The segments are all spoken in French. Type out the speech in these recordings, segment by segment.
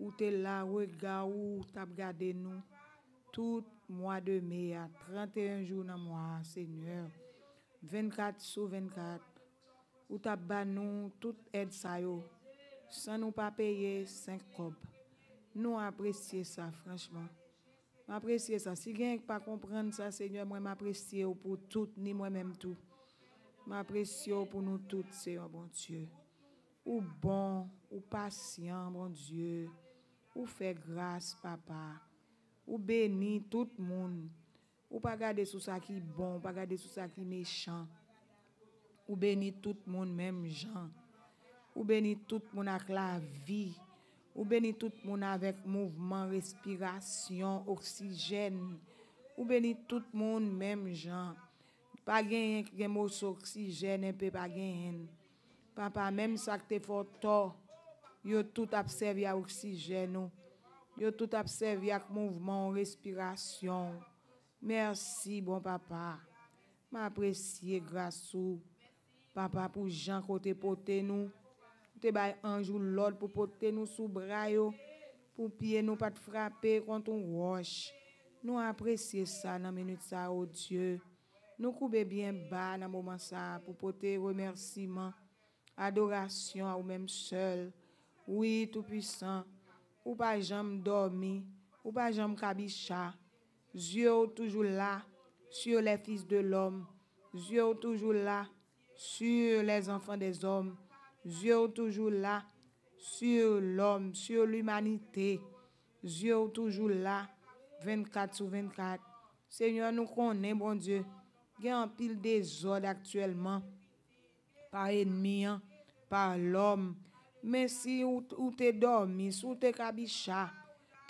ou t'es là, regard ou t'as regardé nous. Tout mois de mai, à 31 jours dans mois, Seigneur. 24 sur 24. Ou t'as ban nous Tout aide ça yo. Sans nous pas payer 5 copes... Nous apprécions ça, franchement. M'apprécier ça. Si quelqu'un pas comprendre ça, Seigneur, moi m'apprécier pour tout, ni moi-même tout. M'apprécier pour nous toutes, Seigneur, bon Dieu. Ou bon, ou patient, bon Dieu. Ou fe grase papa, ou beni tout moun, ou pa gade sou sa ki bon, ou pa gade sou sa ki mechant, ou beni tout moun menm jan, ou beni tout moun ak la vi, ou beni tout moun avek mouvman, respirasyon, oksijen, ou beni tout moun menm jan, pa genyen ki genmous oksijen, enpe pa genyen. Yo tout avec mouvement, mouvement respiration merci bon papa. m'apprécier grâce ou Papa pour Jean nous pote nous Te bay l'autre pour pour porter sous sou brayo. pour nous pas te frapper contre un roche. Nous apprécier ça dans la ça oh Dieu. Nous couper bien bas dans moment ça pour porter remerciement Adoration ou même seul. Oui, tout puissant ou pas jamais dormi, ou pas jamais kabicha. J'ai toujours là sur les fils de l'homme. Dieu toujours là sur les enfants des hommes. yeux toujours là sur l'homme, sur l'humanité. yeux toujours là 24 sur 24. Seigneur, nous connaissons, bon Dieu. Il y a un pile désordre actuellement par ennemi, hein, par l'homme. Mais si ou, êtes dormi, si ou te plus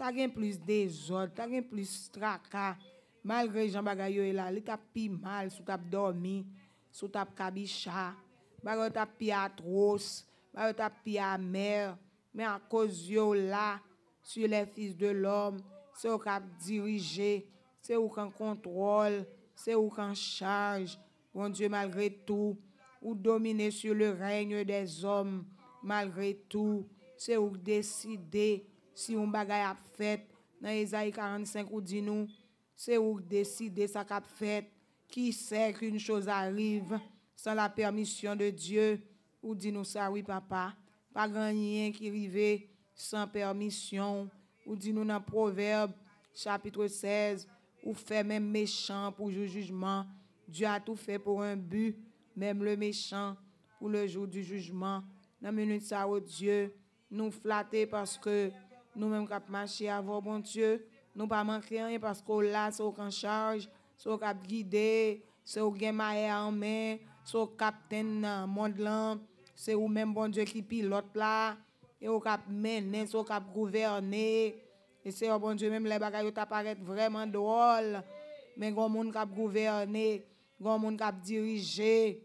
ta gen plus dezod, ta gen plus straka, Malgré Jean qui sont là, li pi mal, sou t'as dormi, sou t'as kabicha, bagay ta pi atroce, bagay tap pi amer, Mais à cause yo là, sur les fils de l'homme, c'est au cap diriger, c'est au qu'en contrôle, c'est au qu'en charge. Bon Dieu, malgré tout, ou dominer sur le règne des hommes malgré tout, c'est ou décider si on bagay a fait dans Isaïe 45 ou dit nous, c'est ou décider ça qu'a fait, qui sait qu'une chose arrive sans la permission de Dieu ou dit nous ça oui papa, pas rien qui arrive sans permission ou dit nous dans Proverbe chapitre 16 ou fait même méchant pour le jugement, Dieu a tout fait pour un but, même le méchant pour le jour du jugement. Dans minute ça, oh Dieu, nous flatter parce que nous-mêmes cap marcher avant bon Dieu, nous pas manquer rien parce que là c'est en charge, c'est au cap guider, c'est au gain en main, c'est au capitaine dans monde là, c'est au même bon Dieu qui pilote là et au cap mener, c'est au cap gouverner. Et c'est au oh bon Dieu même les bagages t'apparaît vraiment drôles. Mais grand monde cap gouverner, grand monde cap diriger.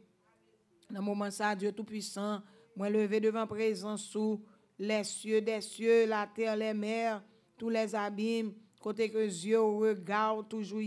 Dans moment ça Dieu tout puissant moi, levé devant présence sous les cieux des cieux, la terre, les mers, tous les abîmes, côté que yeux regardent toujours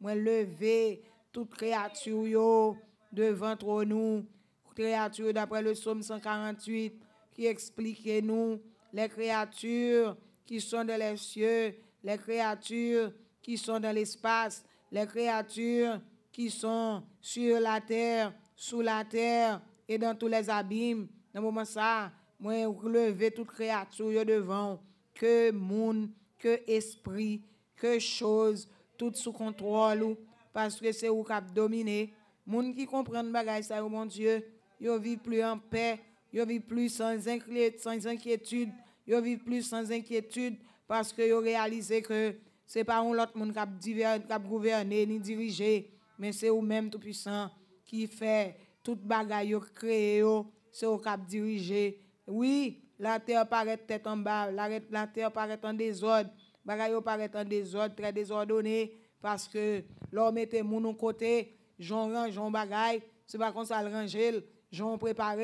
moi levé toute créature yo, devant nous, créature d'après le psaume 148 qui explique nous les créatures qui sont dans les cieux, les créatures qui sont dans l'espace, les créatures qui sont sur la terre, sous la terre, et dans tous les abîmes. Dans le moment ça, moi, relever toute créature devant, que monde, que esprit, que chose, tout sous contrôle, parce que c'est vous qui dominé. Monde qui comprennent bagage ça, oh, mon Dieu, yo vit plus en paix, yo vit plus sans inquiétude, sans inquiétude, yo vit plus sans inquiétude, parce que yo réalisé que c'est pas un monde qui a gouverné ni dirigé, mais c'est vous-même tout puissant qui fait tout bagay yo créé yo, c'est au kap dirigé. Oui, la terre paraît tête en bas, la, terre paraît en désordre, bagay yo paraît en désordre, très désordonné, parce que l'homme était mon côté, j'en range, j'en bagay, c'est pas comme ça le ranger, j'en prépare,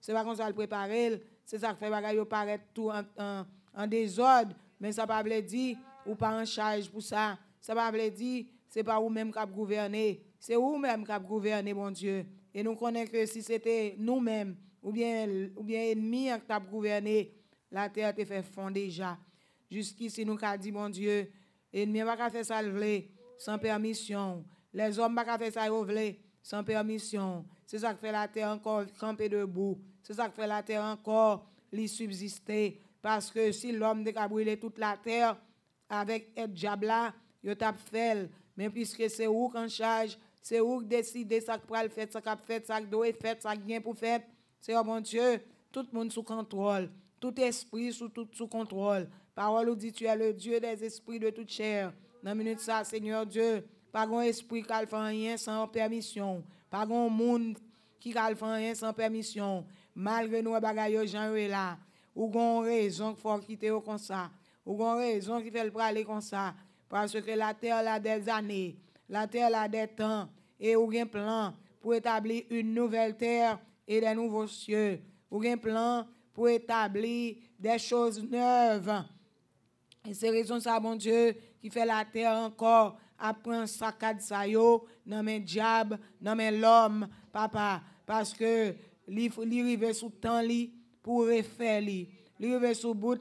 c'est pas comme ça le c'est ça qui fait bagay paraît tout en, désordre, mais ça pas dire ou pas en charge pour ça. Ça pas dire c'est pas vous-même qui gouvernez, c'est vous-même qui gouvernez, mon Dieu. Et nous connaissons que si c'était nous-mêmes ou bien, ou bien qui t'a gouverné, la terre te fait fond déjà. Jusqu'ici, nous avons dit, mon Dieu, ennemi va pas faire ça sans permission. Les hommes n'ont pas faire ça sans permission. C'est ça qui fait la terre encore camper debout. C'est ça qui fait la terre encore lui subsister. Parce que si l'homme a brûlé toute la terre avec un diable il t'a fait. Mais puisque c'est où qu'on charge, c'est où décider ça que pral fait, ça qu'a fait, ça que doit faire, ça bien pour faire. Seigneur bon oh Dieu, tout le monde sous contrôle, tout esprit sous tout sous contrôle. Parole où dit tu es le Dieu des esprits de toute chair. Dans minute ça, Seigneur Dieu, pas grand esprit qui fait rien sans permission, pas grand monde qui fait rien sans permission. Malgré nous Jean gens là, ou gon raison qu'il faut quitter comme ça. Ou gon raison qu'il faut aller comme ça parce que la terre a des années, la terre a des temps, et ou un plan pour établir une nouvelle terre et des nouveaux cieux. Ou un plan pour établir des choses neuves. Et c'est raison ça, bon Dieu, qui fait la terre encore après saccade ça yo, non mais diable, non l'homme, papa, parce que l'irrivé sous temps li pour refaire li, l'irrivé sous bout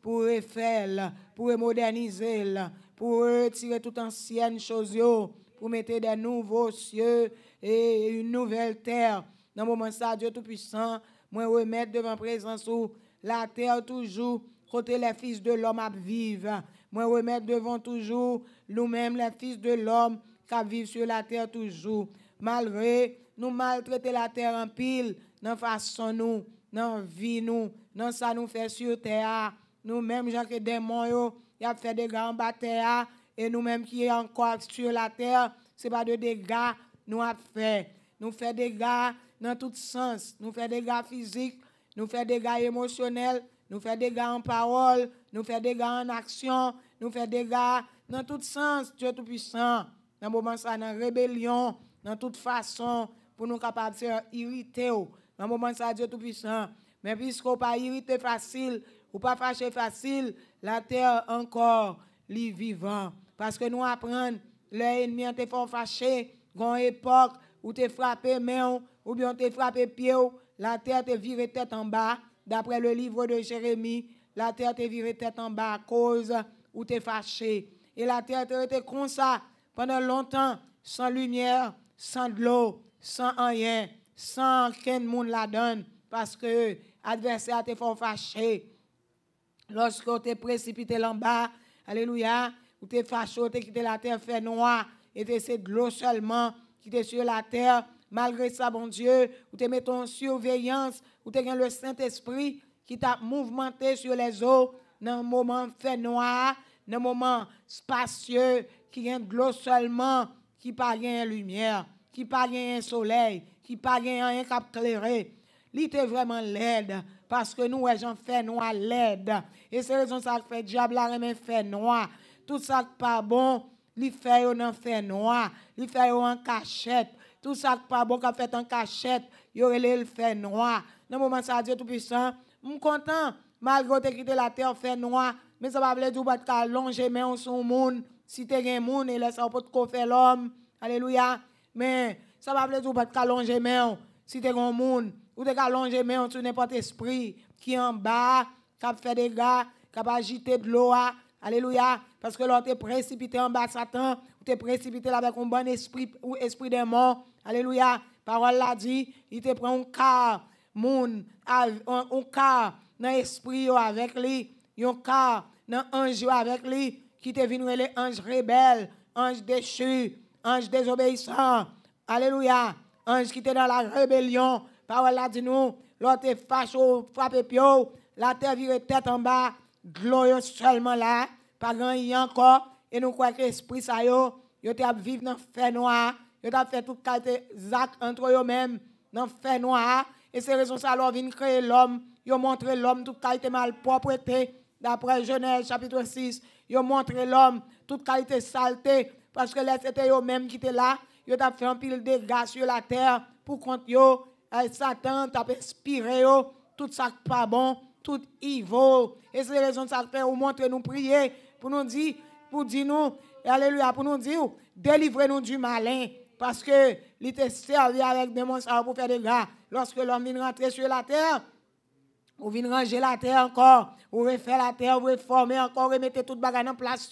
pour refaire, pour moderniser, pour retirer toute ancienne chose yo pour mettre des nouveaux cieux et une nouvelle terre. Dans le moment ça, Dieu Tout-Puissant, moi remettre devant présence où la terre toujours, côté les fils de l'homme à vivre. Moi remettre devant toujours nous-mêmes, les fils de l'homme qui vivent sur la terre toujours. Malgré nous maltraiter la terre en pile, dans façon nous, dans vie nous, dans ça nous fait sur terre. Nous-mêmes, Jacques Démon, il a fait des grands batailles E nou menm ki yon kor sur la ter, se pa de dega nou ap fe. Nou fe dega nan tout sens. Nou fe dega fizik, nou fe dega emosyonel, nou fe dega an parol, nou fe dega an aksyon, nou fe dega nan tout sens. Je tou pisan nan mouman sa nan rebelyon, nan tout fason pou nou kapab se irite ou. Nan mouman sa, je tou pisan. Men vis ko pa irite fasil, ou pa fache fasil, la ter an kor li vivan. Parce que nous apprenons, l'ennemi été fort fâché, une époque où tu frappé main, ou bien tu frappé pied, la terre te virée tête en bas. D'après le livre de Jérémie, la terre te virée tête en bas à cause où tu fâché. Et la terre te était comme ça pendant longtemps, sans lumière, sans de l'eau, sans rien, sans qu'un monde la donne, parce que l'adversaire te fort fâché. Lorsque tu précipité en bas, Alléluia, ou t'es fâché, t'es quitté la terre, fait noir, et c'est de l'eau seulement qui t'es sur la terre. Malgré ça, bon Dieu, ou t'es mettons en surveillance, ou t'es le Saint-Esprit qui t'a mouvementé sur les eaux dans un moment fait noir, dans un moment spacieux, qui est de l'eau seulement, qui pas de lumière, qui pas de soleil, qui pas rien cap éclairé. L'été vraiment laide parce que nous, les gens fait noir laide. Et c'est raison ça fait diable la fait noir tout ça pas bon, li fait yon fait noir, li fait yon en cachette, tout ça pas bon qu'a fait en cachette, il le fait noir. Dans moment ça Dieu tout puissant, suis content malgré que quitté la terre fait noir, mais ça va veut dire pas de les mais sur son monde, si t'es un monde et laisse pas de faire l'homme. Alléluia. Mais ça va veut dire pas de longé mais si t'es le monde ou de longé mais on tu n'importe esprit qui en bas, qui fait des gars, qui agité de l'eau Alléluia. Parce que l'on te précipité en bas Satan, ou te précipité là avec un bon esprit ou esprit des morts. Alléluia. Parole l'a dit, il te prend un cas, un quart dans l'esprit avec lui, un cas dans l'ange avec lui, qui te venu les anges rebelles, ange déchu, ange désobéissant. Alléluia. Ange qui était dans la rébellion. Parole l'a dit nous, l'autre est fâché, frappé pio, la terre vire tête en bas, glorieux seulement là pas grand encore, et nous croyons que l'esprit, ça y est, ils vivre dans le fait noir, ils a fait tout zac entre eux-mêmes dans le fait noir, et c'est raison ça l'on vient créer l'homme, ils montre l'homme toute qualité malpropreté, d'après Genèse chapitre 6, yo montre l'homme toute qualité saleté, parce que c'était eux-mêmes qui étaient là, ils ont fait un pile de gaz sur la terre pour contre eux, Satan t'a inspiré tout ça pas bon, tout ivo. Et c'est raison ça fait, vous montre nous prier, pour nous dire, pour dire nous, alléluia, pour nous dire, délivrez-nous du malin. Parce que l'ité servi avec des monstres pour faire des gars. Lorsque l'homme vient rentrer sur la terre, ou vient ranger la terre encore, ou refaire la terre, ou former encore, ou tout toute bagarre en place,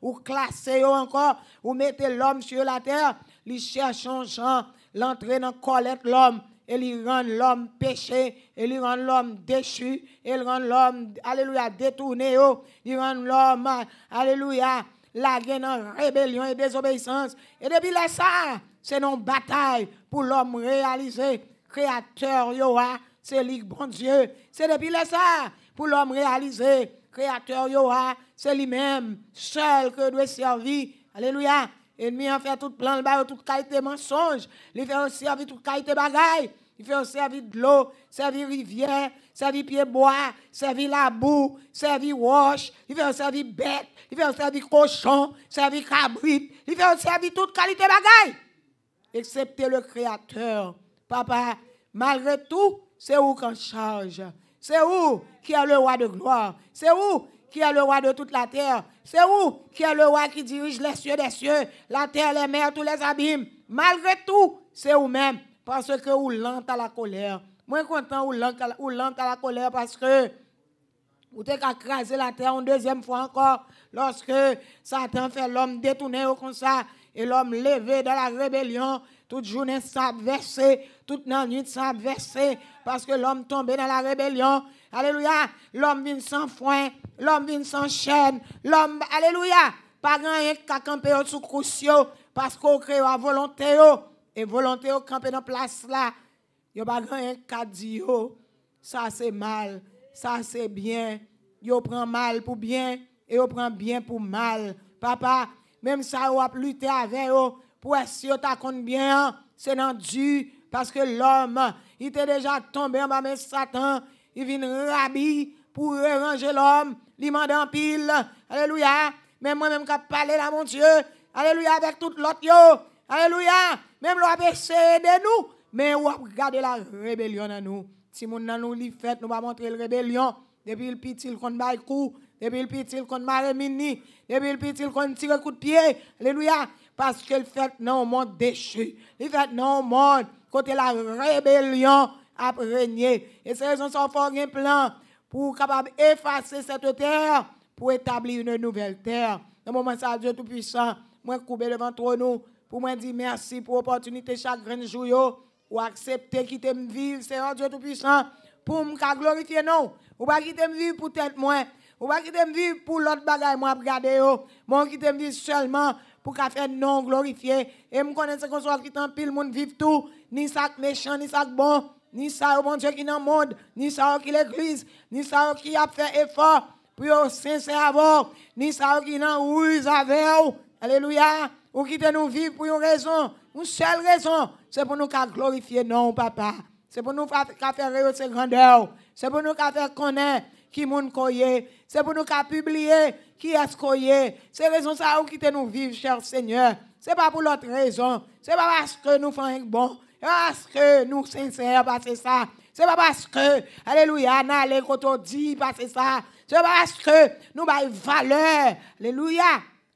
ou classer encore, ou mettez l'homme sur la terre, il cherche un champ, l'entrée dans collecte l'homme, et il rend l'homme péché, et il rend l'homme déchu, et il rend l'homme, alléluia, détourné, oh. il rend l'homme, alléluia, la en rébellion et désobéissance. Et depuis là, ça, c'est non bataille pour l'homme réalisé, créateur, Yoa, ah. c'est lui, bon Dieu. C'est depuis là, ça, pour l'homme réalisé, créateur, Yoa, ah. c'est lui-même, seul que doit servir. Alléluia. Ennemi en fait tout plan, le bail, toute qualité mensonge. Il fait un service, toute qualité bagaille. Il fait un service de l'eau, servir rivière, servir pied bois, servir la boue, servir roche. Il fait un service bête, il fait un service cochon, servir cabrit. Il fait un service toute qualité bagaille. Excepté le Créateur. Papa, malgré tout, c'est où qu'on charge. C'est où qui a le roi de gloire. C'est où qui est le roi de toute la terre. C'est où qui est le roi qui dirige les cieux des cieux, la terre, les mers, tous les abîmes. Malgré tout, c'est vous-même, parce que vous lentez à la colère. Moi, content ou lente à la colère parce que vous avez craser la terre une deuxième fois encore lorsque Satan fait l'homme détourner comme ça et l'homme levé dans la rébellion. Toute journée, ça toute la nuit, ça parce que l'homme tombé dans la rébellion. Alléluia. L'homme vient sans foin, l'homme vient sans chaîne, l'homme, alléluia. Pas rien qu'à camper sous crucio, parce qu'on crée la volonté, et volonté au camper dans place là. a pas rien qu'à dire, ça c'est mal, ça c'est bien. Il prend mal pour bien, et il prend bien pour mal. Papa, même ça, on a lutté avec vous pour essayer de compte bien, hein? c'est dans Dieu, parce que l'homme, il était déjà tombé en bas de Satan, il vient rabi pour ranger l'homme, il mande en pile. Alléluia. Même moi-même, qui parle là, mon Dieu, Alléluia, avec tout l'autre, yo. Alléluia. Même l'OABC de nous. Mais on regardé la rébellion à nous. Si mon nan nous li fait, nous va montrer la rébellion. Depuis le petit, qu'on baille coup. Depuis le petit, qu'on maremini mini. Depuis le petit, qu'on tire coup de pied. Alléluia. Parce que le fait, non, monde déchu. Le fait, non, monde. Côté la rébellion à régner. Et c'est fort un plan pour capable effacer cette terre, pour établir une nouvelle terre. Dans moment ça, Dieu Tout-Puissant, moi couper devant nous, pour moi dire merci pour l'opportunité chaque grain de jour, ou accepter quitter me vivre, Seigneur Dieu Tout-Puissant, pour me glorifier non. Ou pas quitter me vivre pour tête moi. Ou pas quitter me vivre pour l'autre bagaille moi regarder yo. Moi quitter me vivre seulement pour qu'à faire non glorifier. Et me connaître qu'on soit qui tant pile monde vivre tout, ni sac méchant, ni sac bon ni ça, bon Dieu, qui est dans le monde, ni ça, qui l'église, ni ça, qui a fait effort pour être sincère ni ça, qui est dans rue, Alléluia. Ou qui te nous vivre pour une raison, une seule raison, c'est pour nous glorifier non, papa. C'est pour nous faire ses grandeur. C'est pour nous faire connaître qui nous koyé. C'est pour nous publier qui est koyé. C'est raison ça qui te nous vivre, cher Seigneur. C'est pas pour l'autre raison. C'est pas parce que nous faisons bon. Parce que nous sincères, parce ça. C'est pas parce que, alléluia, nous côtés dit, passer ça. C'est parce que nous avons valeur, alléluia,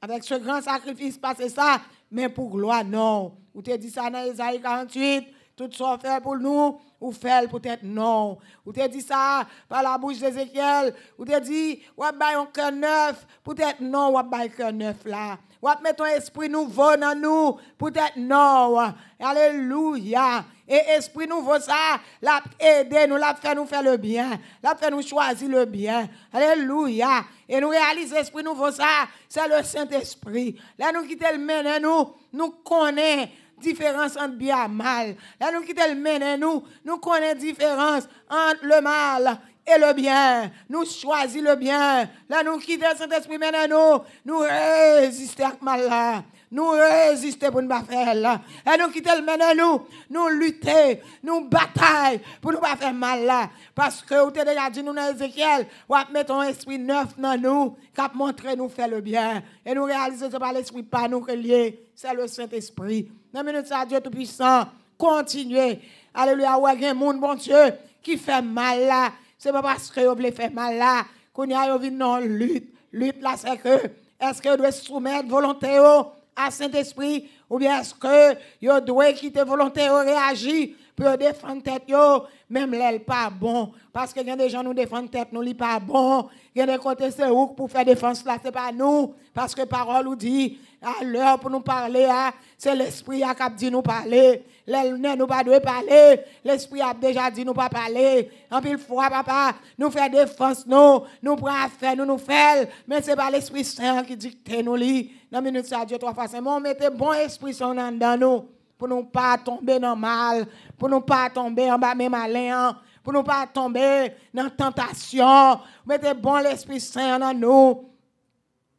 avec ce grand sacrifice, parce ça. Mais pour gloire, non. Vous te dit ça dans Isaïe 48, tout ça fait pour nous ou fait peut-être non. Ou te dit ça par la bouche d'Ézéchiel, ou te dit, ou bail un cœur neuf, peut-être non, ou un cœur neuf là. Ou met ton esprit nouveau dans nous, peut-être non. Alléluia. Et esprit nouveau ça, l'a aidé nous, l'a fait nous faire le bien, l'a fait nous choisir le bien. Alléluia. Et nous réalisons esprit nouveau ça, c'est le Saint-Esprit. Là nous quitte le mener nous, nous connaît différence entre bien et mal. Là, nous quittons le mener, nous, nous connaissons différence entre le mal et le bien. Nous choisissons le bien. Là, nous quittons le Saint-Esprit, nous, nous résistons mal là. Nous résister pour pas faire là. Et nous quitter le mener nous. Nous lutter. Nous bataille pour ne pas faire mal là. Parce que vous avez déjà dit nous dans Ézéchiel, vous esprit neuf dans nous, cap montrer nous faire le bien. Et nous réaliser que pas l'esprit pas nous relier. C'est le Saint-Esprit. Dans minute ça, Dieu Tout-Puissant, continuez. Alléluia, ouais, un monde, bon Dieu, qui fait mal là. C'est pas parce que vous voulez faire mal là qu'on y a une lutte. Lutte là, c'est que est-ce que vous devez soumettre volonté oh? à Saint-Esprit ou bien est-ce que yo doit quitter volontaire réagir pour défendre tête yo même l'aile pas bon parce que y a des gens nous défendent tête nous li pas bon il y a des côtés pour faire défense là c'est pas nous parce que parole nous dit, à l'heure pour nous parler, hein, c'est l'esprit qui Cap dit nous parler. L'ennemi nous pas parler. L'esprit a déjà dit nous pas parler. En pile fois, papa, nous faire défense, nous, nous prenons affaire, nous nous faisons. Mais c'est pas l'esprit saint qui dicte nous. Dans la minute, ça, Dieu, trois fois, c'est bon, mettez bon esprit son dans nous. Pour nous pas tomber dans mal. Pour nous pas tomber en bas, même malin pour nous pas tomber dans la tentation. Mettez bon l'Esprit Saint en nous.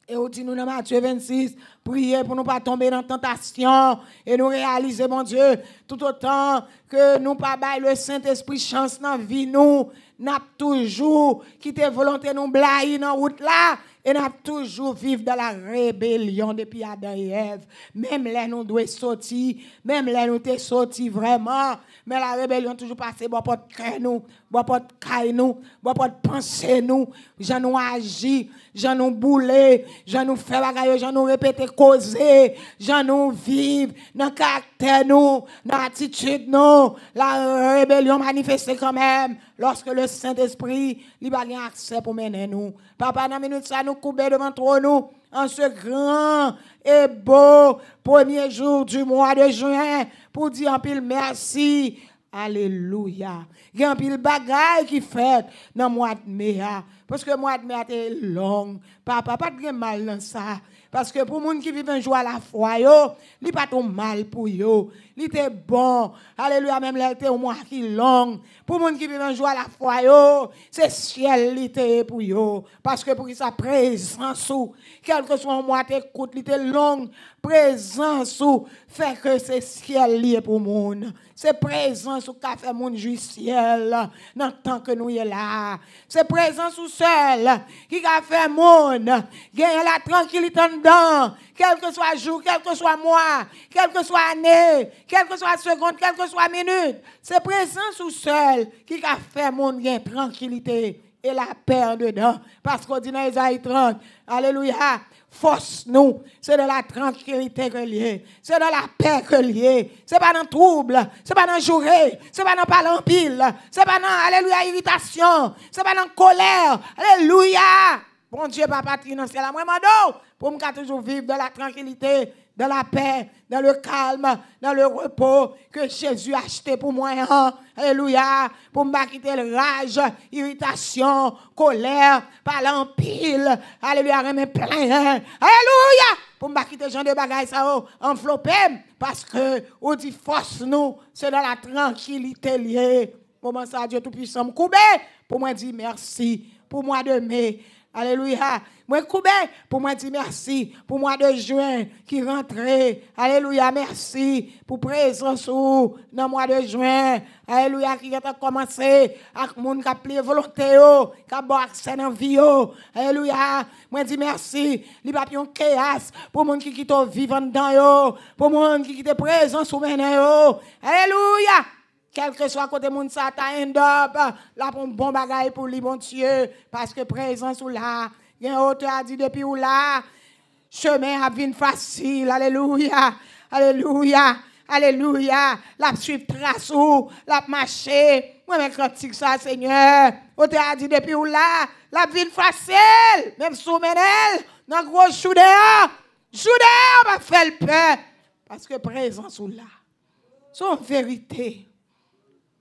Et on dit nous dans Matthieu 26, prier pour nous pas tomber dans tentation et nous réaliser, mon Dieu, tout autant que nous pas le Saint-Esprit chance dans vie nous, n'a toujours quitté volonté nous blayer dans route là et n'a toujours vivre dans la rébellion depuis Adam et Ève. Même là nous devons sortir, même là nous devons sorti vraiment, mais la rébellion toujours passé bon porte nous Wapot kaye nou, wapot panse nou, jan nou agi, jan nou boule, jan nou fe bagaye, jan nou repete koze, jan nou vive, nan kakte nou, nan atitude nou, la rebelyon manifeste kamem, loske le saint esprit li bagye akse pou mene nou. Papa nan minout sa nou koube devan tro nou, an se gran e bo, pwemye jou du mwa de jwen, pou di an pil mersi. Alléluia. Il y a un pile bagaille qui fait dans le mois de mai. Hein. Parce que le mois de mai est long. Papa, pas de mal dans ça. Parce que pour les gens qui vivent un jour à la foi, il pas de mal pour yo, Il était bon. Alléluia, même là, était un mois qui long. Pour les gens qui vivent un jour à la foi, c'est ciel était pour yo, Parce que pour sa présence, quel que soit le mois de écoute, il était long. Présence fait que c'est ciel est pour monde. C'est présence au café fait mon ciel dans le que nous sommes là. C'est présence sous seul qui a fait gagne la tranquillité dedans, quel que soit jour, quel que soit mois, quel que soit année, quel que soit seconde, quel que soit minute. C'est présence sous seul qui a fait gagne tranquillité et la paix dedans. Parce qu'on dit dans Isaïe 30, Alléluia, force nous. C'est de la tranquillité que lié. C'est de la paix que lié. C'est pas dans le trouble. C'est pas dans jour. C'est pas dans le C'est pas dans, alléluia, irritation. C'est pas dans colère. Alléluia. Bon Dieu, papa, dans le la moi, pour me toujours vivre dans la tranquillité dans la paix, dans le calme, dans le repos que Jésus a acheté pour moi. Hein. Alléluia. Pour me quitter le rage, irritation, colère, par l'empile. Alléluia, plein. Hein. Alléluia. Pour me quitter gens de bagaille ça oh, enveloppé parce que dit force nous, c'est dans la tranquillité liée. Comment ça Dieu tout puissant me couper pour moi dire merci pour moi de Alléluia. Moi, coupé pour moi dire merci pour moi de juin qui rentre. Alléluia, merci pour présence dans le mois de juin. Alléluia, qui a commencé avec monde qui a plié volonté, oh, qui a bon accès dans la vie. Oh. Alléluia, moi dis merci. Li n'y chaos pour monde qui quitte vivant yo oh. pour monde qui quitte présence ou yo Alléluia. Quel que soit côté monde Satan end up, là bon bagaille pour lui bon Dieu parce que présence ou là, il y a auteur a dit depuis où là, chemin a ville facile. Alléluia. Alléluia. Alléluia. La suivre trace ou, la marcher. Moi, même critique ça, Seigneur. On a dit depuis où là, la vie facile. Même sous Ménel, dans le gros Judea, Choudéa, on faire le peur. Parce que présence ou là, une vérité.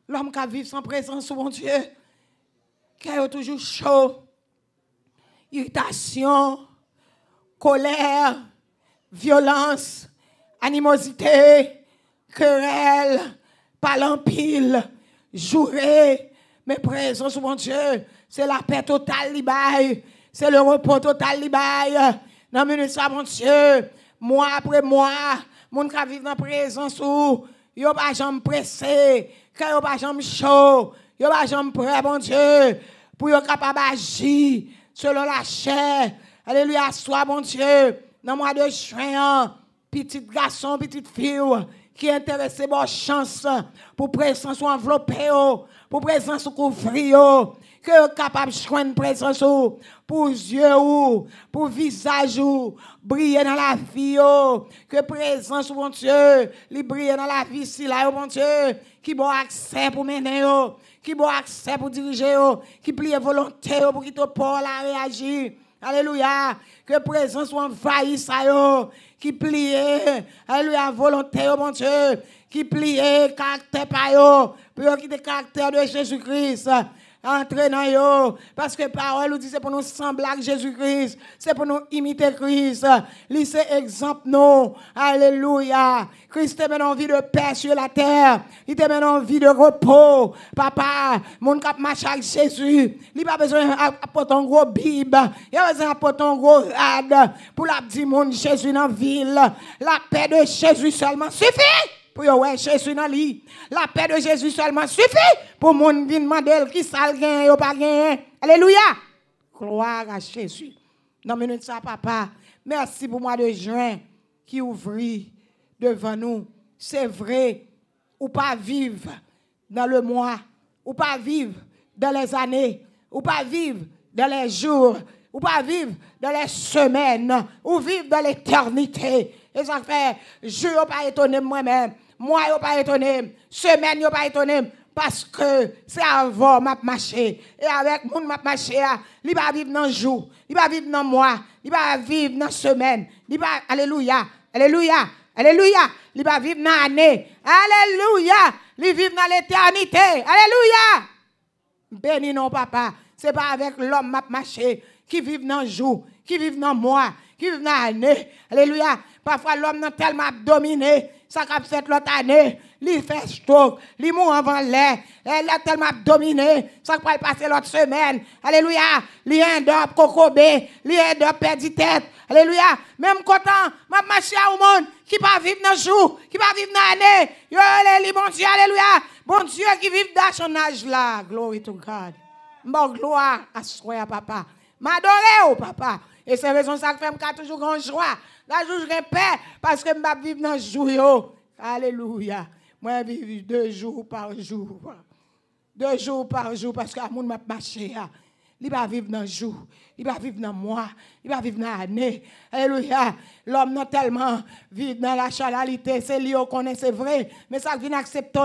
L'homme qui vit sans présence, mon Dieu, qui est toujours chaud, irritation, colère, violence, animosité, querelle, palampile, jouer, mais présence, mon Dieu, c'est la paix totale, libaille, c'est le repos total, libaille. Dans le ça, mon Dieu, mois après mois, mon qui vit dans présence, n'y yo pas jamais pressé, quand vous, pas jamais chaud, a pas jamais prêt, bon Dieu, pour yo capable agir selon la chair. Alléluia, sois bon Dieu, dans moi de juin, hein, petit garçon, petite fille hein, qui est intéressé par chance hein, pour présence enveloppée, pour présence couvrir, que capable de joindre présence ou, pour yeux ou, pour visage ou, briller dans la vie oh. que présence ou, bon Dieu, li dans la vie si là, oh, bon Dieu, qui bon accès pour mener oh. qui bon accès pour diriger yo qui plie volonté pour qu'il Paul pour à réagir. Alléluia. Que présence soit envahisse à Qui plie. Alléluia. Volonté, mon Dieu. Qui plie. Caractère par yo Pour le caractère de Jésus-Christ. Entrez dans Parce que parole nous dit c'est pour nous sembler Jésus-Christ. C'est pour nous imiter Christ. c'est exemple non Alléluia. Christ te met vie de paix sur la terre. Il te met vie de repos. Papa, mon cap marche avec Jésus. Il pas besoin d'apporter un gros Bible. Il a besoin d'apporter un gros rad pour la dire mon Jésus dans la ville. La paix de Jésus seulement suffit pour ouais Jésus dans La paix de Jésus seulement suffit pour mon vient mandel qui ça gagne ou pas gagne Alléluia. Gloire à Jésus. Non minute ça papa. Merci pour moi de juin qui ouvrit devant nous. C'est vrai ou pas vivre dans le mois ou pas vivre dans les années ou pas vivre dans les jours ou pas vivre dans les semaines ou vivre dans l'éternité. Et ça fait, je ne pas étonner moi-même. Moi, je pas étonné. Semaine, je pas étonné. Parce que c'est avant m'a marché. Et avec mon m'a marché, ah, il va vivre dans le jour, il va vivre dans mois, il va vivre dans la semaine. va, alléluia, alléluia, alléluia. Il va vivre dans l'année. Alléluia. Il vivre dans l'éternité. Alléluia. Béni non, papa. C'est pas avec l'homme m'a marché qui vivent dans le jour, qui vivent dans le mois, qui vivent dans l'année. Alléluia. Parfois, l'homme n'a tellement dominé ça qu'a fait l'autre année, il fait stock, il avant l'air, elle a tellement dominé, ça va passer l'autre semaine, alléluia, il endop cocobé, il endop perdu tête, alléluia, même content, ma marché au monde, qui va vivre dans le jour, qui va vivre dans l'année, yo, alléluia, bon Dieu, alléluia, bon Dieu qui vive dans son âge là, glory to God, bon gloire à soi, papa, m'adorer au oh, papa, et c'est raison ça que fait toujours grand joie, la je paix parce que je vais vivre dans le jour. Alléluia. Moi, je vis deux jours par jour. Deux jours par jour parce que mon m'a marché. Il va vivre dans le jour il va vivre dans moi, il va vivre dans l'année. Alléluia. L'homme non tellement vit dans la charalité, c'est lui qu'on connaît, c'est vrai. Mais ça vient accepter,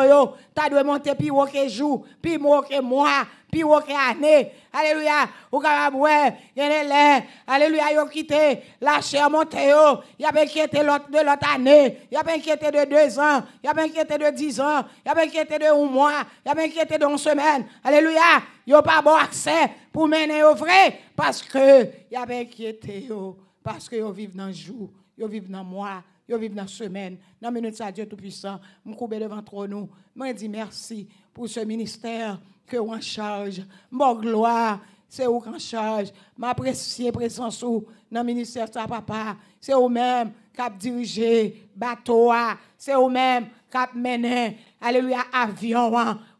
tu dois monter puis que jour, puis moi que moi, puis que année. Alléluia. Ou ouais, il est Alléluia, il a quitté la chair montée, il a inquiété de l'autre année, il a inquiété de deux ans, il a inquiété de dix ans, il a inquiété de un mois, il a inquiété de une semaine. Alléluia a pas bon accès pour mener au vrai parce que y avait ben inquiété, parce que qu'ils vivent dans le jour, ils vivent dans le mois, ils vivent dans la semaine. Dans minute, ça, Dieu Tout-Puissant, je me devant trop nous. Je dis merci pour ce ministère que on charge. Mon gloire, c'est vous en charge. M'apprécier présence dans le ministère de papa. C'est au même qui avez dirigé bateau. C'est au même qui avez mené, alléluia, avion.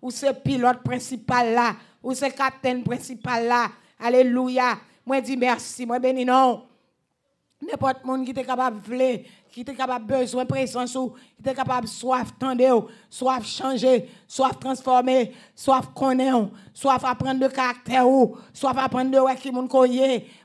Ou ce pilote principal là ou c'est capitaine principal là. Alléluia. Moi dis merci, moi béni non. N'importe monde qui est capable de qui est capable besoin présence ou qui est capable soif tendre, soif changer, soif transformer, soif connaître, soit apprendre de caractère ou soif apprendre de qui moun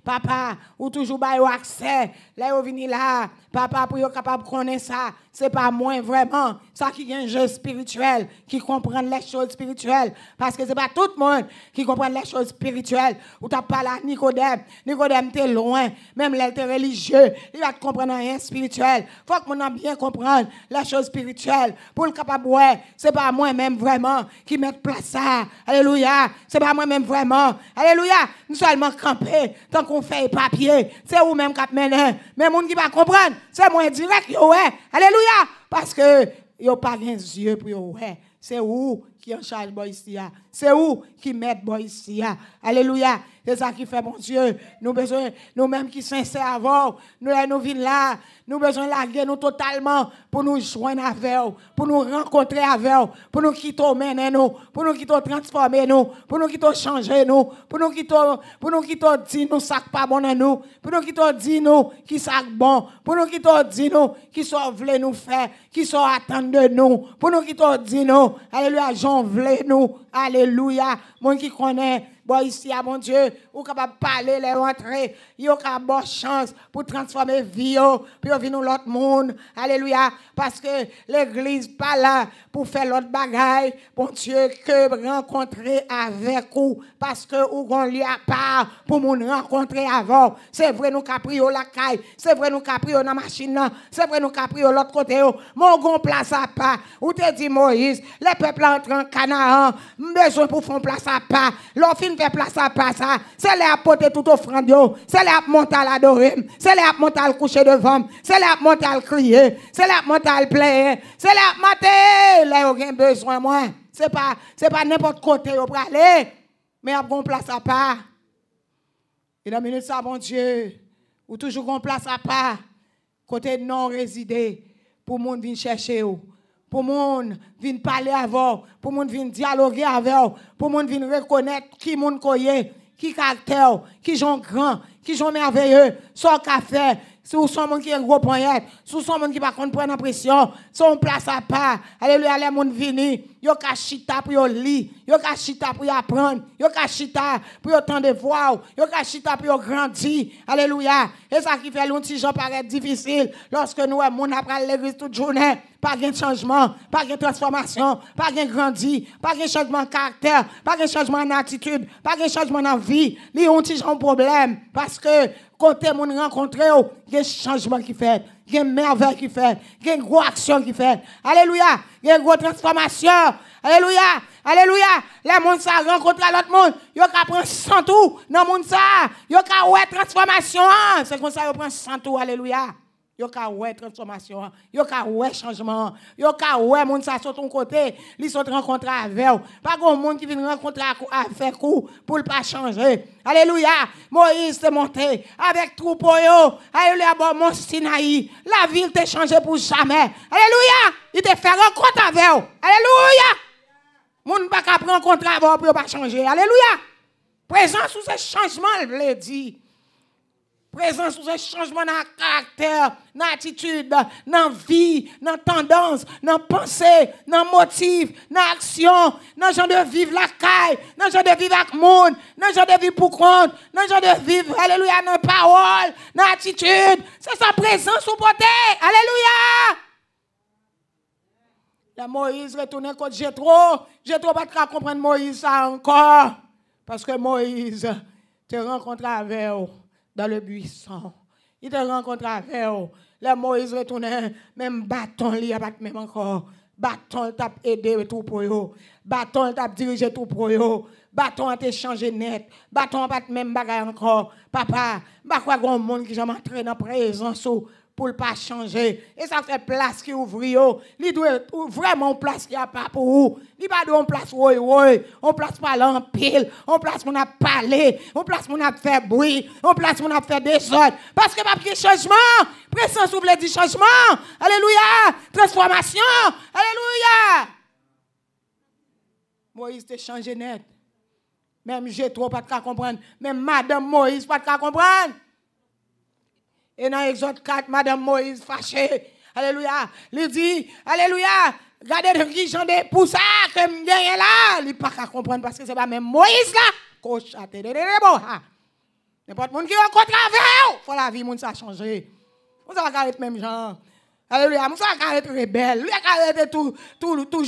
Papa, ou toujours bail accès. Là, vous venez là. Papa, pour y'a capable de connaître ça, c'est pas moi, vraiment. Ça qui est un jeu spirituel, qui comprend les choses spirituelles. Parce que c'est pas tout le monde qui comprend les choses spirituelles. Ou t'as parlé à Nicodème. Nicodème, t'es loin. Même là, religieux. Il va te comprendre rien spirituel. Faut que mon bien comprendre les choses spirituelles. Pour le capable, ouais, c'est pas moi-même vraiment qui mette place ça. Alléluia. C'est pas moi-même vraiment. Alléluia. Nous seulement campés, Tant on fait papier, c'est vous même cap mené. Mais monde qui va comprendre, c'est moi direct yo ouais. Alléluia parce que yo pas les yeux pour ouais. C'est où qui en charge C'est où qui met boy ici ah. ah. Alléluia. C'est ça qui fait, mon Dieu. Nous besoin, nous-mêmes qui sincères avant, nous, nous vivre là, nous besoin guerre nous totalement pour nous joindre avec vous, pour nous rencontrer avec vous, pour nous quitter mener nous, pour nous quitter transformer nous, pour nous quitter changer nous, pour nous quitter, pour nous quitter dire nous sac pas bon à nous, pour nous quitter dire nous qui ça bon, pour nous quitter dire nous qui soit voulez nous faire, qui sont attendre de nous, pour nous quitter dire nous, alléluia, j'en voulais nous, alléluia, moi qui connais Bon, ici, à ah, mon Dieu, ou capable parler, les rentrer. y ka une bonne chance pour transformer vie, oh, puis venir l'autre monde. Alléluia. Parce que l'église pas là pour faire l'autre bagaille. Bon Dieu, que rencontrer avec vous. Parce que ou on pas a pas pour nous rencontrer avant. C'est vrai, nous pris la caille. C'est vrai, nous caprions la machine. C'est vrai, nous caprions l'autre côté. Oh. Mon gon place à pas. Ou te dit Moïse, les peuples entrent en Canaan. Besoin pour faire place à pas. L'offre fait place à ça, C'est les apporter tout offrande. C'est les monter à C'est les monter à coucher devant. C'est les monter à crier. C'est les monter à C'est les mater. Là, aucun besoin, moi. C'est pas, c'est pas n'importe côté pour aller. Mais a une place à part. Et dans la minute, ça, bon Dieu, ou toujours on place à part. Côté non résidé. Pour monde venir chercher. Vous pour monde vienne parler avec pour monde vienne dialoguer avec pour monde vienne reconnaître qui monde koyé, qui caractère, qui sont grand, qui sont merveilleux, son café, si vous sont qui est gros poignet, si vous sont qui pas prendre pression, si on place à part, alléluia, les gens viennent, yo chita pour yo li, yo chita pour yo apprendre, yo chita pour yo temps de voir, yo chita pour yo grandir, alléluia. Et ça qui fait longtemps, j'en paraît difficile, lorsque nous, on a l'église toute journée, pas de changement, pas de transformation, pas de grandi, pas de changement de caractère, pas de changement d'attitude, pas de changement de vie. Ils ont un problème parce que côté mon rencontrent, il y a un changement qui fait, il y a une merveille qui fait, il y a une grosse action qui fait. Alléluia, il y a une grosse transformation. Alléluia, alléluia. Les gens rencontrent l'autre monde, ils prennent sans tout dans le monde Ils ont transformation. C'est comme ça qu'ils prennent sans tout. Alléluia. Yo ka wè transformation, yo ka wè changement, yo ka wè moun sa sur ton côté, li sont rencontre avec Pas grand monde qui vient rencontrer avec vous pour le pas changer. Alléluia. Moïse est monté avec troupeau Alléluia, bon mont Sinaï. La ville te changée pour jamais. Alléluia. Il te fait rencontre avec vous. Alléluia. Moun pas ka prendre rencontre avec pour pas changer. Alléluia. Présence ou ce changement, le dit. Présence ou changement dans le caractère, dans l'attitude, dans la vie, dans tendance, dans pensée, dans le motif, dans l'action, dans genre de vivre la caille, dans genre de vivre avec le monde, dans genre de vivre pour compte, dans genre de vivre, alléluia, dans la parole, dans l'attitude, C'est sa présence ou beauté. Alléluia. La Moïse retournait contre Jétro. Jétro trop pas comprendre Moïse encore. Parce que Moïse te rencontre avec vous dans le buisson. Il te rencontre avec vous. Le Moïse retourne. même bâton, il n'y a pas même encore. Bâton, il t'a aidé tout pour eux. Bâton, il t'a dirigé tout pour eux. Bâton, a été changé net. Bâton, il pas même bagaille encore. Papa, je ne crois pas monde qui jamais entré dans la présence pour ne pas changer. Et ça fait place qui ouvre. Il doit vraiment place qui a pas pour vous. Il pas place On place pas en pile. On place on a parlé. On place mon a fait bruit. On place on a fait choses. Parce que pas de changement. Présence ouvre dit changement. Alléluia. Transformation. Alléluia. Moïse est changé net. Même j'ai trop pas de comprendre. Même Madame Moïse pas de comprendre. Et dans Exode 4, Madame Moïse fâchée. Alléluia. Il dit, Alléluia. Regardez qui chante pour ça que je est là. Il n'est pas qu'à comprendre parce que c'est pas même Moïse là. Cochate de ah. N'importe qui qui rencontre contraire, il oh. Faut la vie, monde ça changer. Vous avez même gens. Alléluia. Nous a arrêter rebelle. Nous a arrêter tout, tout, tout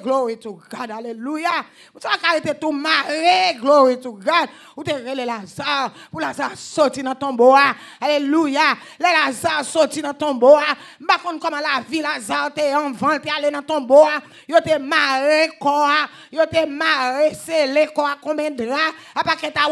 Glory to God. Alléluia. Nous avons arrêter tout maré. Glory to God. Ou t'es relé Lazare. Pour Lazare sorti dans ton bois. Alléluia. Le Lazare sorti dans ton bois. ma bah, ne comment la vie Lazare vente T'es aller dans ton bois. Yo t'es maré quoi. Yo te maré scellé quoi. Combien de draps. A pas que ta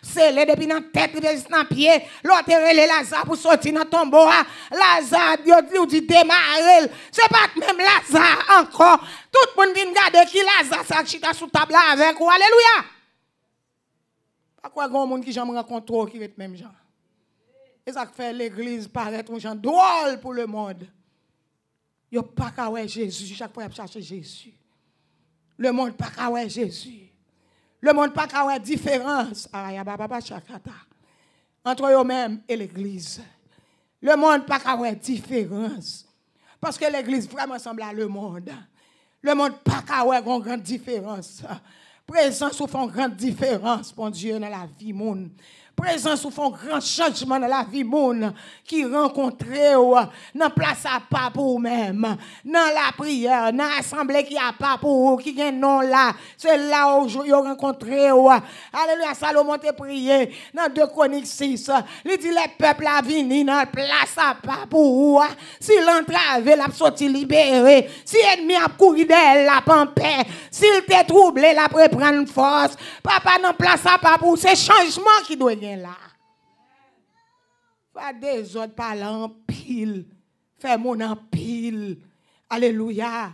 c'est Scellé depuis dans tête, depuis dans pied. L'autre relé Lazare pour sortir dans ton bois. Lazare, Dieu dit démarrer. C'est pas même Lazare encore. Tout le monde vient regarder qui Lazare ça chita sous table avec ou alléluia. Pas quoi grand monde qui j'aime rencontrer qui est même gens. Et ça fait l'église paraître un gens drôle pour le monde. Il a pas qu'à ouais Jésus, chaque fois il chercher Jésus. Le monde pas qu'à ouais Jésus. Le monde pas qu'à ouais différence. Ah, entre eux-mêmes et l'Église. Le monde pas qu'à différence. Parce que l'église vraiment semble à le monde. Le monde pas qu'à grande différence. Présence ou font grande différence, pour Dieu, dans la vie monde. Présence ou font grand changement dans la vie monde qui rencontre dans place à pas pour même, dans la prière, dans l'assemblée qui a pas pour qui gen non là. C'est là où ils ont rencontré. Alléluia, Salomon te prié dans 2 Chroniques 6. Il dit les peuple a venir dans place à pas pour Si l'entrave, la sorti libéré. Si l'ennemi a couru d'elle, la paix. S'il t'est troublé, la prendre force. Papa, dans place à pas pour. C'est changement qui doit y là. Fais des autres par là pile. Fais mon en pile. Alléluia.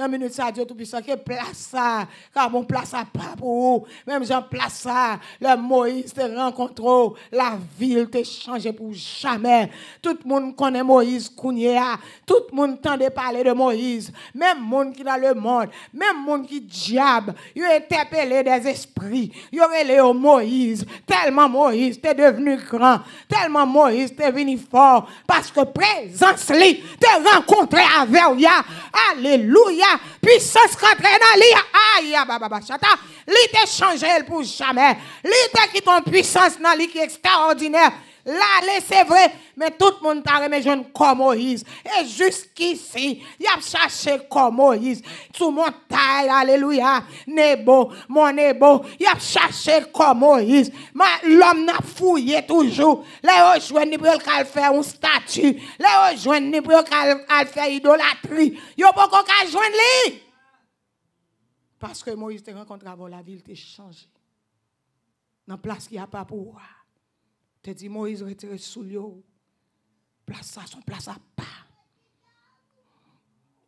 Nan minute sa, Dieu Tout-Puissant, que place ça, car mon place à pas pour vous. Même j'en place ça, le Moïse te rencontre, la ville te change pour jamais. Tout le monde connaît Moïse Kounia, tout le monde de parler de Moïse, même monde qui dans le monde, même monde qui diable, il appelé des esprits, il rele au Moïse, tellement Moïse t'es devenu grand, tellement Moïse t'es venu fort, parce que présence lui, t'es rencontré avec ya. Alléluia puissance rentre dans lui. Aïe, baba, chata. Lui change changé pour jamais. Lui qui ton en puissance dans lui qui est extraordinaire. Là, c'est vrai, mais tout le monde a remis comme Moïse. Et jusqu'ici, il a cherché comme Moïse. Sous taille, alléluia, Nebo, mon Nebo, il a cherché comme Moïse. Mais L'homme n'a fouillé toujours. Les rejoignent, ni peuvent faire une statue. Les rejoignent, ils peuvent faire idolâtrie. Ils ne peuvent pas joindre lui. Parce que Moïse te rencontré avant la ville, t'est changé. Dans la place qu'il n'y a pas pour te dit Moïse retire sous Place ça, son place à pas.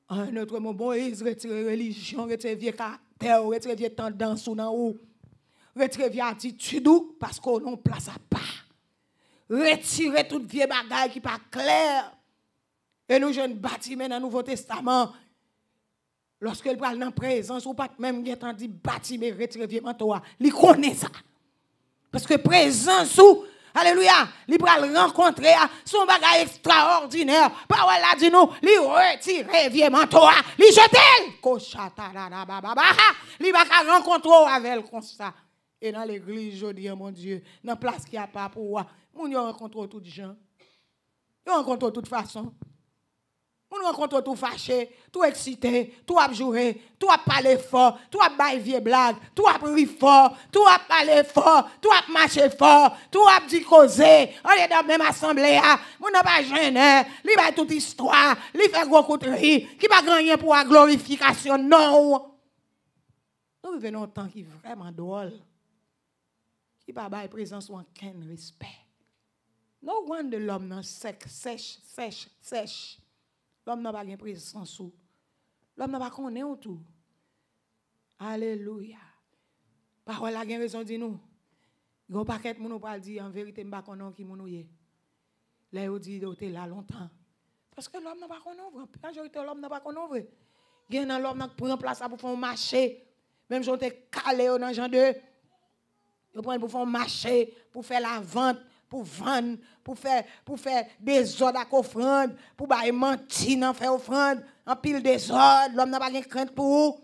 Un autre mot, Moïse retire religion, retire vieux caractère, retire vieux tendance ou dans haut. Retire vieux attitude parce qu'on n'en place à pas. Retire toute vieille bagaille qui pas clair. Et nous jeunes bâtiments dans le Nouveau Testament. Lorsque le parle dans la présence, ou pas même qui dit bâtiment, retire vieux toi. Il connaît ça. Parce que présence ou Alléluia. Li le rencontrer son bagage extraordinaire. Parole là dit nous, li retire vieux manteau, li jeter. Kochata la la Li va rencontrer avec le ça. Et dans l'église je dis, mon Dieu, dans place qui a pas pour moi, mon rencontre les gens. il rencontre toute façon. Nous rencontre tout fâché, tout excité, tout abjoué, tout à parler fort, tout à bailler vieille blague, tout à rire fort, tout à parler fort, tout à marcher fort, tout à dire causer. On est dans la même assemblée, ah. on n'a pas gêné, li toute histoire, li fait gros couterie, qui pas gagner pour la glorification, non. Nous vivons un temps qui est vraiment drôle, qui pas baillé présence ou aucun respect. Nous de l'homme non sec, sèche, sèche, sèche. L'homme n'a pas de présence. L'homme n'a pas connu tout. Alléluia. Parole a raison de nous. Il y a pas paquet de gens qui en vérité, je ne connais qui nous est. Là, il dit qu'il oh, était là longtemps. Parce que l'homme n'a pas connu. La majorité de l'homme n'a pas connu. Il y a un homme qui prend place pour faire marcher. marché. Même si on était calé dans le genre 2. a prennent pour faire marcher, pour faire la vente, pour vendre, pour faire, pour faire des ordres à offrande, pour bah, mentir dans faire offrande, en pile des ordres, l'homme n'a pas de crainte pour vous,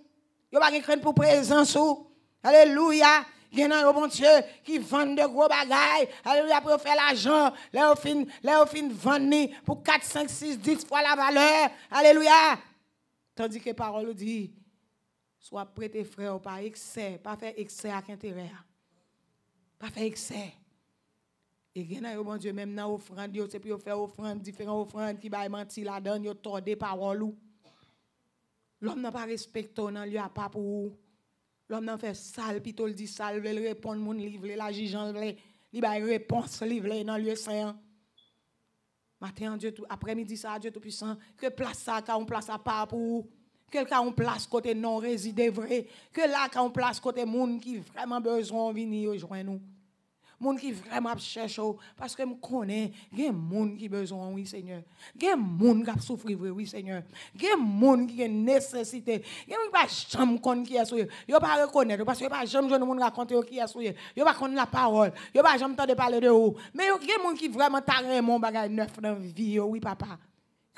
il n'a pas de crainte pour présence ou. Alléluia. Il y a un oh bon Dieu qui vend de gros bagailles. Alléluia, pour faire l'argent. Là, on fin vendre pour 4, 5, 6, 10 fois la valeur. Alléluia. Tandis que parole dit, soit prêté frère, pas excès, pas faire excès à intérêt. Pas faire excès. Et au bon Dieu, même dans l'offrande, Dieu c'est puis faire offrande, différentes offrandes qui baillent menti la donne, yo tordé parole ou. L'homme n'a pas respecté, on n'y a pas pour L'homme n'a fait sale, puis le dit sale, il répond, mon livre, la jugeant, il baille réponse, livre dans lieu saint. Matin, Dieu tout, après-midi, ça, Dieu tout-puissant, que place ça, qu'on place à pas pour Quelqu'un on place côté non résidé vrai, que là, qu'on place côté monde qui vraiment besoin, venir rejoindre nous moun qui vraiment cherche parce que me connais gen moun qui besoin oui Seigneur gen moun qui souffrir oui Seigneur gen moun qui a nécessité gen moun pas jamais connait qui est souye yo pas reconnaître parce que pas jamais jeune moun raconter qui est souye yo pas connait la parole yo pas jamais entendre parler de ou mais gen moun qui vraiment taré mon bagage neuf dans vie oui papa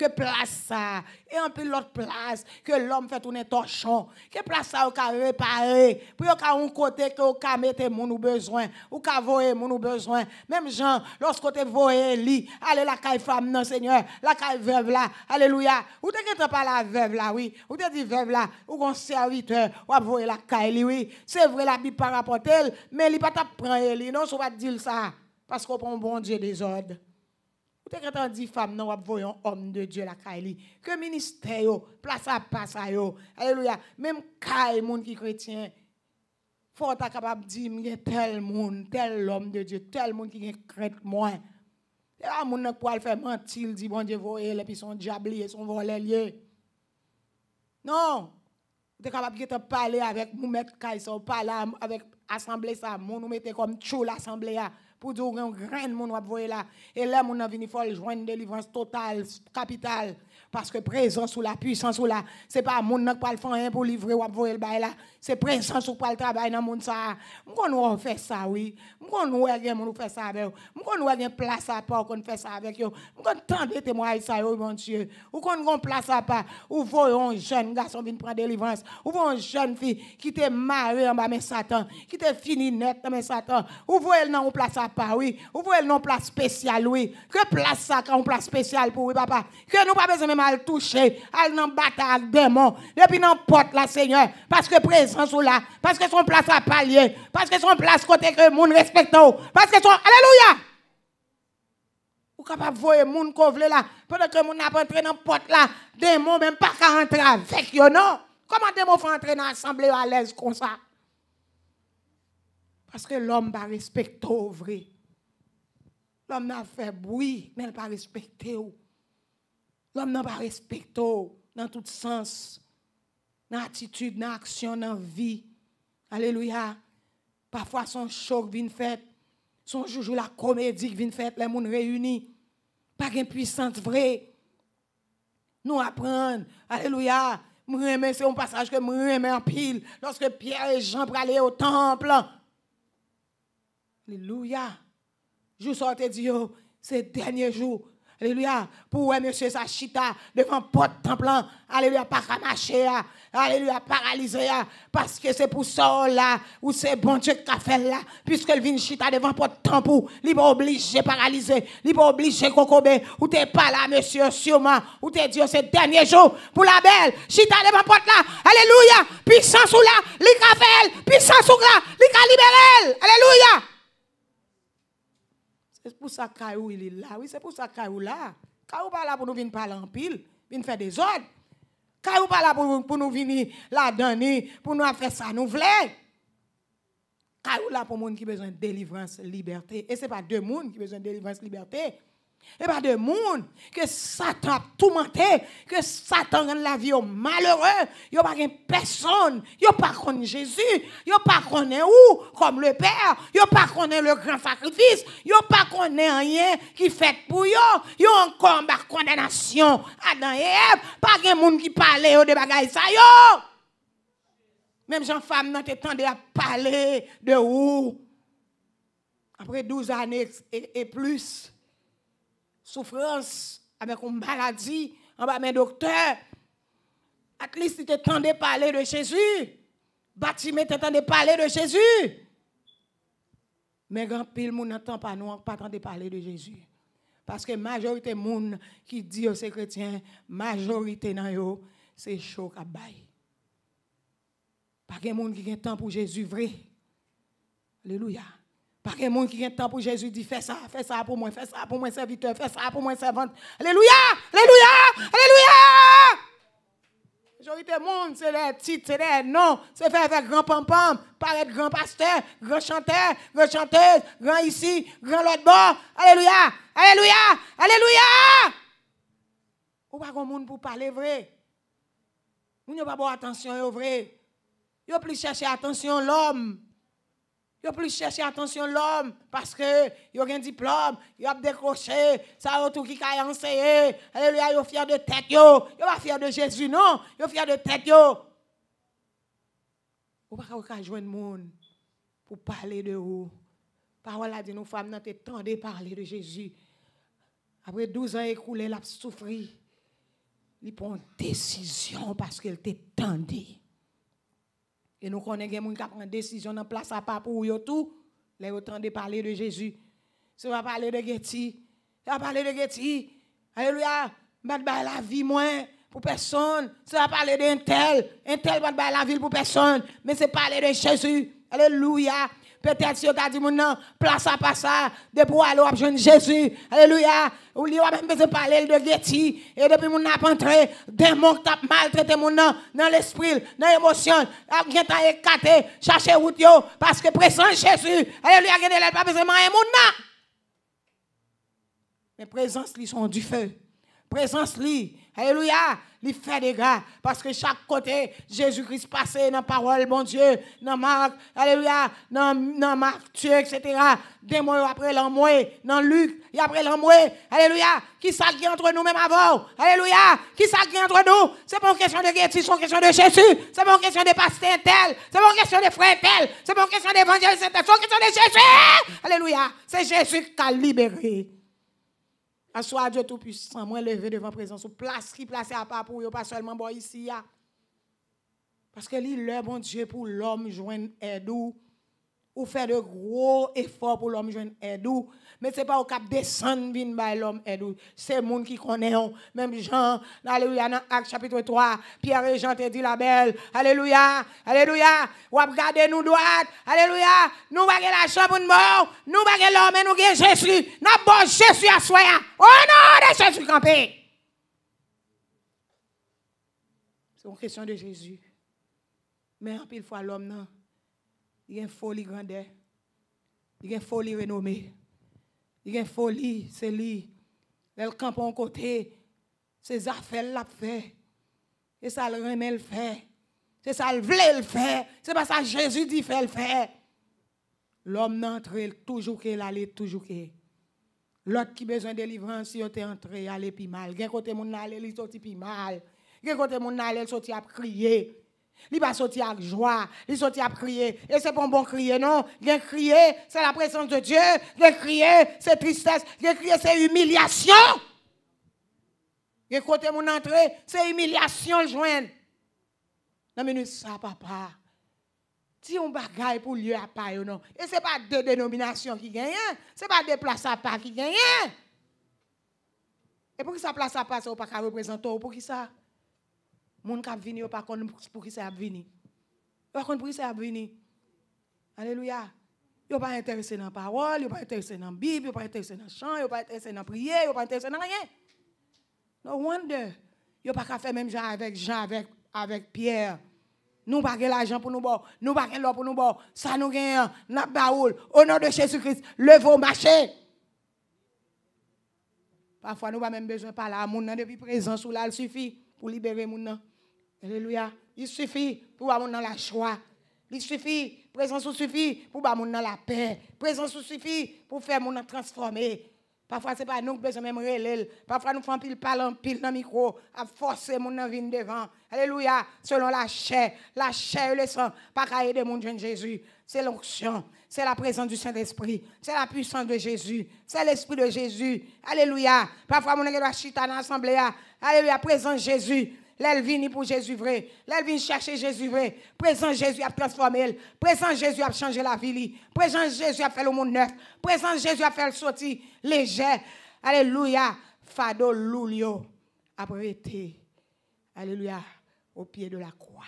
que place ça, et en peu l'autre place, que l'homme fait tourner torchon, que place ça, au carré réparer, puis au un côté que on cas mettre mon besoin, ou cas voyer mon besoin. Même gens, lorsqu'on te voé li, allez la caille femme, non Seigneur, la caille veuve là, alléluia. Ou te pas la veuve là, oui, ou te dit veuve là, ou qu'on serviteur, ou à voyer la caille, oui. C'est vrai, la Bible par rapport elle, mais il pas t'apprendre, non, on va dire ça, parce qu'on prend bon Dieu des ordres. Quand on dit femme non un homme de Dieu la Que ministère place à Alléluia. Même les gens qui chrétien faut être capable de dire tel monde, tel homme de Dieu, tel monde qui crête moi. mon peuvent pas faire mentir, dit bon Dieu voyez et puis son diable et son Non. Vous capable de parler avec l'assemblée. avec ça, nous comme l'assemblée pou di ou gen gren moun wap voye la, e la moun avini fol, jwen delivrans total, kapital, parce que présence ou la puissance ou la, c'est pas monde qui pas le fond pour livrer ou voir le bail là, c'est présence ou pas le travail dans monde ça. Moi on fait ça oui. Moi on ouais nous fait ça avec. Moi on ouais place à part qu'on fait ça avec yo. Moi tant de témoignages ça oh mon Dieu. Ou qu'on on place à part ou voyons un jeune garçon vient prendre délivrance, ou voyons une jeune fille qui était mariée en bas mais Satan, qui était fini net mais Satan. Ou voyons non place à part oui. Ou voyons non place spéciale oui. Que place ça quand on place spécial pour oui papa. Que nous pas besoin mal touché, elle n'en bataille démon, et puis dans porte la Seigneur, parce que présence ou là, parce que son place à palier, parce que son place côté que monde respecte parce que son alléluia. ne capable pas voir monde qu'on veut là, pendant que monde n'a pas entré dans porte là, démon même pas qu'à entrer avec yo non. Comment démon faut entrer dans l'assemblée à l'aise comme ça Parce que l'homme pas au vrai. L'homme n'a fait bruit, mais il va pas respecté. L'homme n'a pas respecté dans tout sens, dans attitude, dans action, dans vie. Alléluia. Parfois, son choc vient fait, son joujou, la comédie vient fait, les gens réunis. Pas une puissance vraie. Nous apprenons. Alléluia. C'est un passage que je remets en pile. Lorsque Pierre et Jean aller au temple. Alléluia. Je sortais Dieu, oh, ces dernier jour. Alléluia. Pour M. Sachita, devant porte temple, alléluia, pas ramaché, alléluia, paralysé, parce que c'est pour ça là, ou c'est bon Dieu qui a fait là, puisqu'elle vient chita devant porte temple, il pas obligé paralysé, il pas obligé cocobé, ou t'es pas là, monsieur, sûrement, ou t'es Dieu, c'est dernier jour pour la belle, chita devant porte là, alléluia, puissance ou là, l'a fait, puissance ou là, l'a libéré, alléluia. C'est pour ça que il est là. Oui, c'est pour ça que Kayou là. Kayou pas là pour nous venir parler en pile, venir faire des ordres. Kayou pas là pour, nous venir la donner, pour nous faire ça, nous voulons. Kayou là pour monde qui besoin de délivrance, liberté. Et ce n'est pas deux monde qui besoin de délivrance, liberté. Et pas de monde que Satan a tourmenté, que Satan rend la vie aux malheureux. Il n'y a pas personne. Il n'y a pas connu Jésus. Il n'y a pas connu où, comme le Père. Il n'y a pas connu le grand sacrifice. Il n'y a pas connu rien qui fait pour eux. Il y a encore ma condamnation. Adam et Ève. Pas de monde qui parle de bagaille ça. Yo. Même Jean-Femme n'a pas à parler de où. Après 12 années et plus souffrance, avec une maladie, en bas mes docteurs. At least, parler de Jésus. Bâtiment t'entendais parler de Jésus. Mais grand pile, moun n'entend pas nous, pas parler de Jésus. Parce que majorité monde qui dit aux chrétiens, majorité nan yo, c'est chaud à bail. Pas de monde qui a temps pour Jésus vrai. Alléluia. Pas a monde qui a temps pour Jésus dit fais ça, fais ça pour moi, fais ça pour moi serviteur, fais ça pour moi servante. Alléluia! Alléluia! Alléluia! Majorité monde, c'est les titres, c'est les noms, c'est faire avec grand pam-pam, paraître grand pasteur, grand chanteur, grand chanteuse, grand ici, grand là bord. Alléluia! Alléluia! Alléluia! Ou pas grand monde pour parler vrai. Vous n'avez pas bon attention, vrai. Vous plus chercher attention l'homme. Yo plus chercher attention l'homme parce que yo un diplôme, vous a décroché, ça a tout qui a enseigné. Alléluia, yo fier de tête yo. sont pas fier de Jésus non, yo fier de tête yo. pouvez pas jouer joindre monde pour parler de vous. Parole a dit nous femmes n'ont à parler de Jésus. Après 12 ans écoulés, elle a souffri. Elle prend une décision parce qu'elle tendue. Et nous connaissons les gens qui une décision en place à pas pour tout. Les autres de parler de Jésus. Ça va parler de Getty. Ça va parler de Getty. Alléluia. Je vais la vie, moins pour personne. Ça va parler d'un tel. Un tel va la vie pour personne. Mais c'est parler de Jésus. Alléluia. Peut-être si vous avez dit, non, place à ça, de pour aller au jeune Jésus. Alléluia. Ou a même besoin de parler de Getty. Et depuis mon n'a pas entré, démon qui t'a maltraité mon nom, dans l'esprit, dans l'émotion, qui t'a écarté, chercher route yo, parce que présent Jésus. Alléluia, qui n'a pas besoin de mon nom. Mais présence, ils sont du feu. Présence, lui. Alléluia. Il fait des gars. Parce que chaque côté, Jésus-Christ passait dans la parole, bon Dieu, dans Marc, Alléluia, dans, dans Matthieu, etc. mois après mois, dans Luc, et après mois, Alléluia. Qui s'agit entre nous même avant? Alléluia. Qui s'agit entre nous? C'est pas une question de guérison, c'est une question de Jésus. C'est pas une question de pasteur tel. C'est pas une question de frère tel. C'est pas une question de tel. C'est une question de Jésus. Alléluia. C'est Jésus qui a libéré. Assois Dieu Tout-Puissant, moi, levé devant présence, ou place qui place à part pour eux, pas seulement bon ici. Parce que lui, bon Dieu pour l'homme joindre aide ou, ou fait de gros efforts pour l'homme joindre aide mais c'est pas au cap descendre vin bay l'homme aide c'est monde qui connaît hein. même Jean alléluia dans acte chapitre 3 Pierre et Jean te dit la belle alléluia alléluia ou nous droite alléluia nous pas la chambre de mort nous pas l'homme et nous gagne Jésus n'a bon Jésus à soi oh hein. non de Jésus campé c'est une question de Jésus mais en pile fois l'homme il y a une folie grande il y a une folie renommée il y a une folie, c'est lui. Elle campe en côté. Ses affaires l'a fait. Et ça le remet le fait. C'est ça le voulait le faire. C'est pas ça Jésus dit fait le fait. L'homme n'entre toujours qu'il allait toujours qu'il L'autre qui besoin de délivrance, il était entré, allait plus mal. Gen côté mon allait, il sorti puis mal. Gen côté mon allait, il sorti à prier. Il va sortir avec joie, il sortir à crier Et c'est pas un bon crier, non. Il crier, c'est la présence de Dieu. Il crier, c'est tristesse. Il crier, c'est humiliation. Il côté mon entrée, c'est humiliation, le Non, mais e nous, ça, papa. Si on bagaille pour lieu à pas, non. Et ce n'est pas deux dénominations qui gagnent. Ce n'est pas deux places à pas qui gagnent. Et pour que ça place à pas, c'est ou pas pour qui ça? Moun kap vini, yo pa kon pou ki se ap vini. Yo kon pou ki se a vini. Alléluia. pas Yo pa interese nan parol, yo pa interese nan bib, yo pa interese nan chan, yo pa interese nan priye, yo pa intéressé dans rien. No wonder. Yo pa ka faire même jan avec Jean avec avec Pierre. Nou pa de l'argent pour nous bon, nous pa de l'eau pour nous bon. Ça nous gagne, n'a baoul. Au nom de Jésus-Christ, levons marché. Parfois nous pas même besoin de parler à moun depuis présent sous là, il suffit pour libérer moun Alléluia. Il suffit pour avoir dans la joie. Il suffit, présence suffit pour avoir dans la paix. Présence suffit pour faire mon transformer. Parfois, ce n'est pas nous qui besoin même relève. Parfois, nous faisons pile parler pile dans le micro, à forcer mon venir devant. Alléluia. Selon la chair, la chair et le sang, pas qu'à aider mon jeune Jésus. C'est l'onction, c'est la présence du Saint-Esprit, c'est la puissance de Jésus, c'est l'Esprit de Jésus. Alléluia. Parfois, mon chita dans l'assemblée. Alléluia. Présence Jésus. L'elle vient pour Jésus vrai. L'elle vient chercher Jésus vrai. Présent Jésus a transformé elle. Présent Jésus a changé la vie. Présent Jésus a fait le monde neuf. Présent Jésus a fait le sortir léger. Alléluia. Fado Lulio a prêté. Alléluia. Au pied de la croix.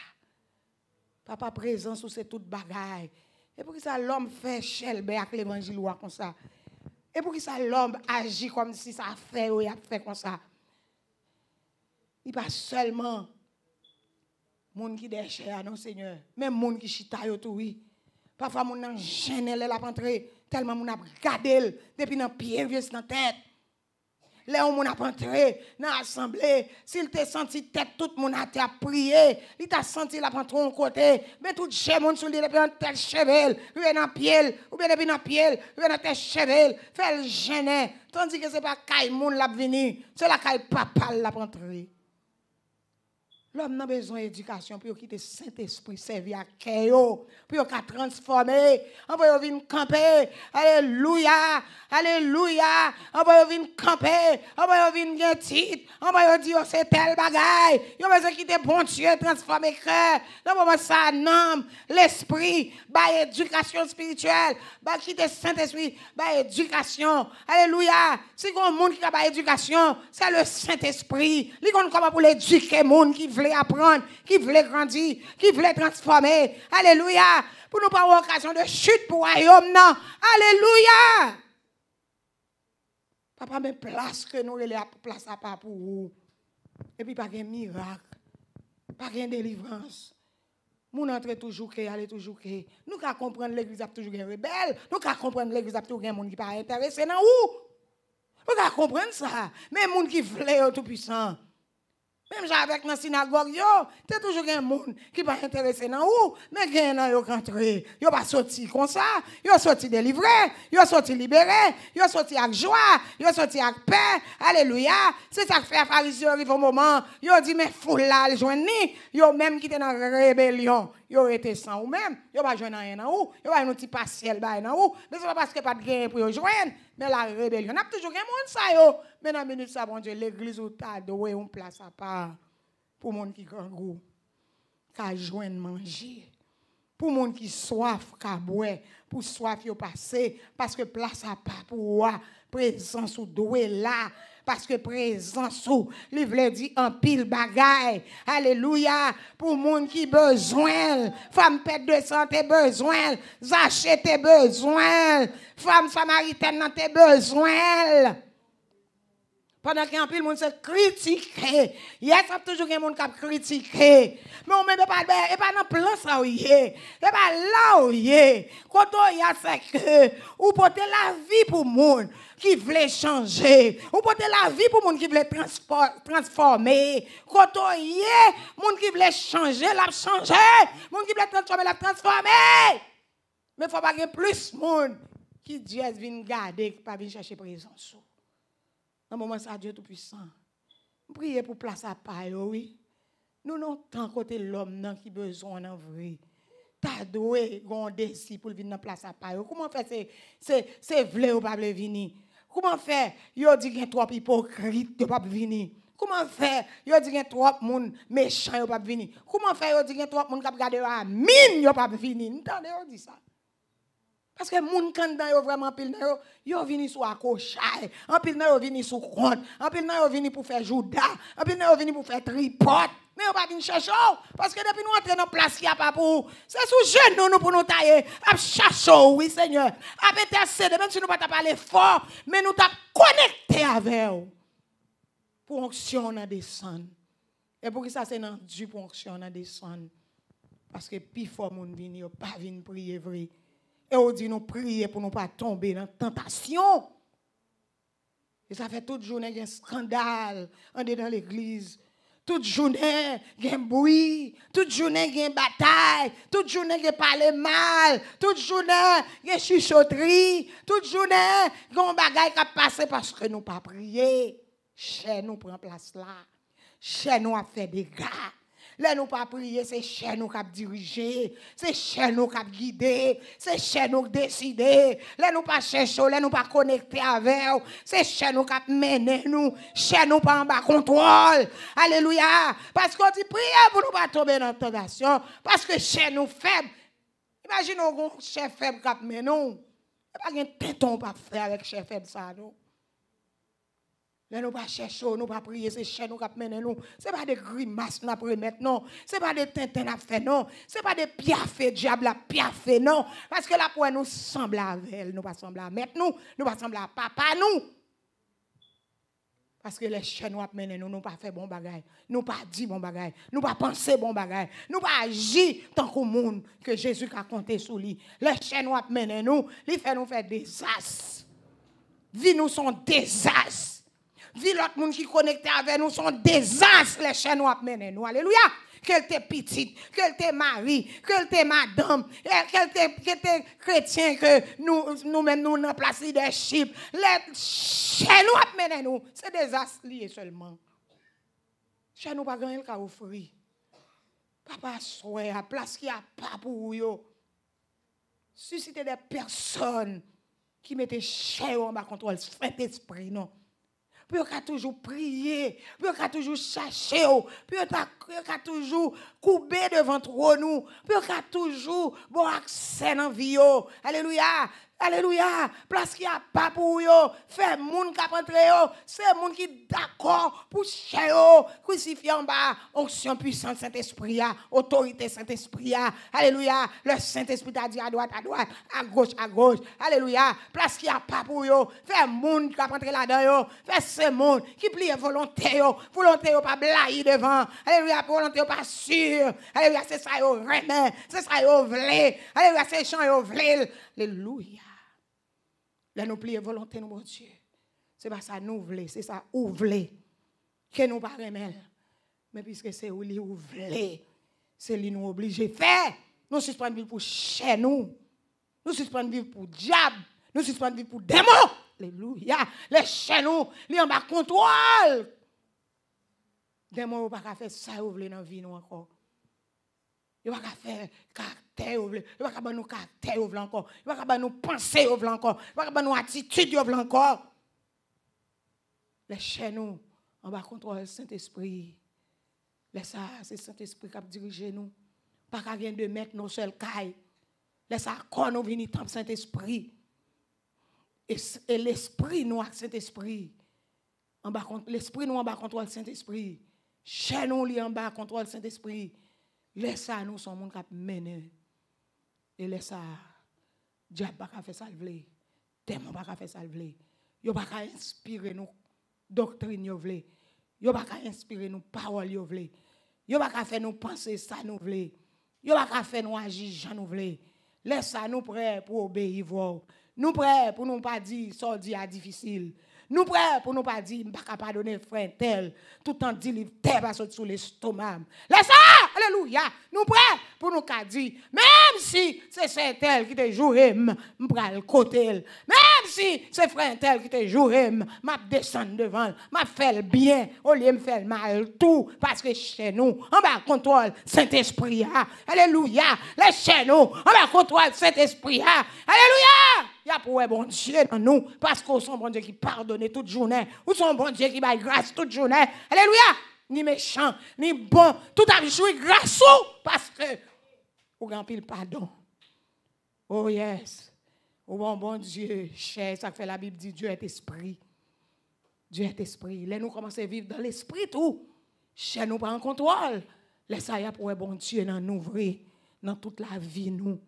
Papa présent sous ces toutes bagailles. Et pour ça l'homme fait chelbe avec l'évangile comme ça. Et pour ça l'homme agit comme si ça fait ou a fait comme ça. Il n'y a pas seulement gens qui sont non Seigneur, même gens qui chita tout oui. Parfois moun gens gêné l'a entré tellement moun a depuis nan pied vieux dans tête. Là où moun a entré dans l'assemblée, s'il t'a senti tête tout monde a prié, il t'a senti la en côté, mais tout chez moun sur depuis en tête chevel, bien dans pied, ou bien depuis pieds, pied, lui dans chevel, fait le gêner, tandis que c'est pas caille moun l'a venir, c'est la caille papa l'a entré. L'homme a besoin d'éducation pour quitter Saint-Esprit, servir à Kéo, pour qu'il transformer, on va venir camper, alléluia, alléluia, on va venir camper, on va venir gagner titre, on va dire oh, c'est tel bagaille, il a besoin quitter bon Dieu, transformer cœur, Non, moment ça, homme, l'esprit, par bah, éducation spirituelle, par bah, quitter Saint-Esprit, par bah, éducation, alléluia, si un monde qui a par éducation, c'est le Saint-Esprit, il comment pour l'éduquer monde qui voulait apprendre, qui voulait grandir, qui voulait transformer. Alléluia. Pour nous pas avoir occasion de chute pour royaume, non. Alléluia. Papa, même place que nous, la place à pas pour vous. Et puis, pas un miracle, pas une délivrance. Mon entrée toujours que, aller toujours que. Nous qu'à comprendre l'église a toujours un rebelle. Nous qu'à comprendre l'église a toujours un monde qui pas intéressé dans où. Nous qu'à comprendre ça. Mais monde qui voulait tout puissant. Même avec la synagogue, y t'es toujours un monde qui va intéressé dans vous, mais il y a un rentré. pas sorti comme ça, yo sorti délivré, yo sorti libéré, yo sorti avec joie, yo sorti avec paix. Alléluia. C'est ça que fait les arrive au moment. Ils dit, mais fou là, ils yo même qui dans la rébellion ils ont été sans ou même, ils n'ont pas joué rien dans ou, ils ont un petit partiel dans ou, mais c'est n'est pas parce que pas de gain pour joindre, mais la rébellion. n'a a toujours de monde ça yo. Mais dans minute ça, bon Dieu, l'église ou ta doué place à part pour monde qui kangou, joué joindre manger. Pour monde qui soif, qui boire, pour soif yo passer, parce que place à part pour présence ou doué là, parce que présence lui voulait dire en pile bagaille. Alléluia. Pour monde qui besoin, femme pète de santé besoin, Zaché tes besoin, femme samaritaine tes besoin. Pendant qu'il y a un peu de monde se critique. Il y a toujours un monde qui critique. Mais on ne peut pas et pas dans le plan ça il pas là où il Quand on y a fait que, peut porter la vie pour le monde qui voulait changer. Ou porter la vie pour le monde qui voulait transformer. Quand on y est, le monde qui voulait changer, l'a changé. Le monde qui voulait transformer, l'a transformé. Mais il faut pas qu'il y ait plus de monde qui Dieu vient garder, qui ne pas venir chercher présence. Dans le moment, ça, Dieu Tout-Puissant. Priez pour place à paille, oui. Nous n'avons tant côté l'homme qui besoin en vrai. T'as doué gondé si pour venir dans place à paille. Comment faire c'est c'est c'est vrai ou pas venir? Comment faire? Il dit qu'il trop hypocrite, de pas venir. Comment faire? Il dit qu'il trop monde méchant, yo pas venir. Comment faire? Il dit qu'il trop monde qui regarder à mine, pas venir. Entendez, on dit ça. Parce que les gens qui vraiment pile yo, ils viennent sur accrochage, en pile dans ils viennent sur compte, en pile dans ils viennent pour faire juda, en pile dans ils viennent pour faire tripote. Mais on pas venir chercher parce que depuis nous entrons dans place qui a pas pour c'est sous genou nous pour nous tailler, à chercher oui Seigneur. À pétasser même si nous pas parlé fort, mais nous t'a connecté avec eux. Pour onction on descendre. Et pour que ça c'est dans Dieu pour onction on descendre. Parce que plus fort vini, yo pas venir prier vrai. Et on dit nous prier pour ne pas tomber dans la tentation. Et ça fait toute journée, qu'il y a un scandale, on est dans l'église. Toute journée, il y a un bruit. Toute journée, il y a une bataille. Toute journée, il y a parler mal. Toute journée, il y a chuchoterie. Toute journée, il y a un qui passé parce que nous pas prier. Chez nous, prend place là. Chez nous, a fait des gars. Là, nous pas prier, c'est chez nous cap diriger, c'est chez nous cap guider, c'est chez nous décider. Là, nous pas chercher, là, nous pas connecter avec, c'est chez nous cap mener nous, chez nous pas en bas contrôle. Alléluia. Parce qu'on dit prier pour nous pas tomber dans la tentation, parce que chez nous faible. Imagine un chef faible cap mener nous. Pas de téton pas faire avec chef faible ça, nous. Mais nous pas chercher, nous pas prier, c'est cher nous cap mener nous. C'est pas des grimaces nous pas remettre non. C'est pas des tintins à fait non. C'est pas des piafés diable à non. Parce que là pour nous semble à elle, nous pas semble à mettre nous, nous pas semble papa nous. Parce que les chaînes nous ne nous, nous pas fait bon bagage, nous pas dit bon bagage, nous pas pensé bon bagage, nous pas agi tant qu'au monde que Jésus a compté sur lui. Les chaînes nous mené nous, il fait nous faire des as. Vie nous sont as. Vie l'autre monde qui connecté avec nous sont désastre, les chaînes nous mener nous. Alléluia. Quel était petite, qu'elle était mari, qu'elle était madame, eh, quel était chrétien, que nous-mêmes nous, nous, place place chips Les chaînes nous mener nous. C'est désastre lié seulement. Chaînes ou pas gagné le cas Papa souhait, à place qui a pas pour vous. Susciter des personnes qui mettaient chair en bas contre le Saint-Esprit, non puis on toujours prier, vous on toujours chercher, vous on toujours couper devant nous, vous on toujours bon accès dans la vie. Oh. Alléluia. Alléluia. Place qui a pas pour yo. Fait moun kap entre yo. C'est moun qui d'accord pour chez yo. Crucifié en bas. Onction puissante Saint-Esprit. Autorité Saint-Esprit. Alléluia. Le Saint-Esprit a dit à droite, à droite. À gauche, à gauche. Alléluia. Place qui a pas pour yo. Fait moun kap entre là-dedans yo. Fait ce monde qui plie volonté yo. Volonté yo pas blahi devant. Alléluia. Volonté yo pas sûr. Alléluia. C'est ça yo C'est ça yo vle. Alléluia. C'est chant yo Alléluia. Là, nous prions volonté, mon Dieu. Ce n'est pas ça nous voulons, c'est ça nous voulons. Que nous pas Mais puisque c'est où nous voulons, c'est lui nous obligé de faire. Nous suspendons pour chez nous. Nous suspendons pour diable. Nous suspendons pour démon. Alléluia. Les chez nous, les en bas contrôle. Démon, pas faire ça, vous voulez dans la vie, nous encore. Il va faire caractère, il va faire nous caractère encore, il va faire pensées ouvrir encore, il va faire attitudes attitude encore. Les nous on va contrôler le Saint-Esprit. Laisse ça, c'est Saint-Esprit qui a dirigé nous. Pas qu'à venir de mettre nos seuls cailles. Laisse ça quand nous venir dans Saint-Esprit. Et, l'Esprit nous avec Saint-Esprit. l'Esprit nous on va contrôler le Saint-Esprit. Chaînes nous, on va contre le Saint-Esprit. Laisse nous son monde qui mené. Et laisse ça. Diable pas faire ça le Démon pas faire ça le va Yo pas inspirer nous doctrine yo vle. Yo pas inspirer nous parole yo vle. Yo pas faire nous penser ça nous vle. Yo pas faire nous agir j'en nous vle. Laisse nous prêts pour obéir Nous prêts pour nous pas dire ça dit à difficile. Nous prêts pour nous pas dire, je pas pardonner frère tel, tout en dit, terre va sur sous l'estomac. Laisse ça, alléluia. Nous prêts pour nous pas dire, même si c'est frère tel qui te joue, je prends le côté. Même si c'est frère tel qui te joue, je eh, descendre devant, je fait le bien, au lieu de faire le mal, tout, parce que chez nous, on va contrôle Saint-Esprit. Alléluia. Laisse chez nous, on va contrôler Saint-Esprit. Alléluia. Il y a pour bon Dieu dans nous. Parce qu'on son bon Dieu qui pardonne toute journée. Ou son bon Dieu qui bail grâce toute journée. Alléluia. Ni méchant, ni bon. Tout a joué grâce Parce que, au grand pile pardon. Oh yes. Au oh, bon bon Dieu, cher, ça fait la Bible dit Dieu est esprit. Dieu est esprit. Laisse nous commencer à vivre dans l'esprit tout. Cher, nous pas en contrôle. Laissez pour bon Dieu dans nous, vrai, dans toute la vie, nous.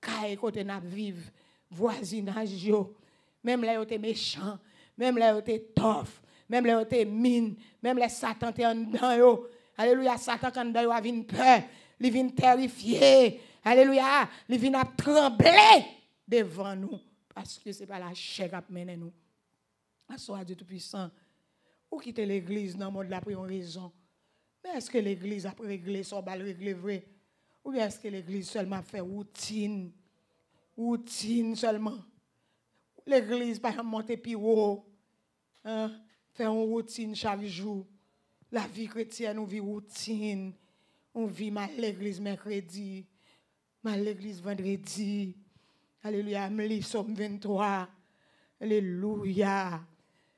Quand côté nous vivons voisinage yo. Même là, yo es méchant. Même là, yo es tough. Même là, yo min, mine. Même là, Satan est en dedans yo. Alléluia, Satan quand yo a vin peur. Il vient terrifié. Alléluia, il vient trembler devant nous. Parce que ce n'est pas la chair qui mène nous. À soi Dieu Tout-Puissant. Ou quitte l'église dans le monde de la prière raison. Mais est-ce que l'église a réglé son bal réglé vrai? Ou bien est-ce que l'église seulement fait routine? routine seulement. L'église, par exemple, monter plus hein? une routine chaque jour. La vie chrétienne, on vit routine. On vit mal l'église mercredi, mal l'église vendredi. Alléluia, M'li Somme 23. Alléluia.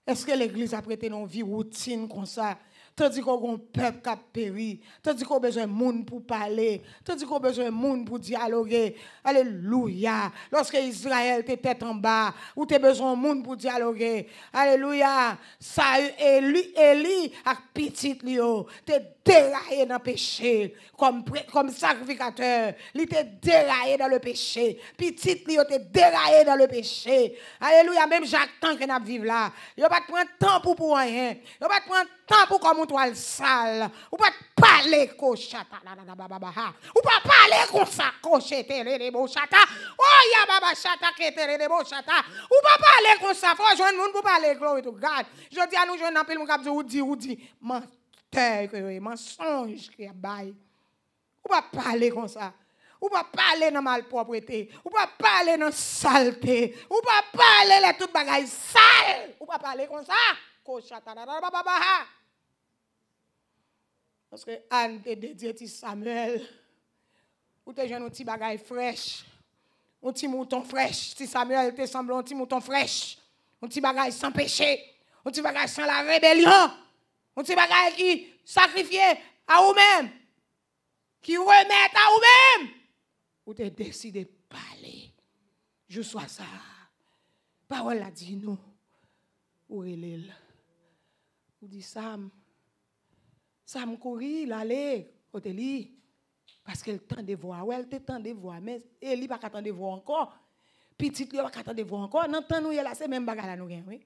Est-ce que l'église a prêté une vie routine comme ça? tandis qu'on a un peuple qui a te tandis qu'on a besoin de monde pour parler, tandis qu'on a besoin de monde pour dialoguer. Alléluia. Lorsque Israël était en bas, ou tu besoin de monde pour dialoguer. Alléluia. Ça Eli, Eli, avec petit lio, t'es déraillé dans le péché, comme, comme sacrificateur. Il était déraillé dans le péché. Petit lio, t'es déraillé dans le péché. Alléluia. Même Jacques, tant que a là, il n'y a pas de temps pour rien. Il n'y pas de Tan pou kon moun to al sal. Ou pa pale koushata ah, nan nan nan bababa ha. Ou pa pale konsa koushete re de moushata. Ou ya bababa chata kete re de moushata. Ou pa pale konsa. Fon joun moun pou pale klo eto. Gaj. Jou di an nou joun nan pil moun kap zi ou di ou di. Man te kwe. Man sonj kwe bay. Ou pa pale konsa. Ou pa pale nan malpropwete. Ou pa pale nan salte. Ou pa pale nan tout bagay sal. Ou pa pale konsa. Koushata nan nan nan bababa ha. Parce que Anne te dédiée à Samuel. Ou te jeune un petit bagaille fraîche. Un petit mouton fraîche. Si Samuel te semble un petit mouton fraîche. Un petit bagaille sans péché. Un petit bagaille sans la rébellion. Un petit bagaille qui sacrifie à vous-même. Qui remet à vous-même. Ou te décide de parler. Je sois ça. Parole a dit nous. Ou est elle Ou dit Sam. Ça me couru, l'aller, au Parce qu'elle tend de voir. elle tend de voir. Mais elle n'a pas de voir encore. Petite, elle n'a pas de voir encore. Dans le nous, a c'est même bagarre à nous, oui.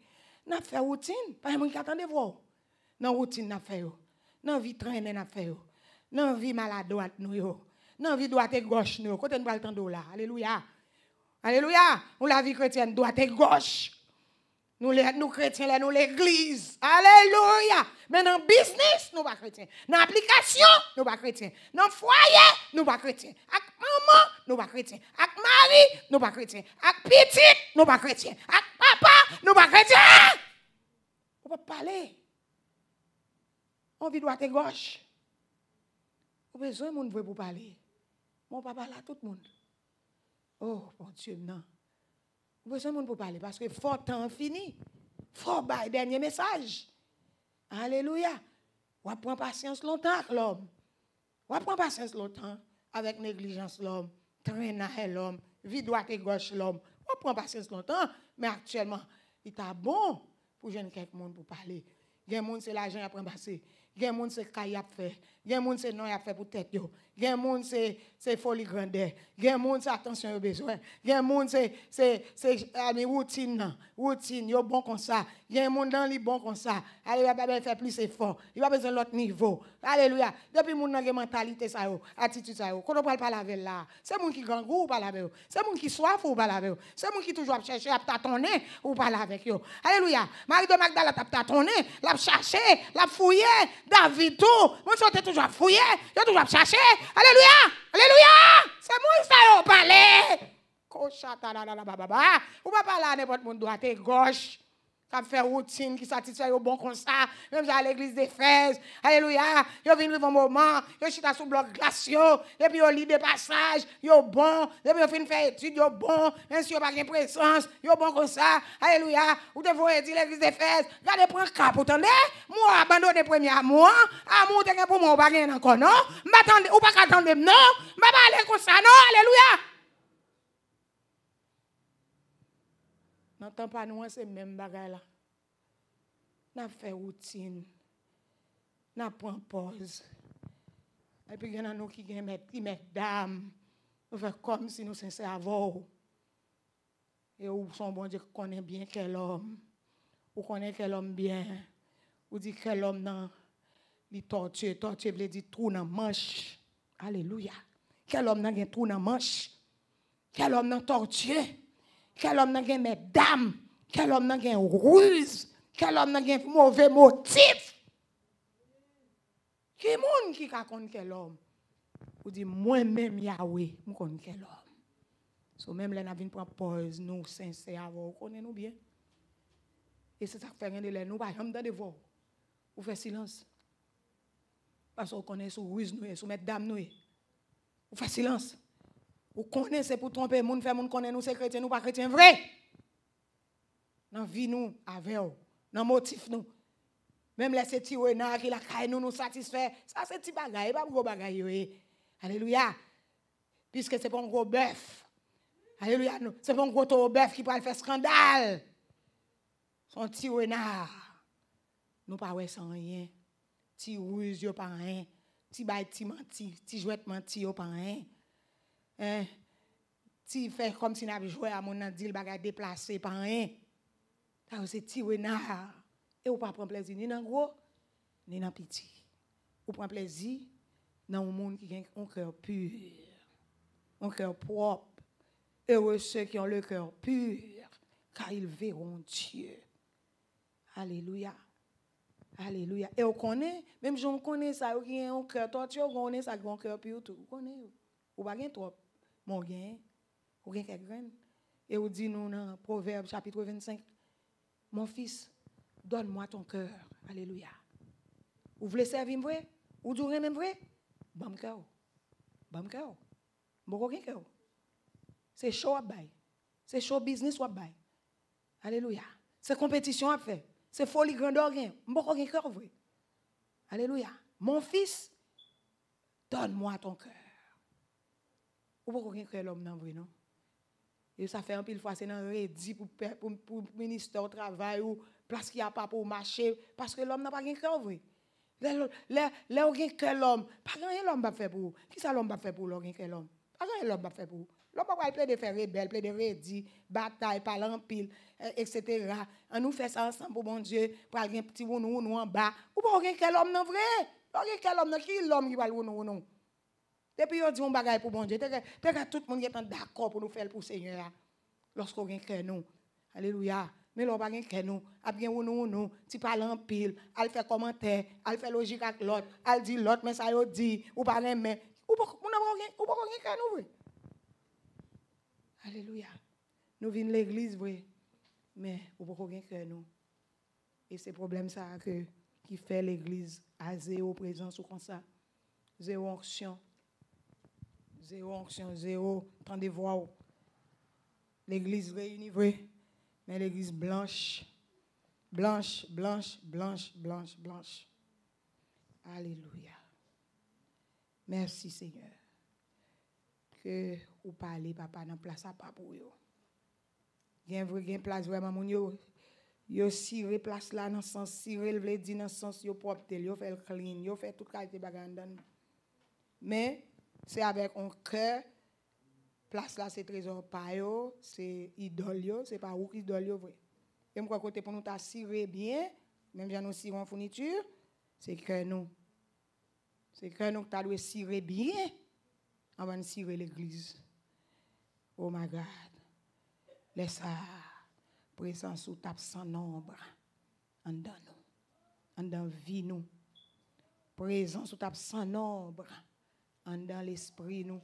Nous fait routine. Pas même de voir. Dans routine, nous fait. Dans vie train, nous fait. Dans vie maladroite, nous, vie droite gauche, nous. Quand on temps de là. Alléluia. Alléluia. la vie chrétienne, droite et gauche. Nous, les, nous chrétiens, nous l'église. Alléluia. Mais dans le business, nous pas chrétiens. Dans l'application, nous pas chrétiens. Dans le foyer, nous pas chrétiens. Avec maman, nous pas chrétiens. Avec mari, nous pas chrétiens. Avec petit, nous pas chrétiens. Avec papa, nous pas chrétiens. On peut parler. On vit droite et gauche. On besoin de monde pour parler. Mon papa là, tout le monde. Oh, mon Dieu, non. Vous avez besoin de pour parler parce que fort temps fini. Fort bail dernier message. Alléluia. On prend patience longtemps avec l'homme. On prend patience longtemps avec négligence l'homme, traîner l'homme, vie droite et gauche l'homme. On prend patience longtemps, mais actuellement, il est bon pour jeune quelqu'un pour parler. Il y a des gens, c'est l'argent pour passer. Il y a des gens, c'est ont qu'il fait. Gen moun se non y a fait pour tête yo. Gen moun se c'est folie grandeur. Gen moun se attention yo besoin. Gen moun se c'est c'est ami routine routine yo bon comme ça. Gen moun dans li bon comme ça. Alléluia pas besoin faire plus effort. Il va besoin l'autre niveau. Alléluia. Depuis moun nan mentalité ça yo, attitude ça yo. Quand on parle pas la se là, c'est moun qui grand ou parle avec yo. C'est moun qui soif ou parle avec yo. C'est moun qui toujours chercher à tâtonner ou parle avec yo. Alléluia. Marie de Magdala t'a tâtonné, l'a chèche, l'a fouillé, David tout. Moun toujours toujours fouiller, yo toujours chercher. Alléluia! Alléluia! C'est moi qui yo parler. Kocha la la la ba ba Ou pas parler à n'importe monde droite et gauche qui fait routine, qui satisfait au bon comme ça, même à l'église d'Éphèse. Alléluia. Ils viens vivre un moment, ils chita sous bloc glacial. et puis je lit des passages, ils et puis ils fin faire études, ils bon. bons, même si ils pas de présence, ils bon bons comme ça. Alléluia. Vous devez dire l'église d'Éphèse, regardez, prends cap, vous entendez moi, abandonné premier amour, amour, t'es pour moi, vous n'avez pas encore, non? Vous ou pas attendre, non? Vous pas aller comme ça, non? Alléluia. N'entends pas nous c'est ces mêmes choses-là. On fait routine. On prend e pause. Et puis, il y en a qui mettent dame. On fait comme si nous s'en servait. Et on se dit qu'on connaît bien quel homme. On connaît quel homme bien. On dit quel homme dans le tortueux. Tortueux, veut dire trou dans la manche. Alléluia. Quel homme dans le trou dans manche. Quel homme dans le Kèl om nan gen met dam, kèl om nan gen rouse, kèl om nan gen mou ve moutif. Kèl moun ki ka koni kèl om? Ou di mwen men miya we mou koni kèl om. Sou men mwen avin prapoz nou, sensè avon, ou konen nou bien. E se tak fè gen de lè nou, vajam dan devon. Ou fè silans. Pasou konen sou rouse nou, sou met dam nou. Ou fè silans. Ou konen se pou trompe moun, fè moun konen nou se kretien, nou pa kretien vre. Nan vi nou ave ou, nan motif nou. Mem lese ti wè nan ki la kay nou nou satisfè. Sa se ti bagay, e pa mou go bagay yo e. Aleluya. Piske se pon gro bèf. Aleluya nou. Se pon gro to bèf ki pa l fè skandal. Son ti wè nan. Nou pa wè san yè. Ti wè zyo pan yè. Ti bè ti man ti, ti jwèt man ti yo pan yè. Si hein? vous comme si vous avez joué à mon adil, tu avez déplacé par un. Car vous êtes Et vous ne prenez pas plaisir ni dans le gros, ni dans le petit. plaisir dans un monde qui a un cœur pur, un cœur propre. Et ceux qui ont le cœur pur, car ils verront Dieu. Alléluia. Alléluia. Et on connaît même si connais connaissez ça, vous a un cœur torturé, on connaît ça, vous cœur pur, tu connaissez. Vous avez un cœur trop mon Et on dit dans dans Proverbe chapitre 25, mon fils, donne-moi ton cœur. Alléluia. Vous voulez servir vrai? Ou du même vrai? Bam cœur. Bam cœur. Bon cœur. C'est show à bail. C'est show business à bail. Alléluia. C'est compétition à faire. C'est folie grandeur gain. Bon cœur vrai. Alléluia. Mon fils, donne-moi ton cœur pour rien créer l'homme non vrai non et ça fait un pile fois c'est dans vrai dit pour pour ministre travail ou parce qu'il y a pas pour marché parce que l'homme n'a pas rien créé l'homme là là rien créé l'homme parce qu'on dit l'homme va fait pour qui ça l'homme va faire pour l'homme rien créé l'homme pas qu'on dit l'homme va faire pour l'homme quoi il plaît de faire il plaît de dire bataille pas un pile euh, etc on nous fait ça ensemble pour mon Dieu pour quelqu'un petit ou en bas ou pour rien créer l'homme non vrai rien créer qui l'homme il va ou non ou non depuis on dit un pour bon Dieu, tout le monde est d'accord pour nous faire pour le Seigneur. Lorsqu'on a nous. Alléluia. Mais lorsqu'on pas que nous, a bien nous, nous tu parles en pile, Elle fait commentaire, Elle fait logique avec l'autre, Elle dit l'autre mais ça yo dit ou pas mais ou pas ou pas que nous. Alléluia. Nous venons l'église oui, mais on pas que nous. Et c'est problème ça que qui fait l'église à zéro présence ou comme ça. Zéro ancien zéro onction, zéro temps de voix. L'église réunie, oui, mais l'église blanche, blanche, blanche, blanche, blanche, blanche. Alléluia. Merci Seigneur. Que vous parlez, papa, dans place à pas pour vous. viens, vre viens, place vraiment moun yo, yo place là, dans le sens, re l vle dans le sens yo propre yo le clean, yo fait tout cas de dan. Mais c'est avec un cœur. Place là, c'est trésor payo, c'est idolio c'est pas où idole, vrai. Et moi, côté pour nous t'assurer bien, même si nous en fourniture, c'est que nous. C'est que nous t'as dû cirer bien avant de cirer l'église. Oh my God. Laisse ça. Présence ou tape sans nombre. En dans nous. En dans nous. Présence ou tape sans nombre en dans l'esprit nous.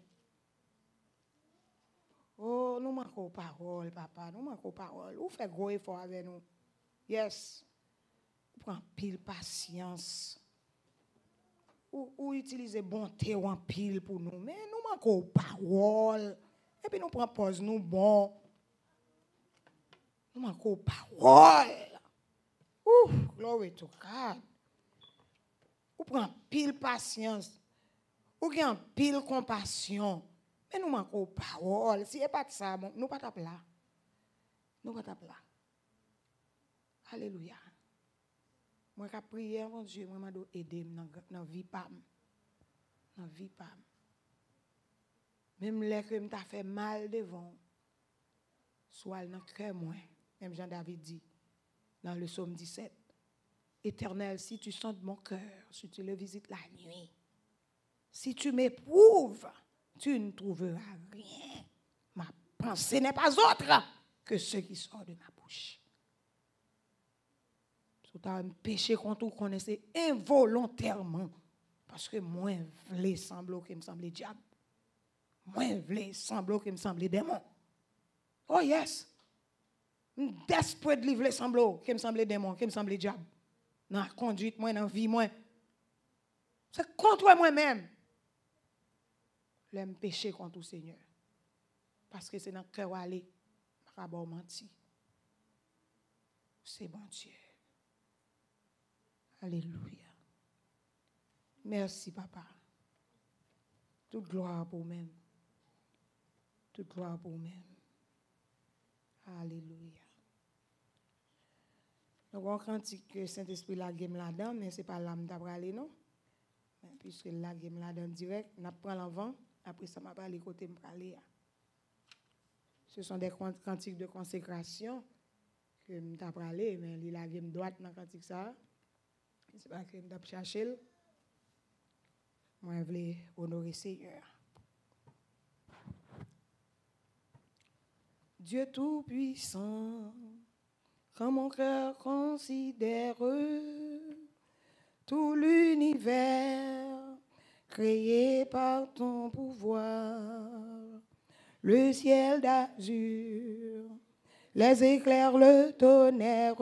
Oh, nous manquons parole, papa. Nous manquons parole. Vous faites gros effort avec nous. Yes. Vous prenez pile patience. Ou, ou utilisez bonté ou en pile pour nous. Mais nous manquons parole. Et puis nous prenons pause, nous bon. Nous manquons parole. Ouh, glory to God. Vous prenez pile patience. Ou une pile compassion. Mais nous manquons parole. Si n'y a pas de ça, nous ne pas là. Nous ne pas là. Alléluia. Moi qui prié mon Dieu, moi dois dans la vie Dans la vie Même les que m'a fait mal devant, soit dans le cœur moi. Même Jean-David dit dans le psaume 17, Éternel, si tu sens mon cœur, si tu le visites la nuit, si tu m'éprouves, tu ne trouveras rien. Ma pensée n'est pas autre que ce qui sort de ma bouche. C'est un péché qu'on connaissait involontairement, parce que moi, je semble que me semble diable. Moi, je semble que me semble démon. Oh yes. de livre semble que me semble démon, que me semble diable. Dans la conduite, moi, dans la vie, moi. C'est contre moi-même l'empêcher péché contre le Seigneur. Parce que c'est dans le cœur aller, rabat menti. C'est bon Dieu. Alléluia. Merci, papa. Toute gloire pour vous-même. Toute gloire pour vous-même. Alléluia. Donc, on cantique que Saint-Esprit la game là-dedans, mais ce n'est pas l'âme d'Abraham, non? Puisque la game là-dedans direct, on prend l'avant. Après ça, m'a parlé côté parlé Ce sont des cantiques de consécration que m'a parlé, mais il a une droite dans cantique ça. C'est pas que m'ta chercher. Moi, je voulais honorer Seigneur. Dieu Tout-Puissant, quand mon cœur considère tout l'univers, créé par ton pouvoir, le ciel d'azur, les éclairs, le tonnerre,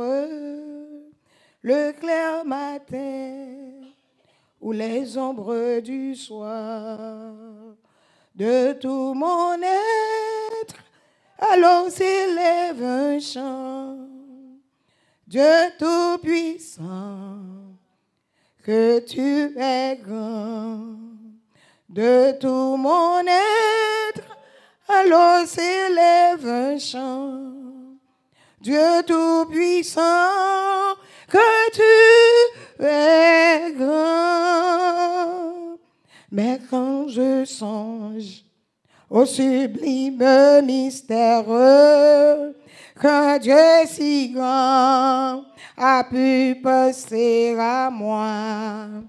le clair matin ou les ombres du soir. De tout mon être, alors s'élève un chant, Dieu tout-puissant que tu es grand. De tout mon être, alors s'élève un chant. Dieu Tout-Puissant, que tu es grand. Mais quand je songe au sublime mystère, que Dieu si grand a pu passer à moi,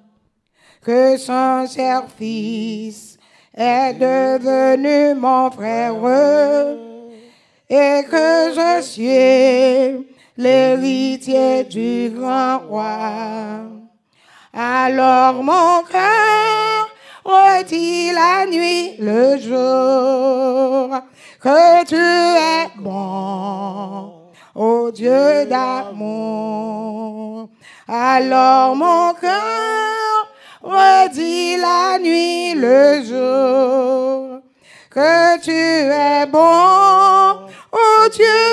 que son cher fils est devenu mon frère et que je suis l'héritier du grand roi. Alors mon cœur retire la nuit, le jour que tu es bon, ô Dieu d'amour. Alors mon cœur redit la nuit, le jour, que tu es bon, ô Dieu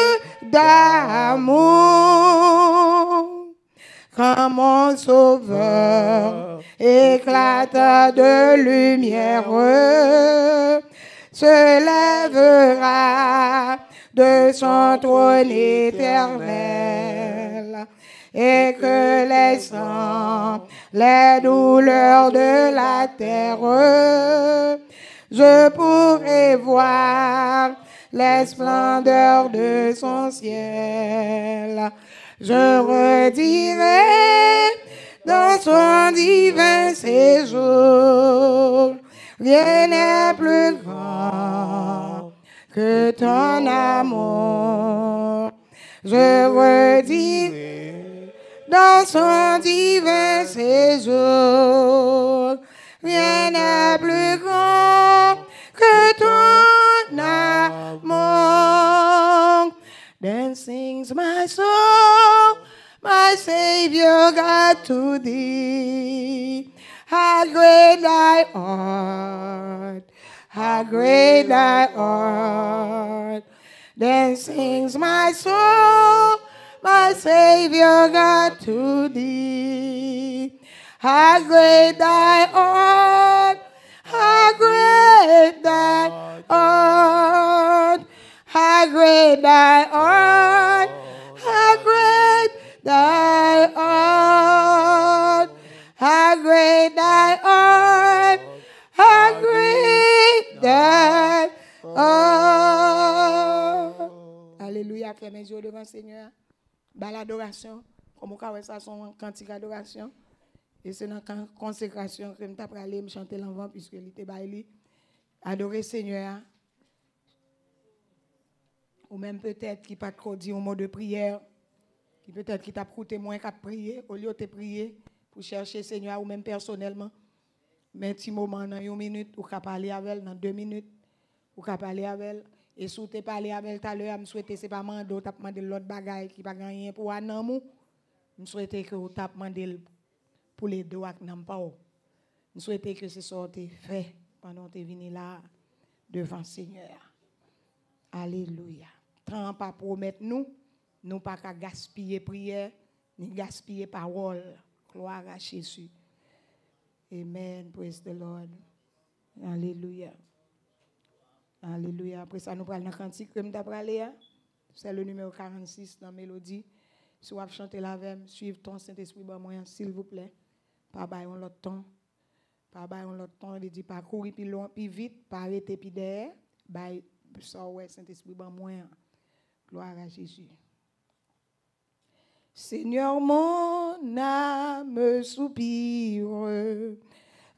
d'amour. Quand mon sauveur éclate de lumière, se lèvera de son trône éternel et que laissant les douleurs de la terre, je pourrai voir les splendeurs de son ciel. Je redirai dans son divin séjour rien n'est plus grand que ton amour. Je veux dire, dans son divin séjour, rien n'est plus grand que ton amour. Then sings my soul, my Savior God to thee. How great thy art, how great thy art. Then sings my soul, my Savior God to thee. How great thy art, how great thy art, how great thy art, how great thy art. Oh. Alléluia, fermez mes yeux devant Seigneur. Bah l'adoration, comme on ça, son cantique adoration. Et c'est dans la consécration que je vais me chanter l'enfant puisque il était baillé. Adorer Seigneur. Ou même peut-être qui pas trop dit un mot de prière. Qui peut-être qui t'a prouté moins qu'à prier. Au lieu de prier, pour chercher Seigneur ou même personnellement. Mais un petit moment, dans une minute, ou qu'à parler avec elle, dans deux minutes, ou qu'à parler avec elle. Et si tu parlé avec elle tout à l'heure, je souhaite que ce n'est pas Mando, tu as l'autre bagaille qui n'a pas rien pour un amour. Je souhaite que tu as demandé pour les deux avec Nampao. Je souhaite que ce soit fait pendant que tu es venu là devant le Seigneur. Alléluia. Tant pas promettre nous, nous pas qu'à gaspiller prière, ni gaspiller parole. Gloire à Jésus. Amen. Praise the Lord. Alléluia. Alléluia. Après ça, nous parlons dans le cantique comme hein. C'est le numéro 46 dans la Mélodie. Si vous avez chanté la même, suivez ton Saint-Esprit, s'il vous plaît. Pas on l'autre temps. Pas on l'autre temps. Il dit pas courir plus loin, plus vite, pas arrêter puis derrière. Baille, ça, ouais, Saint-Esprit, ben moyen. Gloire à Jésus. Seigneur, mon âme soupire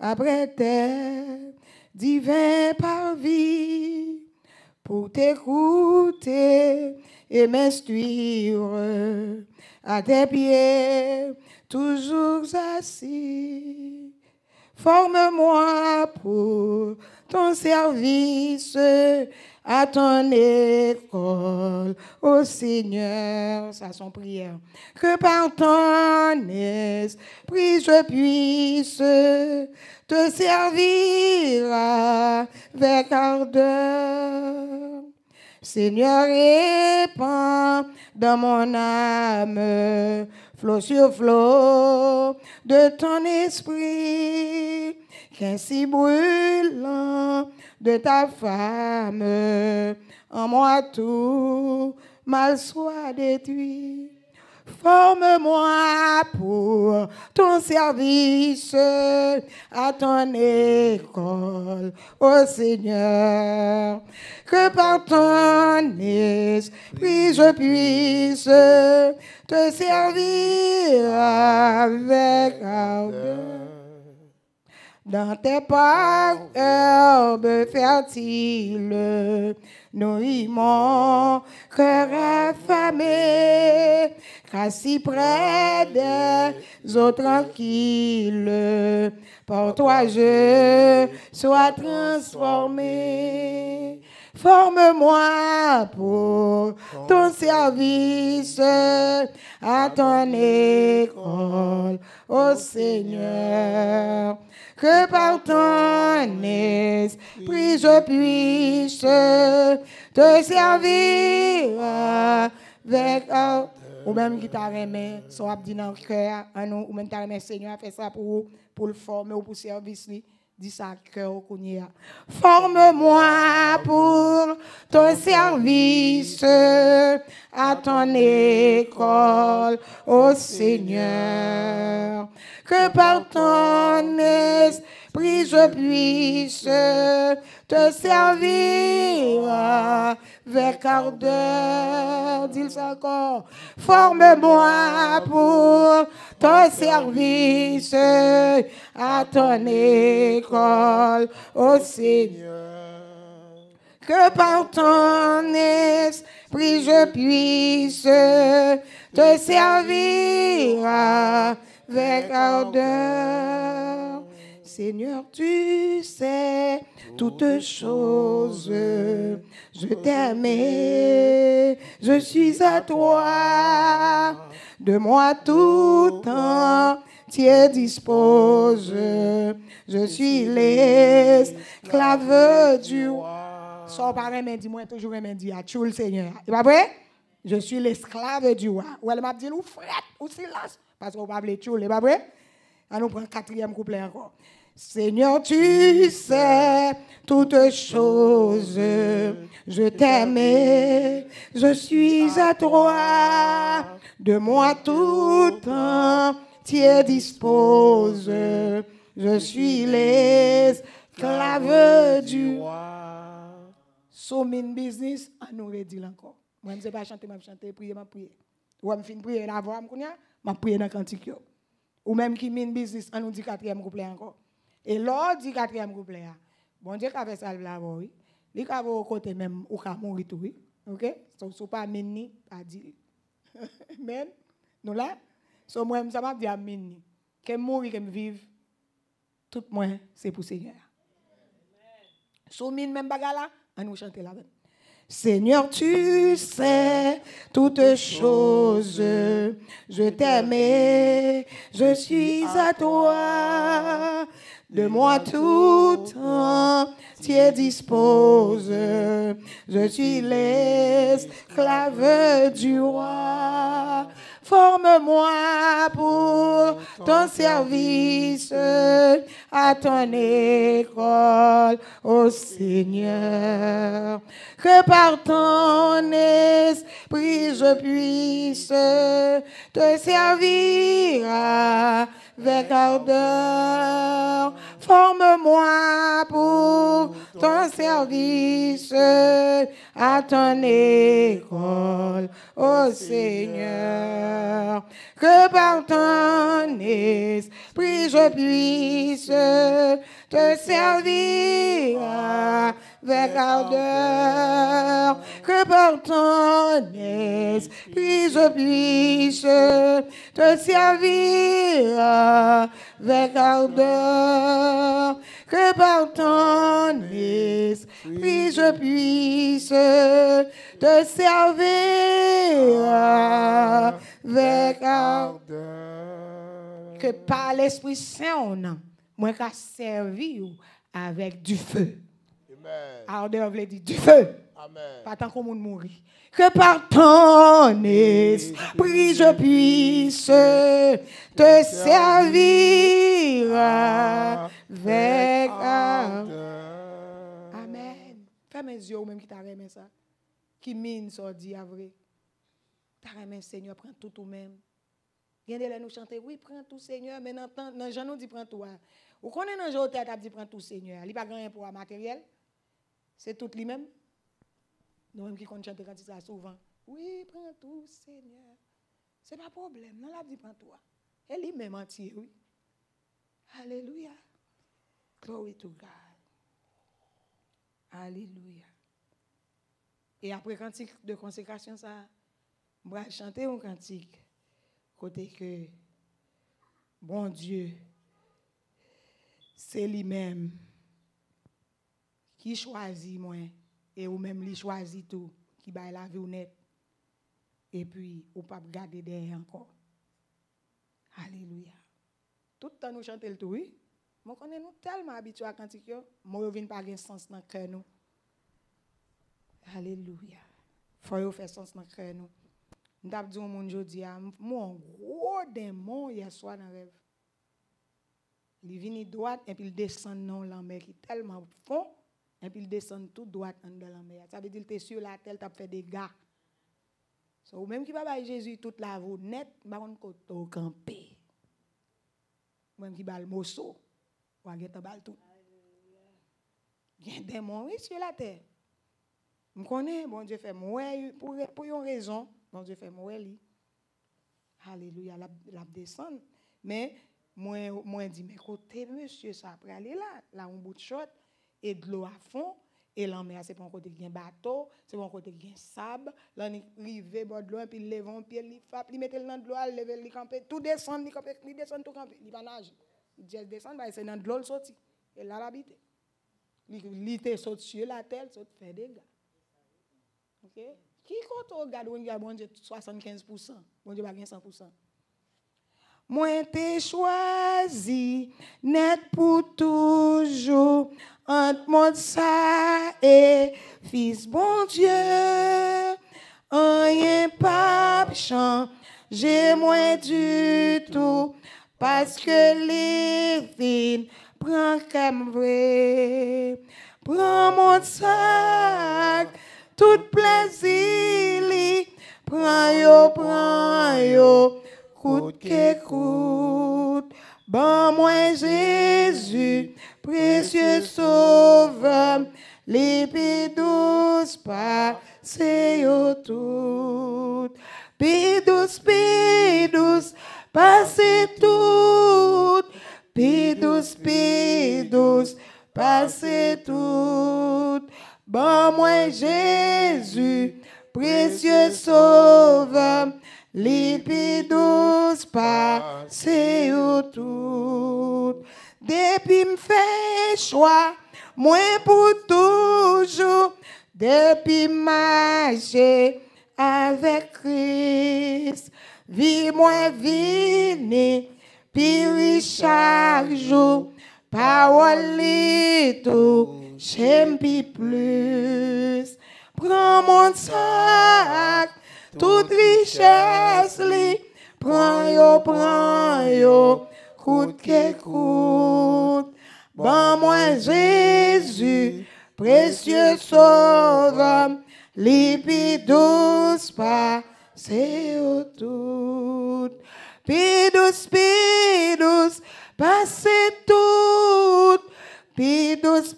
après tes divins parvis pour t'écouter et m'instruire à tes pieds, toujours assis. Forme-moi pour ton service à ton école, ô Seigneur, ça son prière. Que par ton esprit je puisse te servir avec ardeur. Seigneur, répands dans mon âme flot sur flot de ton esprit, si brûlant de ta femme, en moi tout mal soit détruit. Forme-moi pour ton service à ton école, ô Seigneur. Que par ton esprit je puisse te servir avec ardeur. Dans tes parcs, herbes fertiles, nourris mon cœur affamé, rassis près des eaux tranquilles, pour toi je sois transformé. Forme-moi pour ton service à ton école, ô Seigneur. Que par ton esprit je puisse te servir avec ou même qui t'a remis son dit dans le cœur, ou même t'a remis Seigneur, fait ça pour, pour le former ou pour lui dit ça cœur hein. Forme-moi pour ton service à ton école, ô Seigneur, que par ton esprit prie, je puisse te servir avec ardeur. Dis-le encore. Forme-moi pour ton service à ton école, ô Seigneur. Que par ton esprit je puisse te servir avec ardeur. Seigneur, tu sais toutes choses. Je t'aime, je suis à toi. De moi tout entier dispose. Je suis l'esclave du roi. Sors par dis-moi toujours un dit, ah, tu le Seigneur. C'est pas vrai? Je suis l'esclave du roi. Ou elle m'a dit, ou frère, ou silence. Parce qu'on va parler tu, c'est pas vrai? On nous prend quatrième couplet encore. Seigneur, tu sais toutes choses. Je t'aimais, je suis à toi. De moi tout entier dispose. Je suis l'esclave du roi. So mean business, on nous dit encore. Moi, je ne sais pas chanter, je chanter, prier, je prier. Ou je finis prier la voix, je prier dans le cantique. Ou même qui Min business, on nous dit quatrième couplet encore. Et lors dit quatrième couplet. Bon Dieu qu'a fait ça là oui. Li au côté même ou qu'a mourir tout oui. OK Son n'est pas menni pas dit. Mais, Nous là Son moi ça m'a dit menni. Que mourir que vivre tout moi c'est pour Seigneur. Son min même bagala on nous chanter là même. Seigneur, tu sais toutes choses. Je t'aimais, je suis à toi de moi tout entier dispose. Je suis l'esclave du roi. Forme-moi pour ton service à ton école, ô Seigneur. Que par ton esprit je puisse te servir vers ardeur. Forme-moi pour ton service à ton école, ô Seigneur. Que par ton esprit je puisse te servir avec ardeur, que par ton esprit je puisse te servir avec ardeur, que par ton esprit je puisse te servir avec ardeur, que par l'Esprit Saint, on moi qu'à servir avec du feu. Ardeur dehors, vous dit du feu. Pas tant qu'on mourit. Que par ton esprit je puisse te servir avec Amen. Fais mes yeux ou même qui t'a remis ça. Qui mine, ça dit à vrai. T'a remis Seigneur, prends tout ou même. Viens de nous chanter, oui, prends tout Seigneur, mais dans je nous dit prends tout. Hein. Ou connaît dans Jean, t'as dit prends tout Seigneur. Il n'y a pas grand pour matériel. C'est tout lui-même. Nous-mêmes qui chantons quand ça souvent. Oui, prends tout, Seigneur. C'est n'est pas problème. Non, la vie prend toi. Elle est même entière, oui. Alléluia. Glory to God. Alléluia. Et après cantique de consécration, ça, moi, chanter un cantique. Côté que, bon Dieu, c'est lui-même qui choisit moi et ou même lui choisit tout qui baille la vie honnête et puis ou pas garder derrière encore alléluia tout le temps nous chantons le tout oui moi connais nous tellement habitués à cantique Moi, moi viens pas gain sens dans cœur nous alléluia faut yo faire sens dans cœur nous m'tap dit au monde jodi a ah, mon gros démon hier soir dans rêve il vient droit et puis il descend dans Il qui tellement fond et puis il descend tout droit en dans la mer. Ça veut dire que tu es sur la terre, tu as fait des gars. So, même qui va bailler Jésus toute la vie net, bah pas au campé. Même qui baille mosso, ou qui guette tout. Il y a des sur la terre. Je connais, bon Dieu fait moi, pour, pour une raison, bon Dieu fait moi. Alléluia, la, la descend. Mais moi, je dis mais côté monsieur, ça après aller là, là un bout de shot. E dlo a fon, e lan mè a sepon kote gen bato, sepon kote gen sab, lan ni rive bodlon, pi levon, pi li fap, li metel nan dlo a leve, li kampe, tout descend, li descend tout kampe, li banaj. Dje descend, baye se nan dlo l soti, e la rabite. Li te soti, siye la tel, soti fè dega. Ok? Ki koto gadwen ya bonje 75%? Bonje bagen 100%? Moi t'ai choisi net pour toujours Entre mon sac et fils bon Dieu Rien pas chant, J'ai moins du tout parce que les prend comme vrai. Prends mon sac, tout plaisir, prends yo, prends yo. Écoute, Bon, moi, Jésus, précieux sauveur, les pas, c'est tout. Pidous, pidous, passez tout. Pidous, pidous, passez tout. Bon, moi, Jésus, précieux sauveur, lipidos passe ou tout. Depuis m fè choix pour toujours. Depuis depi maje avec kris, vi moi vini, puis chaque chak jou, pa walito, j'aime plus, Prends mon sac toutes richesse li, pran yo, pran yo, koute que koute. bon moi Jésus, précieux sauveur, l'ipidus pi douce tout. pidus douce, passez douce, tout. pidus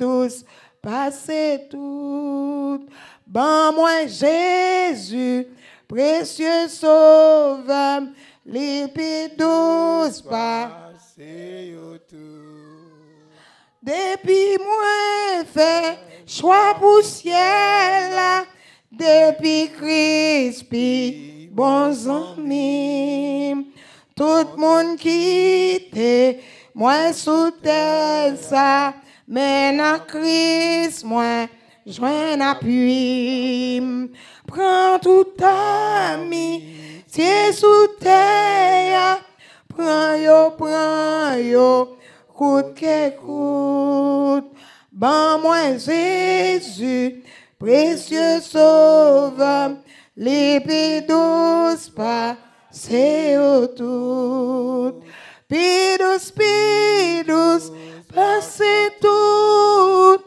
douce, passez douce, vous tout. Bon, moi, Jésus, précieux sauveur, l'épée douce pas. Depuis moi, fait choix pour ciel, depuis Christ, bons amis. Tout le monde quitte, moi sous terre ça, mais en Christ, moi joint appui. Prends tout ami, c'est sous terre. Prends yo, prends yo, coûte que coûte. Ban moi Jésus, précieux sauveur, l'épée douce pas, c'est autour. Pidus, passé passez tout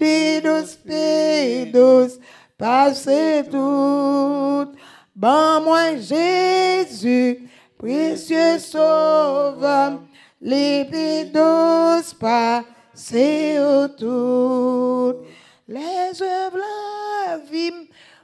pédos pédos passez tout. Bon, moi, Jésus, précieux sauveur, les pédos passez autour. Les œuvres, la vie,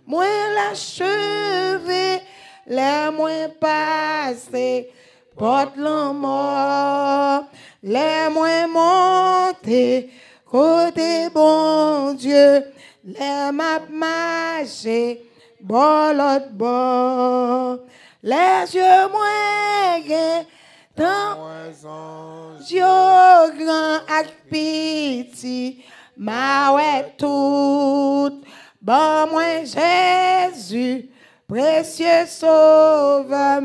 moi, l'achever, les moins passés, porte la mort, les moins montés, Côté bon Dieu, les m'a marché, bon l'autre bon Les yeux moyens, tant Dieu grand a pitié, ma est tout. Bon moi Jésus, précieux sauveur,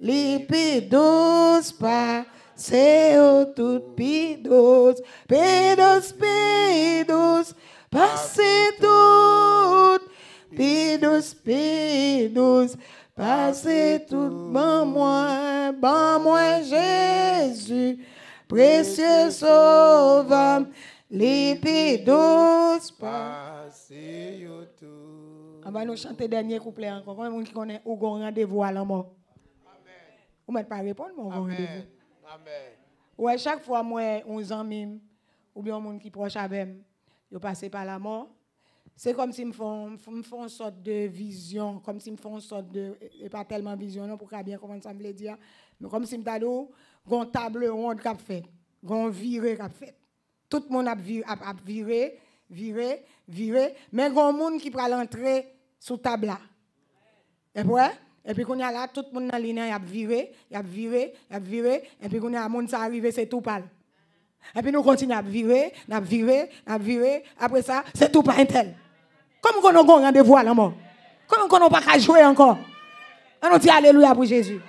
l'épée douce pas seu tout pidos, pidos, pidos, passe tudo, pidos, pidos, passe tout, bon moi, bon moi, Jésus, précieux sauveur, les pidos, passe tout. On va nous chanter dernier couplet encore, on qui connaît, au rendez-vous à la mort. Vous ne m'avez pas répondre, mon rendez-vous. Amen. Ouais, chaque fois, moi, 11 ans même, ou bien monde qui proche avec moi, je passe par la mort. C'est comme si me font, font une sorte de vision, comme si me font une sorte de, et pas tellement vision, non, pour bien comment ça me dire, hein. mais comme si me oh, gon table ronde a fait, gon fait. Tout le monde a viré, viré, viré, mais gon monde qui prend l'entrée sous table là. Et ouais? Et puis, quand y a là, tout le monde dans la il a viré, il a viré, il a viré. Et puis, quand qu'on a monde, ça arrivé, c'est tout pâle. Et puis, nous continuons à virer, à virer, à virer. Après ça, c'est tout pas un tel. Comme qu'on a un rendez-vous à la mort. Comme qu'on n'a pas jouer encore. On dit Alléluia pour Jésus.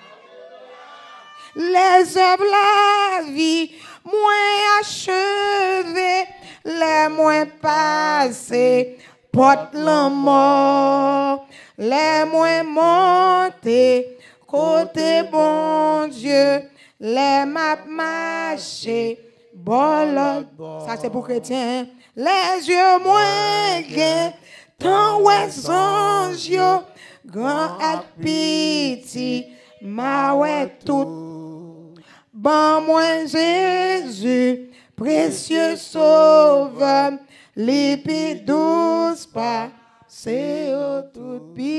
Les œuvres la vie, moins achevées, les moins passées porte la mort, les moins montés, côté bon Dieu, les maps marché, bon Ça c'est pour chrétien. Hein. les yeux moins gains, tant ouais songe grand et petit, ma ouais tout. Bon moins Jésus, précieux sauveur, lípidos para outro pi.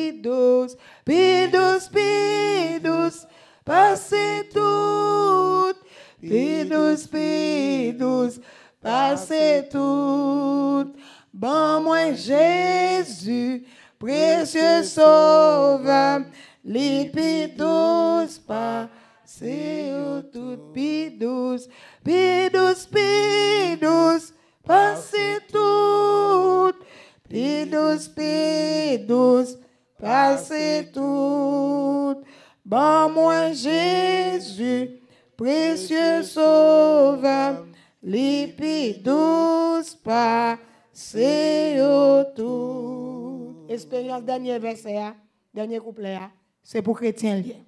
douce, passez tout. Bon, moi, Jésus, précieux sauveur, lipi douce, passez autour. Expérience, dernier verset, hein, dernier couplet, hein. c'est pour chrétiens liés.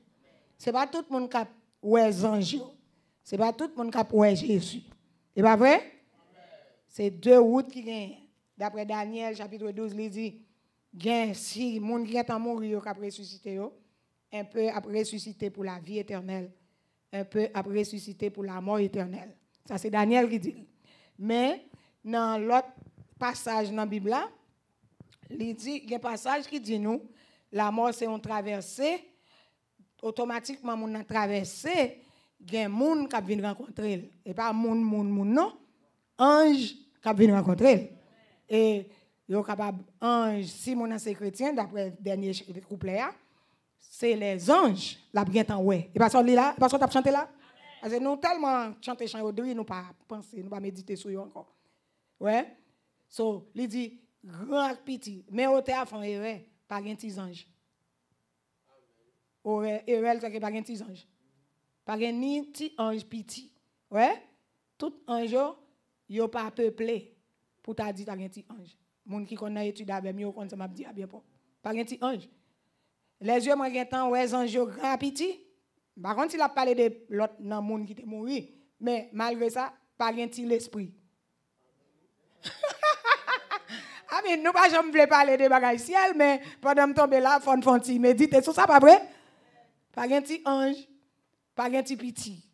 Ce pas tout le monde qui a les anges. Ce pas tout le monde qui a Jésus. C'est pas vrai? C'est deux routes qui gagnent. D'après Daniel, chapitre 12, il dit si si mon qui est en mourir, qui a ressuscité, un peu après ressuscité pour la vie éternelle, un peu après ressuscité pour la mort éternelle. Ça, c'est Daniel qui dit. Mais dans l'autre passage dans la Bible, il, dit, il y a un passage qui dit nous, la mort c'est on traversée, automatiquement, les a traversé, il y a un monde qui vient rencontrer. Et pas monde, monde, monde, non. Ange qui vient rencontrer. Et yo un ange, si mon ancien chrétien, d'après le dernier couplet, c'est les anges la bien en ouais. Et parce que là, parce que tu as chanté là. Parce que nous tellement chanté chant aujourd'hui, nous pas penser, nous pas méditer sur eux encore. Ouais. So, il dit grand petit, mais au théâtre font erreur, pas un petit ange. Erreur, c'est que pas un petit ange. Pas un petit ange petit. Ouais. Tout ange yo pas peuplé pour t'a dit t'as un petit ange moun qui connaît étude avec mieux comme ça m'a dit à bien pas. Pas un petit ange. Les yeux moi temps ouais ange grand petit. Par contre, il a parlé de l'autre nan monde qui était mort, mais malgré ça, pas un petit l'esprit. Amen, nous pas jamais parler de bagaille ciel, mais pendant tomber là, fon fon ti méditer sur ça pas vrai? Pas un petit ange, pas un petit petit.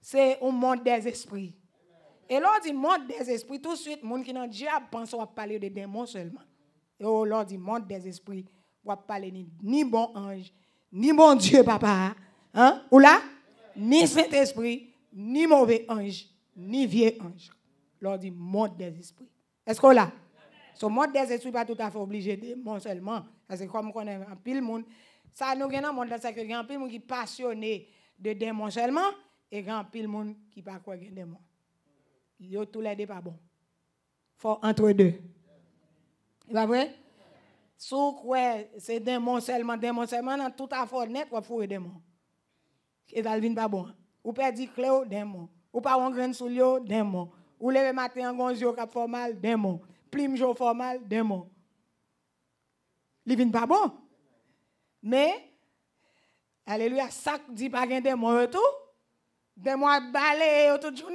C'est au monde des esprits. Et l'on dit monde des esprits, tout de suite, monde qui n'ont diable pensé à parler de démons seulement. Et oh, l'on dit monde des esprits, on va parler ni, bon ange, ni bon Dieu, papa. Hein? Ou là? Ni Saint-Esprit, ni mauvais ange, ni vieux ange. L'on dit monde des esprits. Est-ce qu'on l'a? Ce monde des esprits pas tout à fait obligé de démons seulement. Parce que comme on est un pile monde, ça nous dans un monde, c'est que un pile monde qui est passionné de démons seulement, et grand pile monde qui ne pas quoi démons. Yo, tout les deux pas bon. Faut entre deux. C'est pas vrai? Sous quoi, c'est démon seulement, démon seulement, dans tout à fort net, on démon. Et ça ne pas bon. Ou perdit clé, démon. Ou pas en graine sous l'eau, démon. Ou lever matin en gonzio cap formal, démon. Plime jo formal, démon. Il vient pas bon. Mais, alléluia, ça dit pas qu'un démon tout. Démon a balayé toute journée.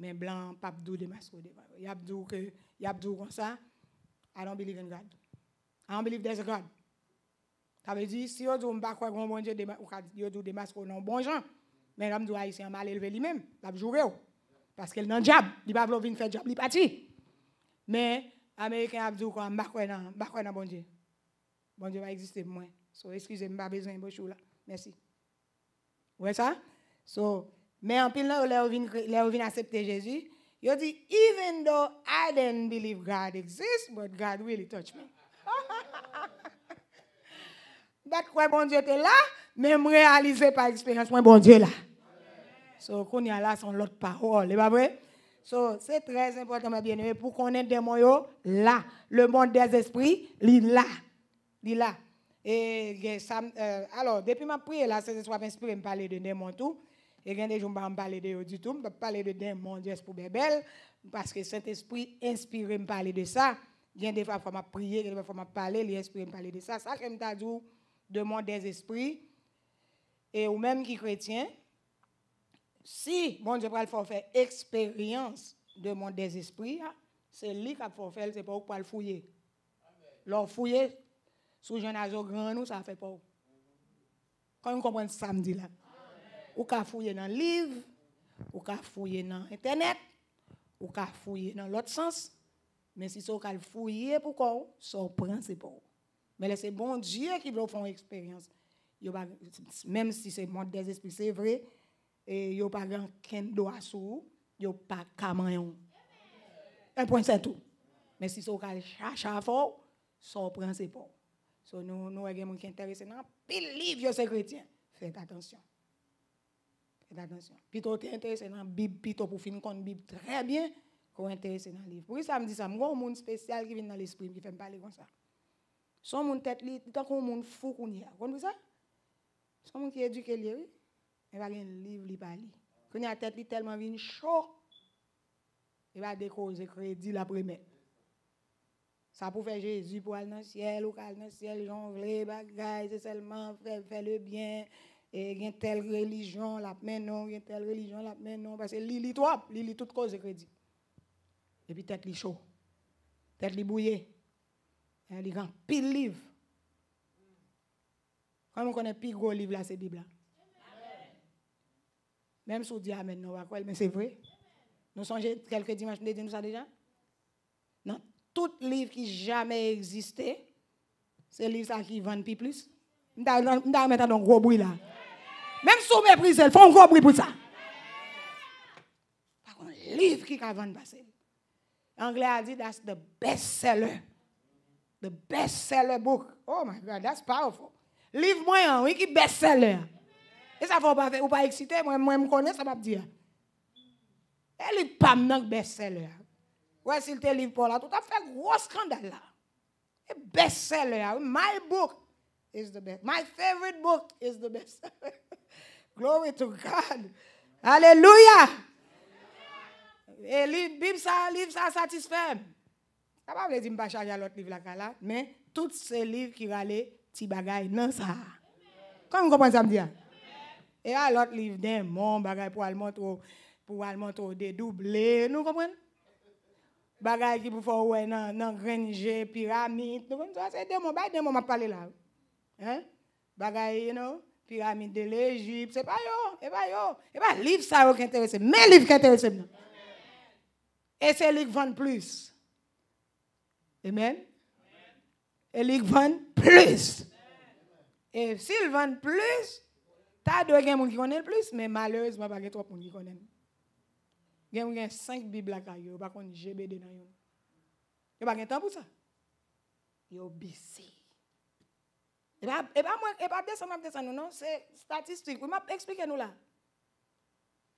Men blan papdou demaskou. Yabdou kon sa, I don't believe in God. I don't believe there's a God. Ta ve di, si yo dou mbakwe kon bonje, yo dou demaskou nan bonjan, men ramdou a yisi yon mal elve li men, babjou re ou, paske nan jab, li bab lo vin fe jab li pati. Men, Ameriken yabdou kon mbakwe nan bonje. Bonje bon va existe mwen. So, eskize mba bezwen yon bonjou la. Mersi. Ouwe sa? So, Mais en pile, ils ont accepter Jésus. Il ont dit, even though I didn't believe God exists, but God really touched me. Bat quoi bon Dieu était là, Même réalisé par expérience, moi bon Dieu là. So, on y a là, son l'autre parole, n'est pas vrai? So, c'est très important, ma bien-aimée, pour qu'on ait des moyens là. Le monde des esprits, il est là. Il est là. Et, ça, euh, alors, depuis ma prière là, c'est ce soir inspiré me parler de démons tout. Et quand je ne parle de du tout. Je parle de mon Dieu pour bébel. Parce que Saint-Esprit inspiré me parler de ça. Bien des fois, il faut prier, des fois, il parler, l'esprit me parler de ça. Ça, comme tu as de mon des esprits. Et ou même qui chrétien, si bon Dieu va faire expérience de mon des esprits, ah, c'est lui qui faut faire, c'est pas pour le fouiller. Leur fouiller, sous un âge grand, nous, ça fait pas. Quand on comprend ce samedi là. Ou ka fouille dans le livre, ou ka fouille dans Internet, ou ka fouille dans l'autre sens. Mais si on fouille pour pourquoi, ça prend principe. Mais c'est bon Dieu qui veut faire une expérience. Même si c'est mode des c'est vrai, et a pas grand ken il sou, a pas camion. Un point c'est tout. Mais si on kal chacha fort, ça prend c'est bon. nous nous e gens qui intéressé dans pile livre c'est chrétien. Faites attention et attention. Pito tu es intéressé dans la Bible, Pito pour finir compte Bible très bien, qu'on est intéressé dans le livre. Pour ça, me dit ça, moi, un monde spécial qui vient dans l'esprit, qui fait parler comme ça. Son monde tête, tant qu'on monde fou qu'on y a. Vous comprenez ça? Son monde qui est éduqué, oui. Il va un livre, il va lire. Quand il a tête, il tellement vient chaud. Il va le crédit la première. Ça pour faire Jésus pour aller dans le ciel, ou aller dans le ciel, jongler, bagaille, c'est seulement faire, faire le bien et eh, il y a telle religion, la mais non, il y a telle religion, la mais non, parce que li li trop, toute cause crédit. Et puis tête li chaud, tête li bouillée, elle hein, grande, pile livre. Comment on connaît plus gros livre là, c'est Bible. Même si on dit Amen, non, mais c'est vrai. Nous sommes quelques dimanches, nous nous ça déjà. Non, tout livre qui jamais existé, c'est livre qui vend plus. Nous mettre un gros bruit là. Même si vous méprisez, il faut gros bruit pour ça. Par contre, livre qui va vendre passer. L'anglais a dit, that's the best seller. The best seller book. Oh my God, that's powerful. Livre moyen, hein, oui, qui best seller. Et ça ne faut pas, pas exciter, moi, moi, me connais, ça va me dire. Elle est pas maintenant best seller. Ouais, s'il te livre pour là, tout a fait gros scandale là. Best seller, my book is the best. My favorite book is the best seller. Glory to God. Alleluya. E eh, liv, bim sa, liv sa satisfe. Sa pa wè di mba chanj a lot liv la ka la, men, tout se liv ki wale ti bagay nan sa. Kwa mwen kompwen sa mdi ya? E a lot liv den mon bagay pou alman tro, pou alman tro deduble, nou kompwen? Bagay ki pou fò wè nan, nan krenje, piramit, nou kompwen? Se den mon, bay den mon ma pale la. Bagay, you know? pyramide de l'Égypte, c'est pas yo, c'est pas yo, c'est pas livre ça qui intéresse, mais livre qui intéresse Et c'est livre vend plus. Amen. Et livre vend plus. Et s'il vend plus, t'as deux gens qui connaissent plus, mais malheureusement pas trois personnes qui connaissent. y y cinq 5 qui à yo, pas kon GBD pas ça? temps pour ça. Il y a des BC. E pa e ap e desa nou, non? Se statistik. E map eksplike nou la.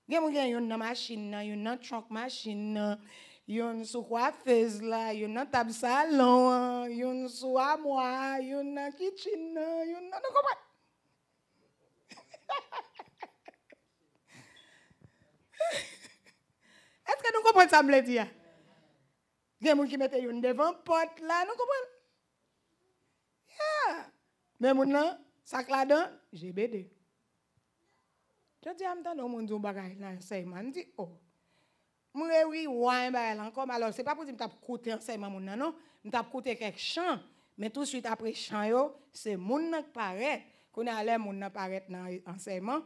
Gen mwen gen yon nan masina, yon nan tronk masina, yon nan su kwa fez la, yon nan tab salon, yon nan su amwa, yon nan kichina, yon nan... Noun komwen? Eske nou komwen samlet ya? Gen mwen ki mette yon devan pot la, nou komwen? Ya! Mais mon là, ça la donne, GBD. Je dis, en temps, mon dieu, bagaille, là, c'est dit, oh. mon oui, ouais, bah, encore, alors, c'est pas pour dire que je coûté enseignement, mon non, je coûté quelques chants, mais tout de suite après chant, c'est mon qui paraît, qu'on est allé, mon paraît dans l'enseignement,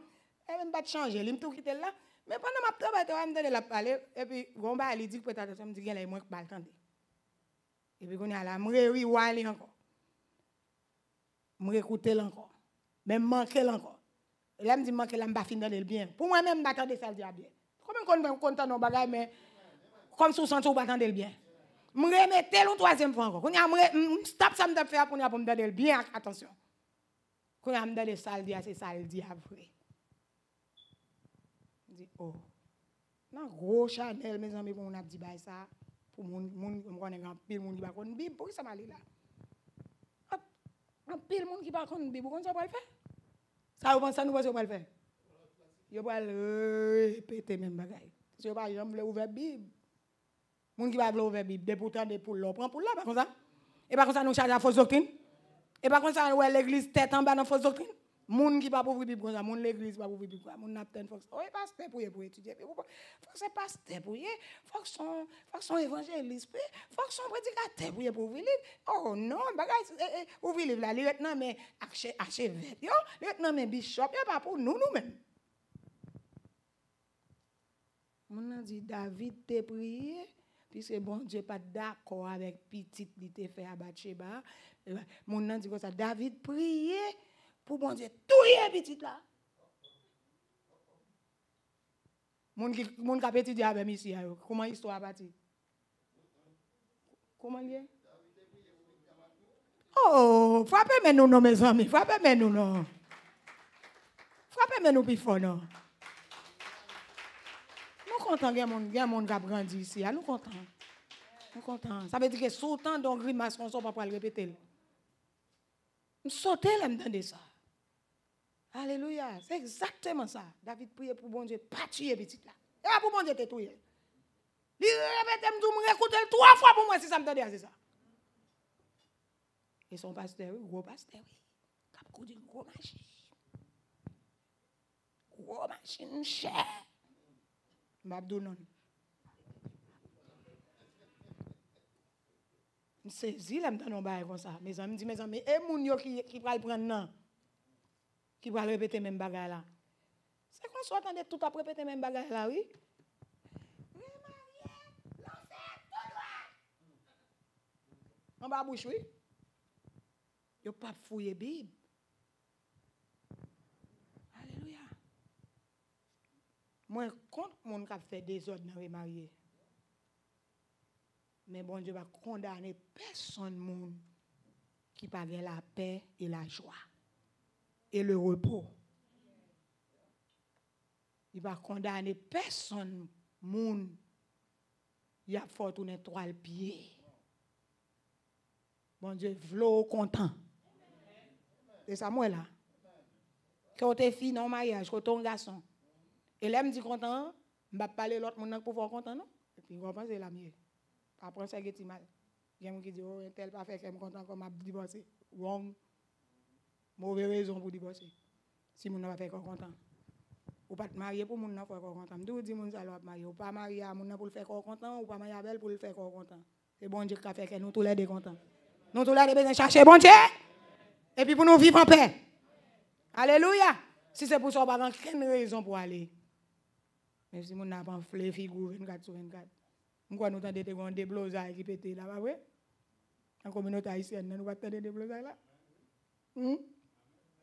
et même pas changer, il me tout quitter là, mais pendant ma travail, je me la parler, et puis, bon, bah, elle dit, peut-être, je me dis, elle est moins que pas Et puis, on est allé, mon oui, ouais, encore. Mre koute lanko. Mre manke lanko. Le mdi manke lanko. Mbafi mdenle bien. Pou mwen mwen batande saldi apre. Kou mwen konwen konta nou bagay men konm sou santou batande l bien. Mre mwen tel ou toazen poun anko. Konya mre stop sa mde pre apon konya pou mdenle bien ak atansyon. Konya mde saldi apre. Saldi apre. Di ou. Nan gro chanel men janme pou mwen apdi bay sa. Pou mwen mwen mwen mwen moun mwen mwen mwen. Konbim pou yi sa malil ap. Pire moun ki pa kon bib, kon sa wap wal fe? Sa wap wal san nou waz yo wal fe? Yo wal, eee, pete men bagay. Yo wap yon mle ouve bib. Moun ki wap lè ouve bib. Depoutan depoul la, pran pou la, pa kon san? E pa kon san nou kishan la fos doktin? E pa kon san nou wè l'eglis tetan ban an fos doktin? qui pas pour vivre pour l'église pas pour vivre mon ça, moun pour étudier. c'est pour son faut que son évangéliste, faut que son pour vivre. Oh non, bagay eh, eh, ouvrir la là, li maintenant mais pas yo, li maintenant mais bishop yo pas pour nous nous-mêmes. Moun a dit David te prié puisque bon Dieu pas d'accord avec petite li fait à Bathsheba. a dit ça David prier pour bon Dieu tout est petit là. Mon qui mon qui a petit avec ici hein, comment histoire parti? Comment il est Oh, frappez moi nous non mes amis, frappez moi nous non. Frappez moi nous plus non. Nous contents qu'il mon, gars mon qui ont grandi ici, hein, nous contents. Nous contents. Ça veut dire que sous temps donc grimace on ne pas le répéter. Nous sautons là, me ça. Alléluia. C'est exactement ça. David priait pour bon Dieu, pas tuer petit là. Et là, pour bon Dieu t'es tué. Il répétait, me trois fois pour moi si ça me dit, c'est ça. Et son pasteur, gros pasteur, oui. Cap coudé une grosse machine. Gros machine chère. M'abdounon. Je saisis, je me donne un bail comme ça. Mes amis me disent, mes amis, et mon qui, qui va le prendre, non qui va répéter même bagarre là. C'est quoi soit attendait tout à répéter même bagarre là, oui. En bas bouche, oui. a pas fouiller Bible. Alléluia. Moi, contre mon qui fait des ordres dans les Mais bon Dieu va condamner personne monde qui pas la paix et la joie et le repos. Il va condamner personne, monde, il a fort tourner trois pieds. Bon Dieu, vlo content. C'est ça, moi, là. Quand tu es fille non, mariage, quand tu garçon, et là, dit content, je vais parler l'autre monde pour voir content, non? Et puis, je pense que c'est la mienne. Après, c'est mal. Il y a qui dit, oh, tel pas fait, je suis content, comme je divorcé. Wrong. Mauvaise raison pour divorcer. Si mon n'avez pas content. Ou pas te marier pour mon n'a pas content. Je dis mon ça marier. Ou pas marier à mon pour le faire content. Ou pas marier belle pour le faire content. C'est bon Dieu qui a fait que nous tous les deux contents. Nous tous les deux besoin chercher bon Dieu. Et puis pour nous vivre en paix. Alléluia. Si c'est pour ça, on n'a aucune raison pour aller. Mais si mon n'a pas enflé figure 24 sur 24. Pourquoi nous tendez des grandes qui pétaient là, pas vrai? En communauté haïtienne, nous pas tendez des déblosailles là. Hmm?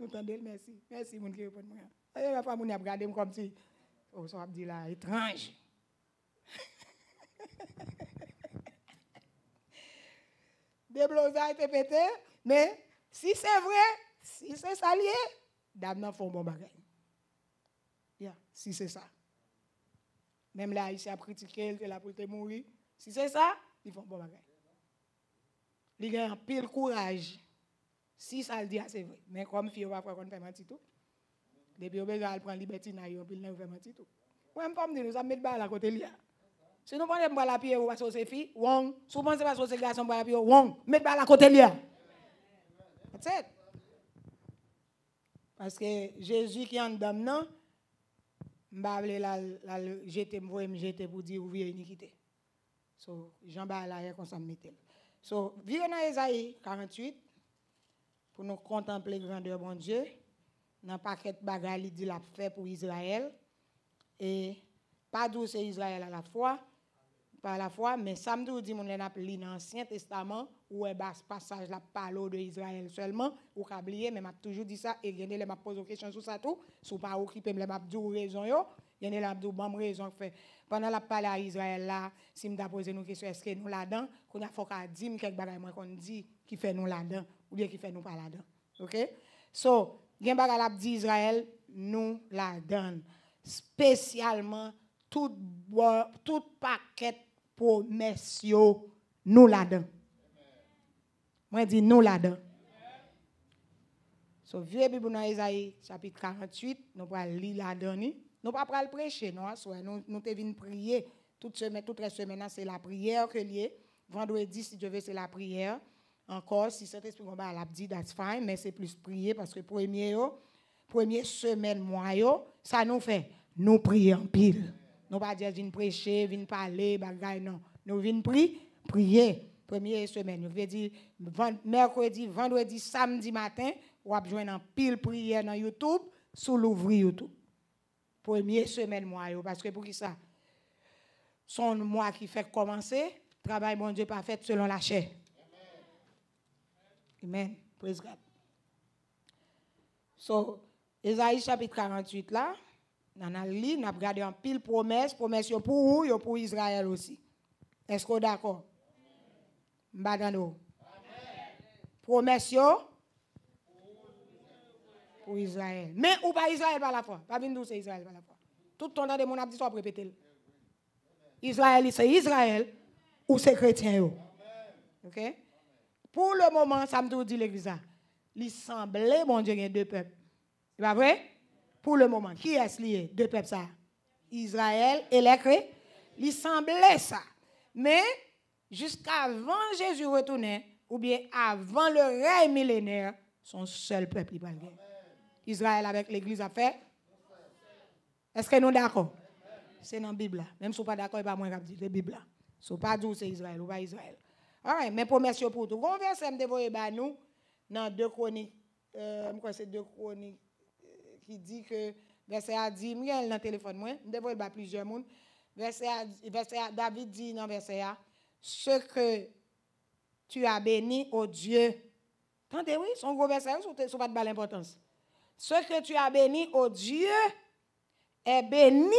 Nous entendons, merci. Merci, mon qui répond. Il n'y a pas de regarder comme si, on oh, va dit là, étrange. Des a été pétés, mais si c'est vrai, si c'est ça lié, dame n'en font bon bagage. Yeah, si c'est ça. Même là, ici, a critiqué, elle est là pour te mourir. Si c'est ça, ils font bon bagage. Il ont un pile courage. Si ça le dit, c'est vrai. Mais comme fille, on va prendre vraiment tout. Depuis, on va prendre liberté, on va vraiment tout. Moi, comme nous, ça me met à côté là. Hein. Si nous prenons bras la pierre, on va sauter fille, wong. Si vous pensez que c'est garçon, bras la pierre, wong. Mettre pas à côté là. Hein. That's it. Parce que Jésus qui est en dedans, non, je la, la jeter, me jeter pour dire où il y a iniquité. So, Jean Bala, comme ça, me mettait. So, vivons dans Esaïe 48 pour nous contempler grandeur bon Dieu dans paquet bagay il dit l'a fait pour Israël et pas d'où c'est Israël à la fois pas à la fois, mais samedi dit mon l'a lu dans l'Ancien Testament où est bas passage la parole de Israël seulement ou qu'a oublié mais m'a toujours dit ça et gagné les m'a posé question sur ça tout sous pas occupé les m'a dit raison yo gagné a dit bon raison fait pendant la parole à Israël là si m'a posé nous question est-ce que nous là-dedans qu'on a faut dit quelque chose moi qu'on dit qui fait nous là-dedans ou bien qui fait nous pas là-dedans. OK? So, gen bagal dit Israël, nous la donne. Spécialement, tout, tout paquet promesses, nous la donne. Moi, dis nous la donne. So, vieux Bible dans Isaïe, chapitre 48, nous allons lire la donne. Nous ne pas prêcher, non? nous nous devons prier. Toute semaine, toutes les semaines, c'est la prière que lié. Vendredi, si Dieu veut, c'est la prière. Encore, si cet esprit va l'a dit, that's fine, mais c'est plus prier parce que premier, première semaine, ça nous fait, nous prier en pile. Nous pas dire, viens prêcher, viens parler, non. Nous viens prier, prier. Première semaine, nous dire, mercredi, vendredi, samedi matin, ou a besoin en pile prière dans YouTube, sous l'ouvrir YouTube. Première semaine, parce que pour qui ça? Son mois qui fait commencer, travail, mon Dieu, pas fait selon la chair. Amen. Prez God. So, Ezayit chapit 48 la, nanan li, nan ap gade an pil promes, promes yo pou ou, yo pou Izrael osi. Esko dako? Mbagan ou? Promes yo? Pou Izrael. Men ou pa Izrael bala pou? Tout ton nan de moun ap diso ap repete li. Izrael, ou se kreten yo? Amen. Pour le moment, ça me dit l'église. Il semblait, mon Dieu, il y a deux peuples. C'est pas vrai? Pour le moment. Qui est-ce lié? Deux peuples, ça. Israël et les Il semblait ça. Mais jusqu'avant Jésus retournait, ou bien avant le règne millénaire, son seul peuple, il Israël avec l'Église a fait. Est-ce que nous d'accord? C'est dans la Bible. Même si vous pas d'accord, il n'y a pas moins de Bible. Si vous pas d'accord, c'est Israël ou pas Israël. All right, mes promesses pour tout. Gon verset me dévoyer ba nous dans deux Chroniques euh quoi c'est deux Chroniques euh, qui dit que verset a dit, moi dans le téléphone moi, me dévoyer ba plusieurs monde. Verset verset David dit dans verset a ce que tu as béni au Dieu. attendez oui, son gros verset n'est hein, pas de belle importance. Ce que tu as béni au Dieu est béni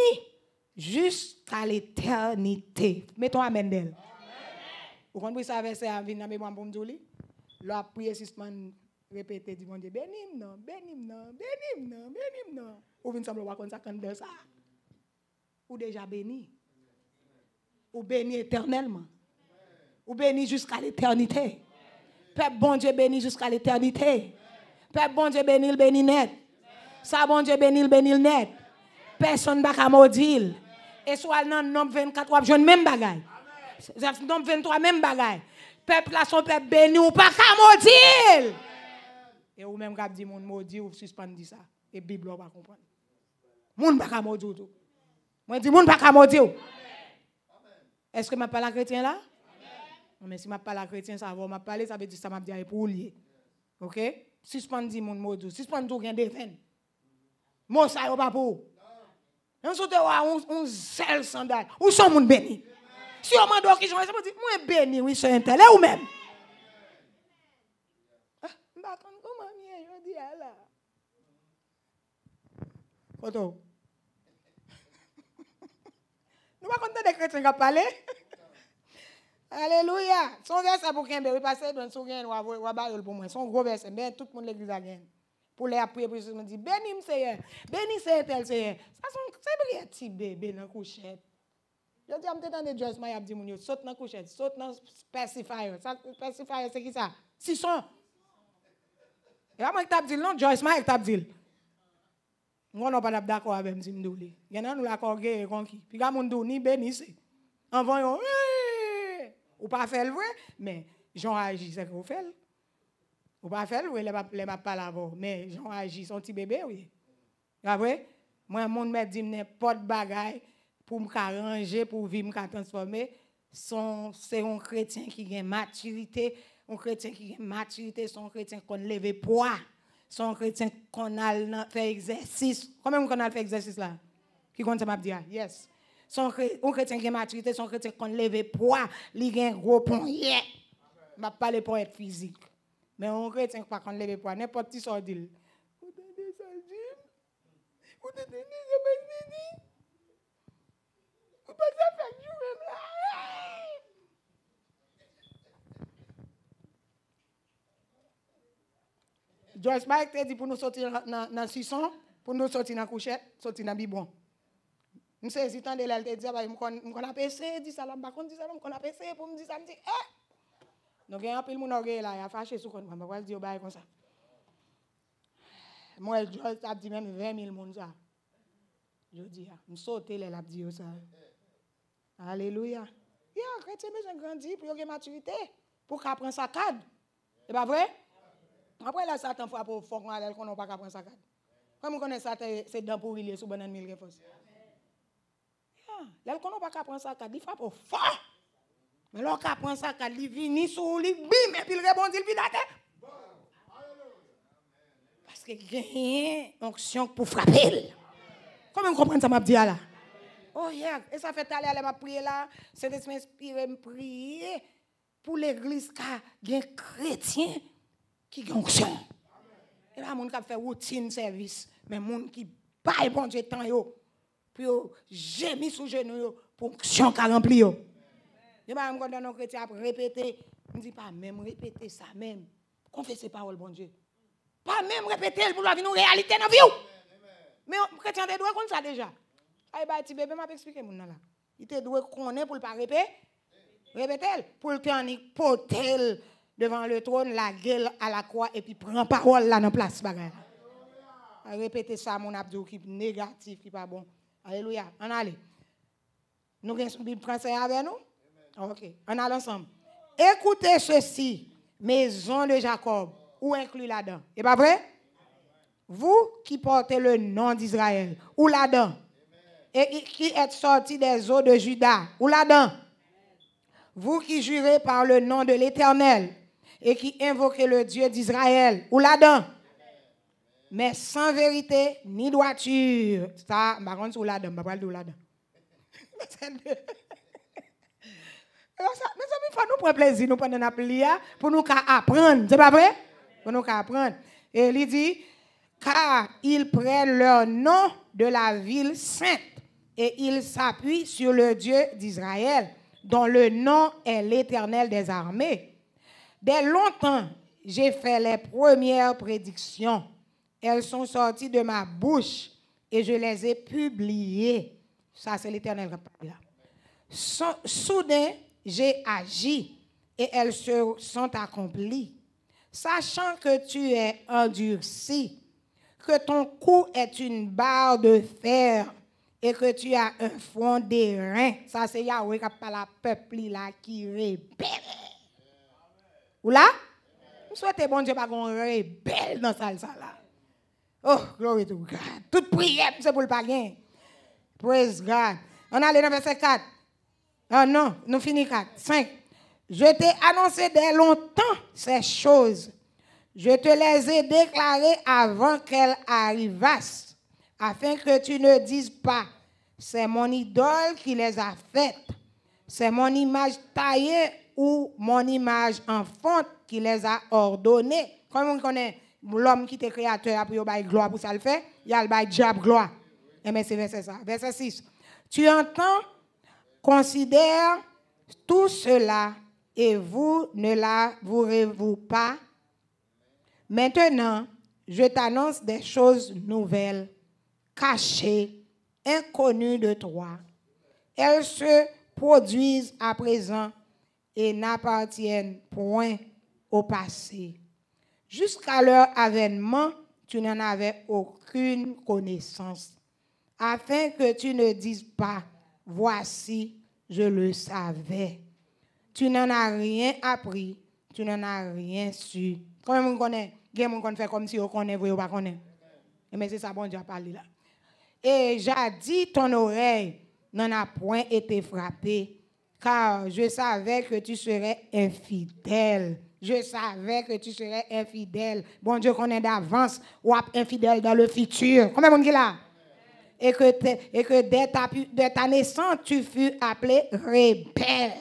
jusqu'à l'éternité. Mettons amen d'elle. Vous comprenez ça verset à venir dans mes pour me dire Là prier suspend répéter dit béni Dieu bénim non Béni, non Béni, non Béni, non. Ou vient semble comme ça quand ça. Ou déjà béni. Ou béni éternellement. Ou béni jusqu'à l'éternité. Père bon Dieu béni jusqu'à l'éternité. Père bon Dieu béni le béni net. Ça bon Dieu béni le béni net. Personne ne va dire. Et soit dans le nom 24, ou même bagaille. pep la son pep beni ou pa ka modil e ou menm kap di moun modil ou suspandi sa moun pa ka modil moun pa ka modil eske ma pala kretien la non, si ma pala kretien sa vo ma pali sabi di sa mabdi a epou liye suspandi moun modil moun sa yo pa pou moun sa yo pa pou moun sa yo pa pou moun sa yo pa pou Si yo man do a kishon, sepo di, mwen be ni wishen tel, e ou men. Ah, Foto. Nou wakonte de kreten kap pale. Aleluya. Son vese pou kenbe, wipa sebe, sou gen wabayol pou mwen. Son go vese, ben tout moun le gizagen. Pou le apuye pou yusus, mwen di, be ni mseye, be ni seye tel seye. Sa son, sebe liye tibbe, be nan kushet. Yo di amte de dress yo, sot nan couchette sot nan specifier. Specifier se ki sa? ça? 600. a tap dil non, Joyce man ek tap dil. Mwen an pa dako avèm di mdou li. Gen nou la e kon ki. Pi ga moun dou ni be ni se. Anvan ou pa fel vwe, men, jan aji se kou fel. Ou pa fel le map Men, jan aji son ti bebe wwe. Avwe, mwen moun met di bagay, pour me ranger, pour vivre, me transformer, c'est un chrétien qui a une maturité, un chrétien qui a une maturité, c'est un chrétien qui a levé poids, c'est un chrétien qui a fait exercice. Comment qu'on a fait exercice là Qui compte m'a dire Yes. Son un chrétien qui a une maturité, c'est un chrétien qui a levé poids, il a un gros point. Je ne parle pas pour être physique. Mais un chrétien qui a levé poids, n'importe qui sort Vous êtes des sardines Vous êtes des sardines Pote fèk djou mè mè. Joyce Mike te di pou nou soti nan sison, pou nou soti nan kouchet, soti nan bi bon. Mwen se esitan de lèl te di, mwen kon apè se, mwen kon apè se pou mwen di san ti. Nou gen apè l moun orge la, ya fache sou kon mwen, mwen kwa l diyo bay kon sa. Mwen Joyce apè di mè mè vè mil moun sa. Mwen soti lèl apè diyo sa. Mwen soti lèl apè diyo sa. Alléluia. Il y a un chrétien qui pour avoir maturité, pour qu'il apprenne sa cadre. C'est pas vrai? Après, là, Satan frappe au fort à qu'on n'a pas qu'à prendre sa cadre. Comme on connaît Satan, c'est dans pour il est sous banane mille réponses. Là, qu'on n'a pas qu'à prendre sa cadre, il frappe au fort. Mais là, qu'à prendre sa cadre, il vient sur lui, bim, et puis il rebondit, il vient la tête. Parce qu'il y a une onction pour frapper. Comment vous comprenez ça, m'a dit là? Oh yeah. Et ça fait aller aller m'a prier là, c'est de inspiré me prier pour l'église qui a chrétien qui y Et là gens qui fait routine service, mais gens qui baille bon Dieu tant yo. Puis yo sur sous genou pour onction qui rempli yo. Et bah quand nos chrétiens répéter, ne dis pas même répéter ça même. Confesser parole bon Dieu. Pas même répéter pour la vie nous réalité dans vie. Mais chrétien doivent comme ça déjà. Eh ben, Il bah ti bébé, ma là. te doit pour pour pour répéter. répéter. répéter. Pour Pour te porte potel devant le trône, la gueule à la croix et puis prend parole là dans place ah, Répétez ça mon abdou qui est négatif qui pas bon. Alléluia. On allez. Nous avons Bible français avec nous OK. On allons ensemble. Écoutez ceci, maison de Jacob, ou inclus là-dedans. Et eh, pas vrai Vous qui portez le nom d'Israël, où là-dedans et qui êtes sortis des eaux de Juda, Où là-dedans, vous qui jurez par le nom de l'Éternel et qui invoquez le Dieu d'Israël, ou là-dedans, mais sans vérité ni droiture. Ça, ma contre, où là-dedans, je là-dedans. Mes amis, faut nous prendre plaisir, nous prendre un hein, pour nous apprendre. C'est pas vrai? Pour nous apprendre. Et il dit, car ils prennent leur nom de la ville sainte et il s'appuie sur le Dieu d'Israël, dont le nom est l'Éternel des armées. Dès longtemps, j'ai fait les premières prédictions. Elles sont sorties de ma bouche et je les ai publiées. Ça, c'est l'Éternel Soudain, j'ai agi et elles se sont accomplies. Sachant que tu es endurci, que ton cou est une barre de fer et que tu as un front des reins. Ça, c'est Yahweh qui parle à peuple là, qui rébelle. Ou là? Je souhaite bon Dieu pas qu'on rébelle dans cette salle là. Oh, glory to God. Toute prière, c'est pour le païen. Praise God. On allait dans verset 4. Ah oh, non, nous finissons 4. 5. Je t'ai annoncé dès longtemps ces choses. Je te les ai déclarées avant qu'elles arrivassent afin que tu ne dises pas, c'est mon idole qui les a faites, c'est mon image taillée ou mon image fonte qui les a ordonnées. Comme on connaît l'homme qui était créateur, après il a gloire pour ça le fait, il a le diable gloire. Et eh bien c'est verset ça. Verset 6. Tu entends, considère tout cela et vous ne l'avouerez-vous pas Maintenant, je t'annonce des choses nouvelles cachées, inconnues de toi. Elles se produisent à présent et n'appartiennent point au passé. Jusqu'à leur avènement, tu n'en avais aucune connaissance, afin que tu ne dises pas, voici, je le savais. Tu n'en as rien appris, tu n'en as rien su. Comment on connaît? Comment on fait comme si on connaît, vous ne connaissez pas. Mais c'est ça, bon Dieu a parlé là et jadis ton oreille n'en a point été frappée, car je savais que tu serais infidèle. Je savais que tu serais infidèle. Bon Dieu qu'on est d'avance ou infidèle dans le futur. Combien de monde là? Et que, et que dès, ta, naissance, tu fus appelé rebelle.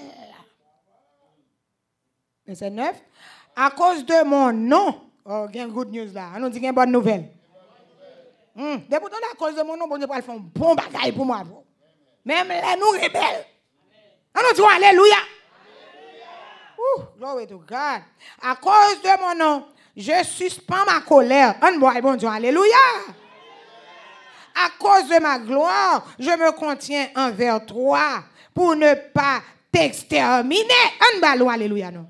Verset 9. À cause de mon nom, oh, il good news là. bonne nouvelle Mm. à cause de mon nom, bon Dieu ils faire un bon bagaille pour moi. Même les nous rebelles. Ah On Alléluia. glory to God. À cause de mon nom, je suspends ma colère. On bon Alléluia. À cause de ma gloire, je me contiens envers toi pour ne pas t'exterminer. On Alléluia, non.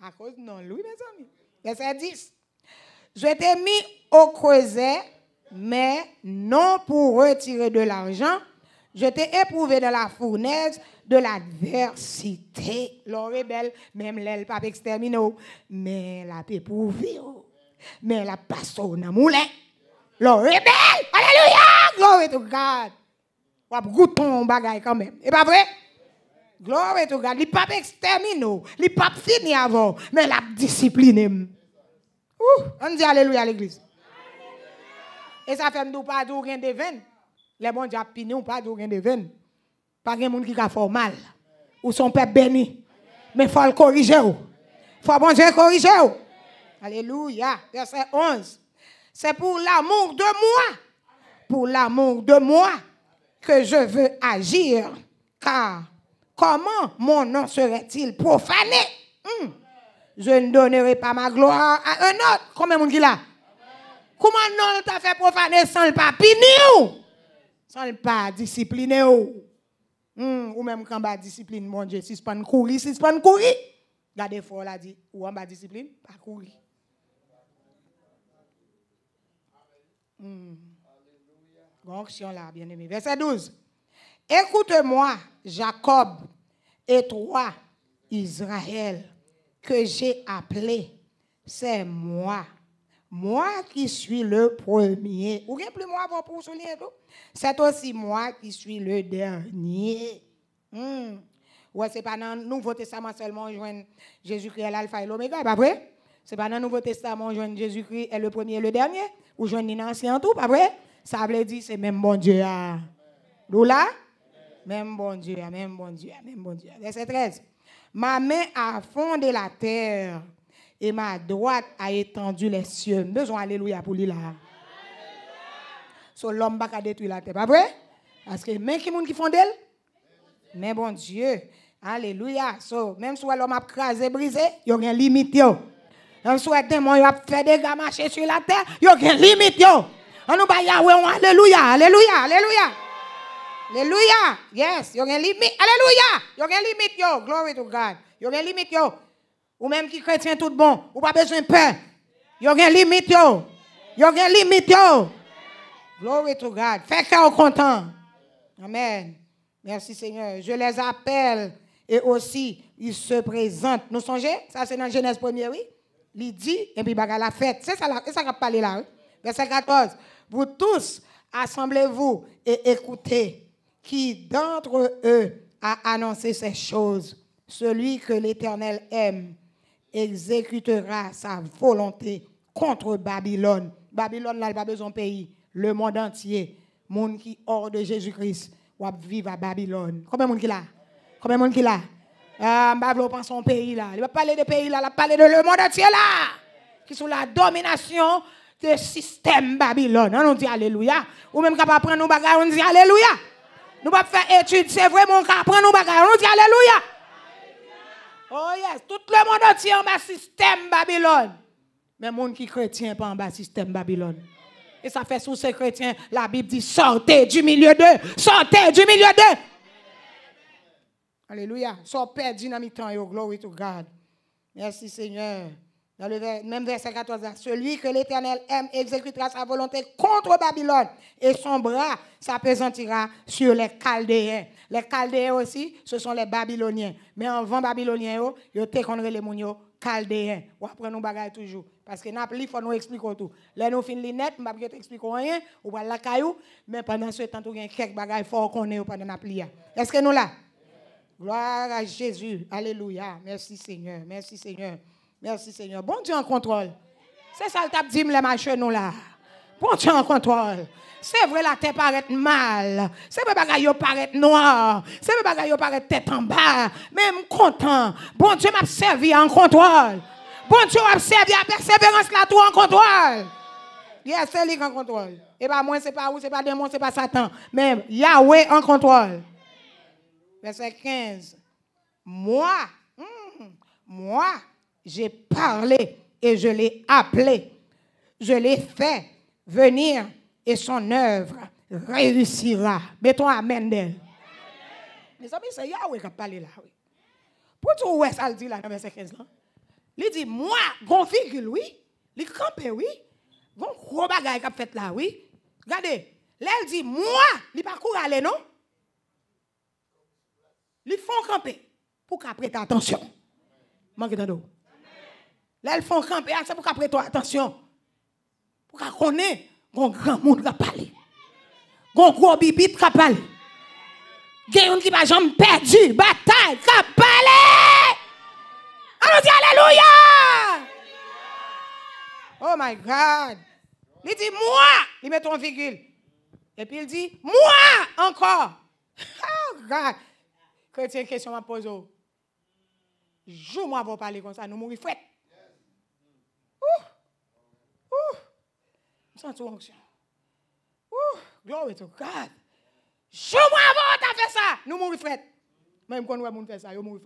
À cause, de non, lui, mes amis. Verset 10. Je t'ai mis au creuset, mais non pour retirer de l'argent. Je t'ai éprouvé dans la fournaise de l'adversité. L'or rebelle, même l'aile pape exterminé, mais la éprouvé, mais la passeau au moulin. L'or rebelle, alléluia, glory to God. goûter un bagaille quand même. Et pas vrai? Glory to God. Les pas exterminé, les pas fini avant, mais la discipline on dit Alléluia à l'église. Et ça fait nous pas d'où rien de veine. Les bons diables pini ou pas d'où rien de veine. Pas de monde qui a fait mal. Ou son père béni. Mais il faut le corriger. Il faut le corriger. Alléluia. Verset 11. C'est pour l'amour de moi. Pour l'amour de moi que je veux agir. Car comment mon nom serait-il profané? Hmm je ne donnerai pas ma gloire à un autre. Combien de monde qui là? Comment non t'a fait profaner sans le pas Sans le pas discipliner ou? Hmm, ou même quand bas discipline, mon Dieu, pas courir, suspend courir. Gardez fort là dit, ou en bas discipline, pas courir. si hmm. Action là, bien aimé. Verset 12. Écoute-moi, Jacob, et toi, Israël que j'ai appelé, c'est moi. Moi qui suis le premier. Ou bien plus moi pour souligner tout. C'est aussi moi qui suis le dernier. Hmm. Ou c'est pas dans le Nouveau Testament seulement on Jésus-Christ est l'alpha et l'oméga, pas vrai? C'est pas dans le Nouveau Testament Joindre Jésus-Christ est le premier et le dernier. Ou Joindre l'ancien tout, pas vrai? Ça veut dire c'est même bon Dieu. Nous ah. là? Même bon Dieu, ah, même bon Dieu, ah, même bon Dieu. Verset 13. Ma main a fondé la terre et ma droite a étendu les cieux. Besoin alléluia pour lui là. So l'homme pas détruit la terre, pas vrai? Parce que même qui monde qui fonde Mais bon Dieu, alléluia. So, même si l'homme a crasé, brisé, il y a une limite. Même si l'homme a fait des gars marcher sur la terre, il y a une limite. On nous alléluia, alléluia, alléluia. Alléluia, Yes, you limite, limit. Alléluia. You limit yo. Glory to God. You're a limit yo. Ou même qui chrétien tout bon, ou pas besoin de peur. a can limit yo. You can limit yo. Glory to God. Fais au content. Amen. Merci Seigneur. Je les appelle et aussi ils se présentent. Nous songez? Ça c'est dans Genèse 1 oui. Il dit et puis à la fête. C'est ça c'est ça là. Hein? Verset 14. Vous tous assemblez-vous et écoutez qui d'entre eux a annoncé ces choses, celui que l'Éternel aime, exécutera sa volonté contre Babylone. Babylone là il pas besoin pays, le monde entier, monde qui hors de Jésus-Christ, va vivre à Babylone. Combien de monde qui là Combien de monde qui là Babylone ah, pense son pays là. Il va parler de pays là, il va parler de le monde entier là, qui sont la domination du système Babylone. On dit alléluia. Ou même capable prendre nos bagages, on dit alléluia. Nous ne pouvons pas faire études, c'est vrai, mon cas, prendre nos bagages. On dit Alléluia. Oh yes, tout le monde entier en bas système Babylone. Mais monde qui chrétien pas en bas système Babylone. Et ça fait sous ces chrétiens, la Bible dit sortez du milieu d'eux, sortez du milieu d'eux. Alléluia. Sors Père, dans mi-temps, glory to God. Merci Seigneur. Dans le même verset 14, hein, celui que l'Éternel aime exécutera sa volonté contre Babylone et son bras s'apesantira sur les Chaldéens. Les Chaldéens aussi, ce sont les Babyloniens. Mais en vent babylonien, ils oh, te contre les mounios Chaldéens. Ou après nous bagages toujours. Parce que nous, il faut nous expliquer tout. Là, nous finissons les net, nous ne rien, ou pas la caillou, mais pendant ce temps, y a quelques bagailles fort qu'on est pendant Napoli. Est-ce que nous là? Gloire à Jésus. Alléluia. Merci Seigneur. Merci Seigneur. Merci Seigneur. Bon Dieu en contrôle. C'est ça le tap dit, les machins nous là. Bon Dieu en contrôle. C'est vrai, la tête paraît mal. C'est vrai, tête paraît noir. C'est vrai, bagaille paraît tête en bas. Même content. Bon Dieu m'a servi en contrôle. Bon Dieu m'a servi à persévérance là, tout en contrôle. Yes, c'est lui en contrôle. Et pas moi, c'est pas vous, c'est pas démon, c'est pas Satan. Même Yahweh en contrôle. Verset 15. Moi, hmm, moi, j'ai parlé et je l'ai appelé. Je l'ai fait venir et son œuvre réussira. Mettons Amen d'elle. Mes amis, c'est Yahweh qui a parlé là. Oui. Pour tout ouais, ça dit là dans verset 15 là. Il dit, moi, grand figure, oui. Il campe, oui. Gon gros bagaille qui a fait là, oui. Regardez, là, il dit, moi, il pas à aller, non? Il font camper pour qu'après prête attention. Manque d'eau. Là, elles font camper, ah, c'est pour qu'après toi, attention. Pour qu'on connaissent, un grand monde qui parle. Un gros bibitte qui parle. Quelqu'un qui va jamais perdu, bataille, qui parle. Allons dit Alléluia! Oh my God! Il dit moi, il met ton virgule. Et puis il dit moi encore. Oh God! une question à poser. Joue-moi pour parler comme ça, nous mourir fouette. tout onction. Ouh, glory to God. Je moi avant ta ça. ça. nous moun Même Même quand nous wè moun nous nous yo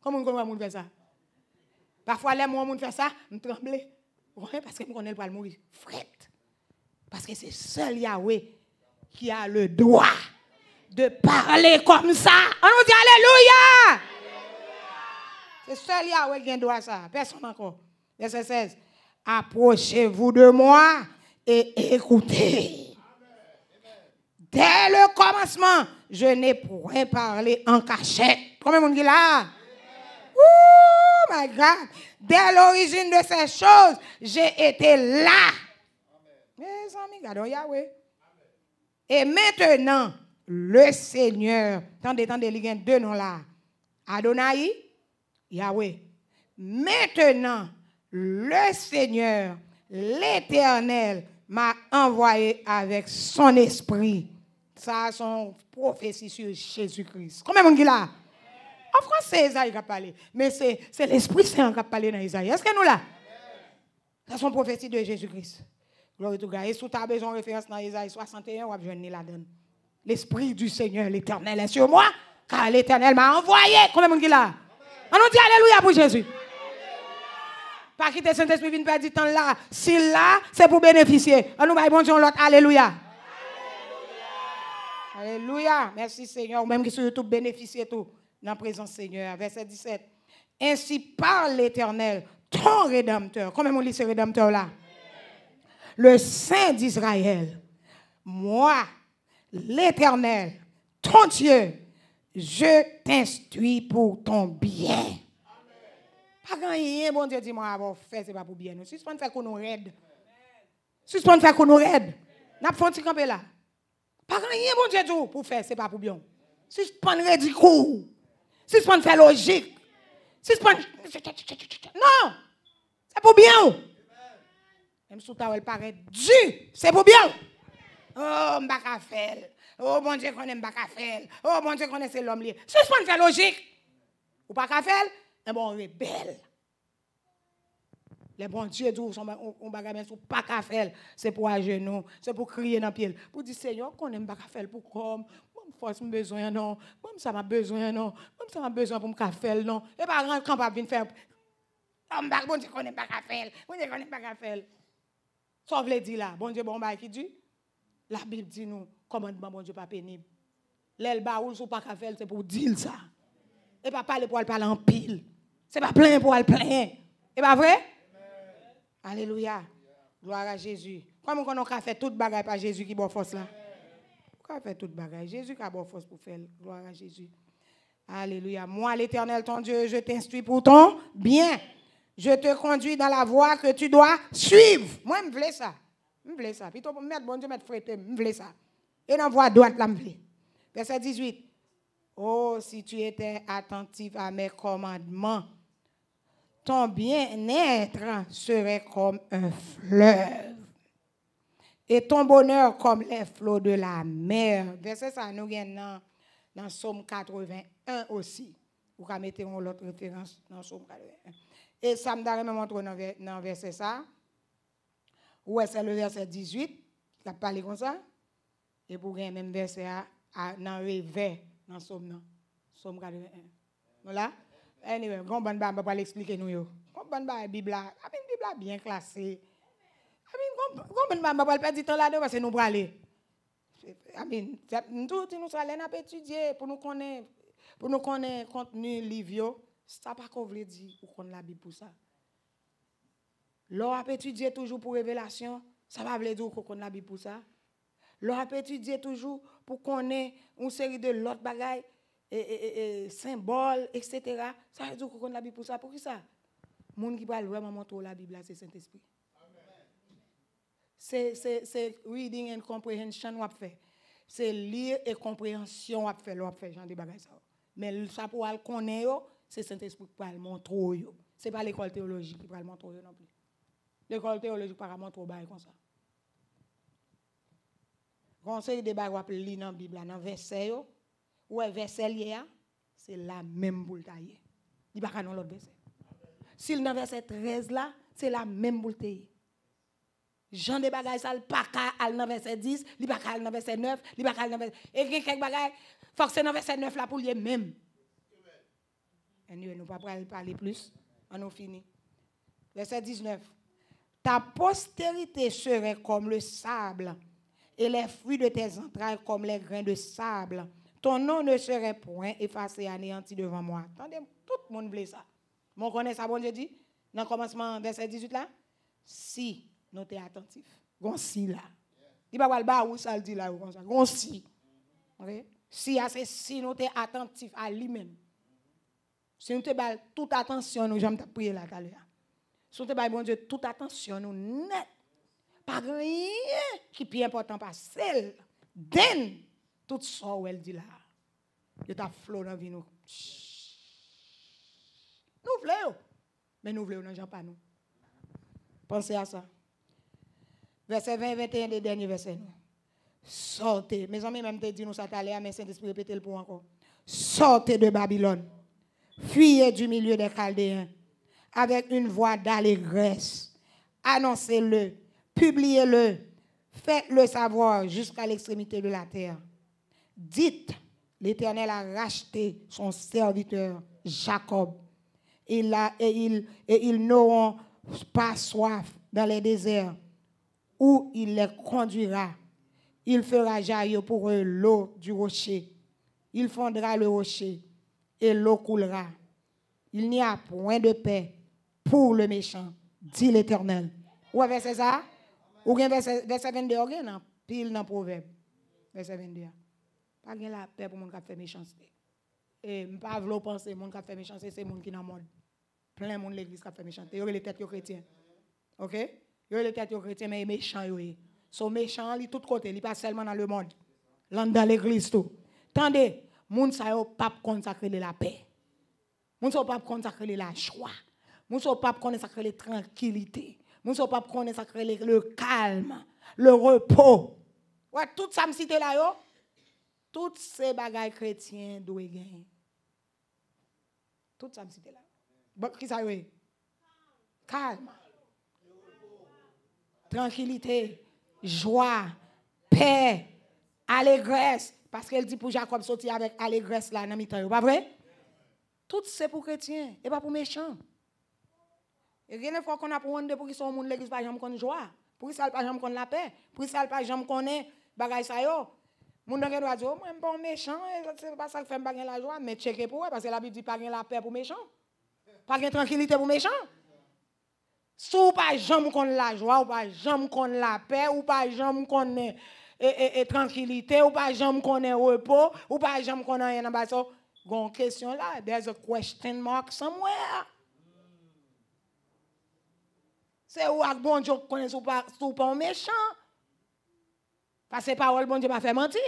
Comment nous Kon moun kon moun fe sa. Parfois, ça, moun moun parce que nous connaissons Ouè, paske mwen frettes. Parce que c'est seul Yahweh qui a le droit de parler comme ça. On nous dit Alléluia. C'est seul Yahweh qui a le droit ça. Personne encore. Verset 16 approchez-vous de moi et écoutez. Dès le commencement, je n'ai point parlé en cachette. Combien de monde là? Oh my God! Dès l'origine de ces choses, j'ai été là. Mes amis, gardons Yahweh. Et maintenant, le Seigneur, attendez, attendez, il y a deux noms là. Adonai, Yahweh. Maintenant, le Seigneur, l'Éternel, m'a envoyé avec son esprit. Ça, c'est son prophétie sur Jésus-Christ. Combien dit là? En français, qui a parlé. Mais c'est l'Esprit Saint qui a parlé dans Isaïe. Est-ce que nous là? Ça, son prophétie de Jésus-Christ. Glory to God. Et sous ta référence dans Isaïe 61, on va la donne. L'Esprit du Seigneur, l'Éternel, est sur moi, car l'Éternel m'a envoyé. Combien dit là? On nous dit Alléluia pour Jésus. Pas quitter Saint-Esprit, vient perdre du temps là. Si là, c'est pour bénéficier. On nous Alléluia. Alléluia. Merci Seigneur. Même qui surtout bénéficier tout dans la présence Seigneur. Verset 17. Ainsi parle l'Éternel, ton rédempteur. Comment on lit ce rédempteur là? Le Saint d'Israël. Moi, l'Éternel, ton Dieu, je t'instruis pour ton bien. Pas rien, bon Dieu dis moi, avant faire, c'est pas pour bien. Nous suspendons faire qu'on nous raide. Suspendons faire qu'on nous raide. N'a pas fait camper là. Pas rien, bon Dieu dit, oh, pour faire, c'est pas pour bien. Suspendons ridicule. Suspendons faire logique. Suspendons. Non! C'est pour bien. Même si elle paraît du, c'est pour bien. Oh, m'bakafel. Oh, bon Dieu, qu'on aime m'bakafel. Oh, bon Dieu, qu'on c'est l'homme libre. Suspendons faire logique. Ou pas faire? bon rebelle. Les bons dieux disent, on ne peut pas qu'à faire, c'est pour agenou, c'est pour crier dans le pied. Pour dire, Seigneur, qu'on aime pas faire pour comme, moi, force, besoin, non, moi, ça m'a besoin, non, moi, ça m'a besoin pour me faire, non. Et pas grand, quand on va faire, on va peut pas qu'on pas qu'à faire, on ne peut pas qu'à faire. Sauf le dit là, bon Dieu, bon, bah, qui dit? La Bible dit nous, commandement, bon Dieu, pas pénible. L'elba, ou ne pas qu'à faire, c'est pour dire ça. Et pas parler pour parler en pile n'est pas plein pour aller plein. n'est pas vrai? Alléluia. Gloire à Jésus. Comment on a fait toute bagaille par Jésus qui bon force là? Pourquoi on fait toute bagaille? Jésus qui a bon force pour faire. Gloire à Jésus. Alléluia. Moi, l'Éternel, ton Dieu, je t'instruis pour ton bien. Je te conduis dans la voie que tu dois suivre. Moi, je voulais ça. Je voulais ça. Puis ton bon Dieu, mettre je voulais ça. Et dans la voie droite, là, je Verset 18. Oh, si tu étais attentif à mes commandements ton bien-être serait comme un fleuve et ton bonheur comme les flots de la mer. Verset ça nous gagne dans, le Somme 81 aussi. Vous remettez mettre référence dans Somme 81. Et ça me donne montre dans verset ça. Ouais, c'est le verset 18. Il a parlé comme ça. Et pour gagner même verset à, à, dans le dans Somme, Somme 81. Voilà. Anyway, bon bon ba, on pas l'expliquer nous yo. Bon bon ba, Bible là, Bible bien classée. I mean, bon bon bah, pas perdre temps là-dedans parce que nous braler. I mean, tout nous sera là n'a étudier pour nous connaître pour nous connaître contenu livio. Ça pas qu'on veut dire ou qu'on la Bible pour ça. L'on a étudié toujours pour révélation, ça va veut dire qu'on connaît la Bible pour ça. L'on a étudié toujours pour connaître une série de l'autre bagaille et, symboles, etc. Ça veut dire qu'on la Bible pour ça. Pour qui ça Les gens qui parlent vraiment montrer la Bible, c'est Saint-Esprit. C'est reading and comprehension qu'on fait. C'est lire et compréhension qu'on fait. L'on fait, j'en des Mais ça pour le connaître, c'est Saint-Esprit qui parle montrer. Ce n'est pas l'école théologique qui parle montrer non plus. L'école théologique parle montrer comme ça. Conseil de bagages, lire dans la Bible, dans le verset ou verset lié, c'est la même boule taillée. Il n'y a pas l'autre verset. S'il le verset 13 là, c'est la même boule Jean de bagay ça pas al dans verset 10, il pas al dans verset 9, il pas al dans verset et quelques bagay forcé dans verset 9 là pour lui même. Et nous pas parler plus, on a fini. Verset 19. Ta postérité serait comme le sable et les fruits de tes entrailles comme les grains de sable ton nom ne serait point effacé, anéanti devant moi. Attendez, tout le monde voulait ça. Mon connaît ça, bon Dieu dit, dans le commencement verset 18 là, si nous sommes attentifs, si là. Il va pas le où ça le dit là, comme ça, gon si. Si, ah, c'est si nous sommes attentifs à lui-même. Si nous sommes toute attention, nous j'aime prière là, tout Si nous sommes, bon Dieu, toute attention, nous net. Pas rien qui est plus important, pas celle. Then, tout ça, elle dit là. Il a à flot dans la vie. Nous voulons. Mais nous voulons, nous n'en pas nous. Pensez à ça. Verset 20 21 des derniers versets. Nous. Sortez. Mes amis, même te dit, nous ça t'a à mais Saint-Esprit, le pour encore. Sortez de Babylone. Fuyez du milieu des Chaldéens. Avec une voix d'allégresse. Annoncez-le. Publiez-le. Faites-le savoir jusqu'à l'extrémité de la terre dites, l'Éternel a racheté son serviteur Jacob. et, il, et ils n'auront pas soif dans les déserts, où il les conduira. Il fera jaillir pour eux l'eau du rocher. Il fondra le rocher et l'eau coulera. Il n'y a point de paix pour le méchant, dit l'Éternel. Ou verset ça? Ou verset 22, ou pile dans le proverbe. Verset 22 pas a la paix pour mon qui fait méchanceté. Et pas vlo penser mon qui fait méchanceté, c'est mon qui dans monde. Plein monde l'église qui fait méchanceté. Yo les têtes chrétien. chrétiens. OK Yo les têtes chrétien chrétiens mais méchants yo. Eh. Sont méchants li tout côté, li pas seulement dans le monde. Là dans l'église tout. Tendez, mon ça yo pas consacrer la paix. Mon ça pas consacrer la joie. Mon ça pas consacrer la tranquillité. Mon ça pas consacrer le calme, le repos. Ouais, tout ça me cite là yo. Toutes ces bagailles chrétiennes doivent gagner. Tout ça me cite là. Bon, qui ça est? Calme. Tranquillité, joie, paix, allégresse. Parce qu'elle dit pour Jacob sortir avec allégresse là, dans ce Pas vrai? Toutes ces pour chrétiens et pas pour méchants. Et rien fois qu'on un de pour qu'ils sont au monde, l'église pas jamais qu'on joie. Pour qu'ils ne pas jamais qu'on la paix. Pour qu'ils ne pas jamais qu'on bagaille ça yo. Mon gens gen do moi, di, oh, bon méchant, eh, c'est pas ça qui fait m'bagner la joie, mais checker pour eux, parce que la Bible dit pas la paix pour méchant. Pas gain tranquillité pour méchant. Si ou pas jamais qu'on la joie, ou pas jamais qu'on la paix, ou pas jamais qu'on et, eh, eh, tranquillité, ou pas jamais qu'on repos, ou pas jamais qu'on rien en bas ça. Gon question là, there's a question mark somewhere. C'est où ak bon Dieu connaît sou pas ou pas méchant. Parce que parole, bon Dieu m'a fait mentir.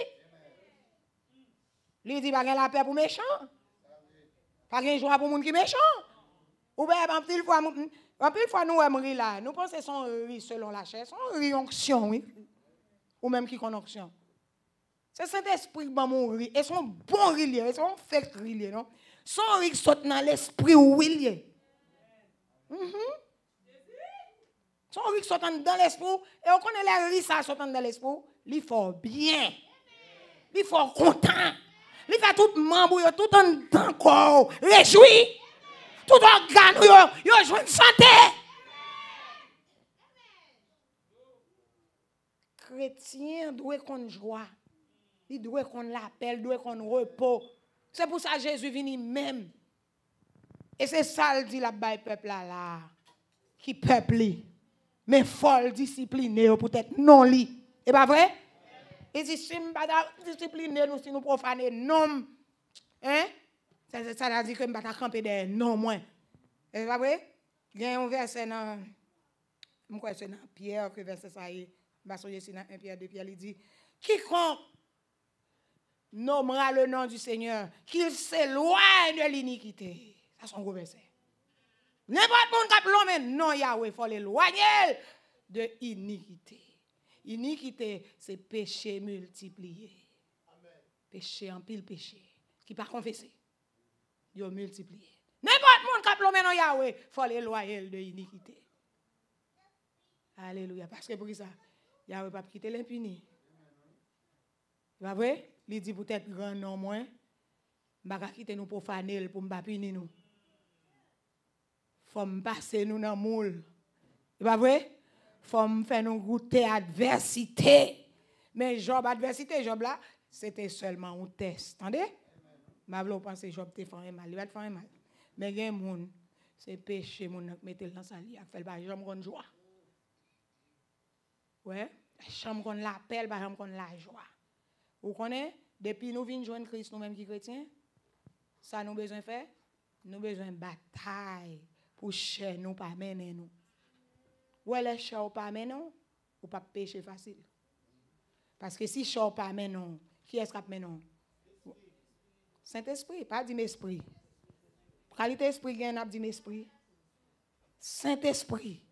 Lui dit, pas la paix pour méchant. Pas de joie pour monde qui méchant. Ou bien, en pile fois, en pile fois, nous, on rit là. Nous pensons son riz selon la chair. Son riz onction, oui. Ou même qui connaît l'onction. C'est cet esprit qui m'a riz. Et son bon riz, et son fait riz, non? Son riz saute dans l'esprit où il y est. Mm-hmm. Son riz saute dans l'esprit. Et on connaît les riz, ça saute dans l'esprit. Il faut bien. il faut content. il fait tout membre, tout en corps, réjoui. Tout organe, yo, il joue une santé. Chrétien doit qu'on joie. Il doit qu'on l'appelle, doit qu'on repos. C'est pour ça que Jésus vient même. Et c'est ça le dit la peuple là, qui peuple mais folle discipliner, peut-être non li et pas vrai? Il dit, si nous ne pas discipliner nous, si nous profanons non, hein? Ça, veut dit que nous ne pas camper des non moins. Et pas vrai? Il y a un verset dans, je c'est Pierre, que verset ça est, Pierre, Pierre, il dit, quiconque nommera le nom du Seigneur, qu'il s'éloigne de l'iniquité. Ça, c'est un gros verset. N'importe qui qui a non, Yahweh, il faut l'éloigner de l'iniquité. Iniquité, c'est péché multiplié. Péché en pile péché. Qui pas confessé. Ils multiplié. N'importe monde qui a plombé dans Yahweh, il faut loyer de l'iniquité. Alléluia. Parce que pour ça, Yahweh pas quitter l'impuni. Vous vrai? Il dit peut-être grand non moins. Je vais quitter nous profaner pour ne nous. Il faut passer nous dans le moule. Vous vrai? faut me faire nous goûter adversité. Mais Job, adversité, Job là, c'était seulement un test. Entendez? Ma vlo pense Job te fait mal. Il va te faire mal. Mais il y a des c'est péché, mon mettez dans sa lit, fait pas jamais grande joie. Ouais, jamais la l'appel, pas jamais la joie. Vous connaissez? Depuis nous venons joindre Christ, nous-mêmes qui chrétiens, ça nous besoin faire? Nous besoin bataille pour chez nous, pas mener nous. Ou elle est ou pas maintenant, ou pas péché facile. Parce que si ou pas maintenant, qui est-ce qui maintenant? Saint-Esprit, pas dit esprit. Qualité esprit qui a dit esprit. Saint-Esprit.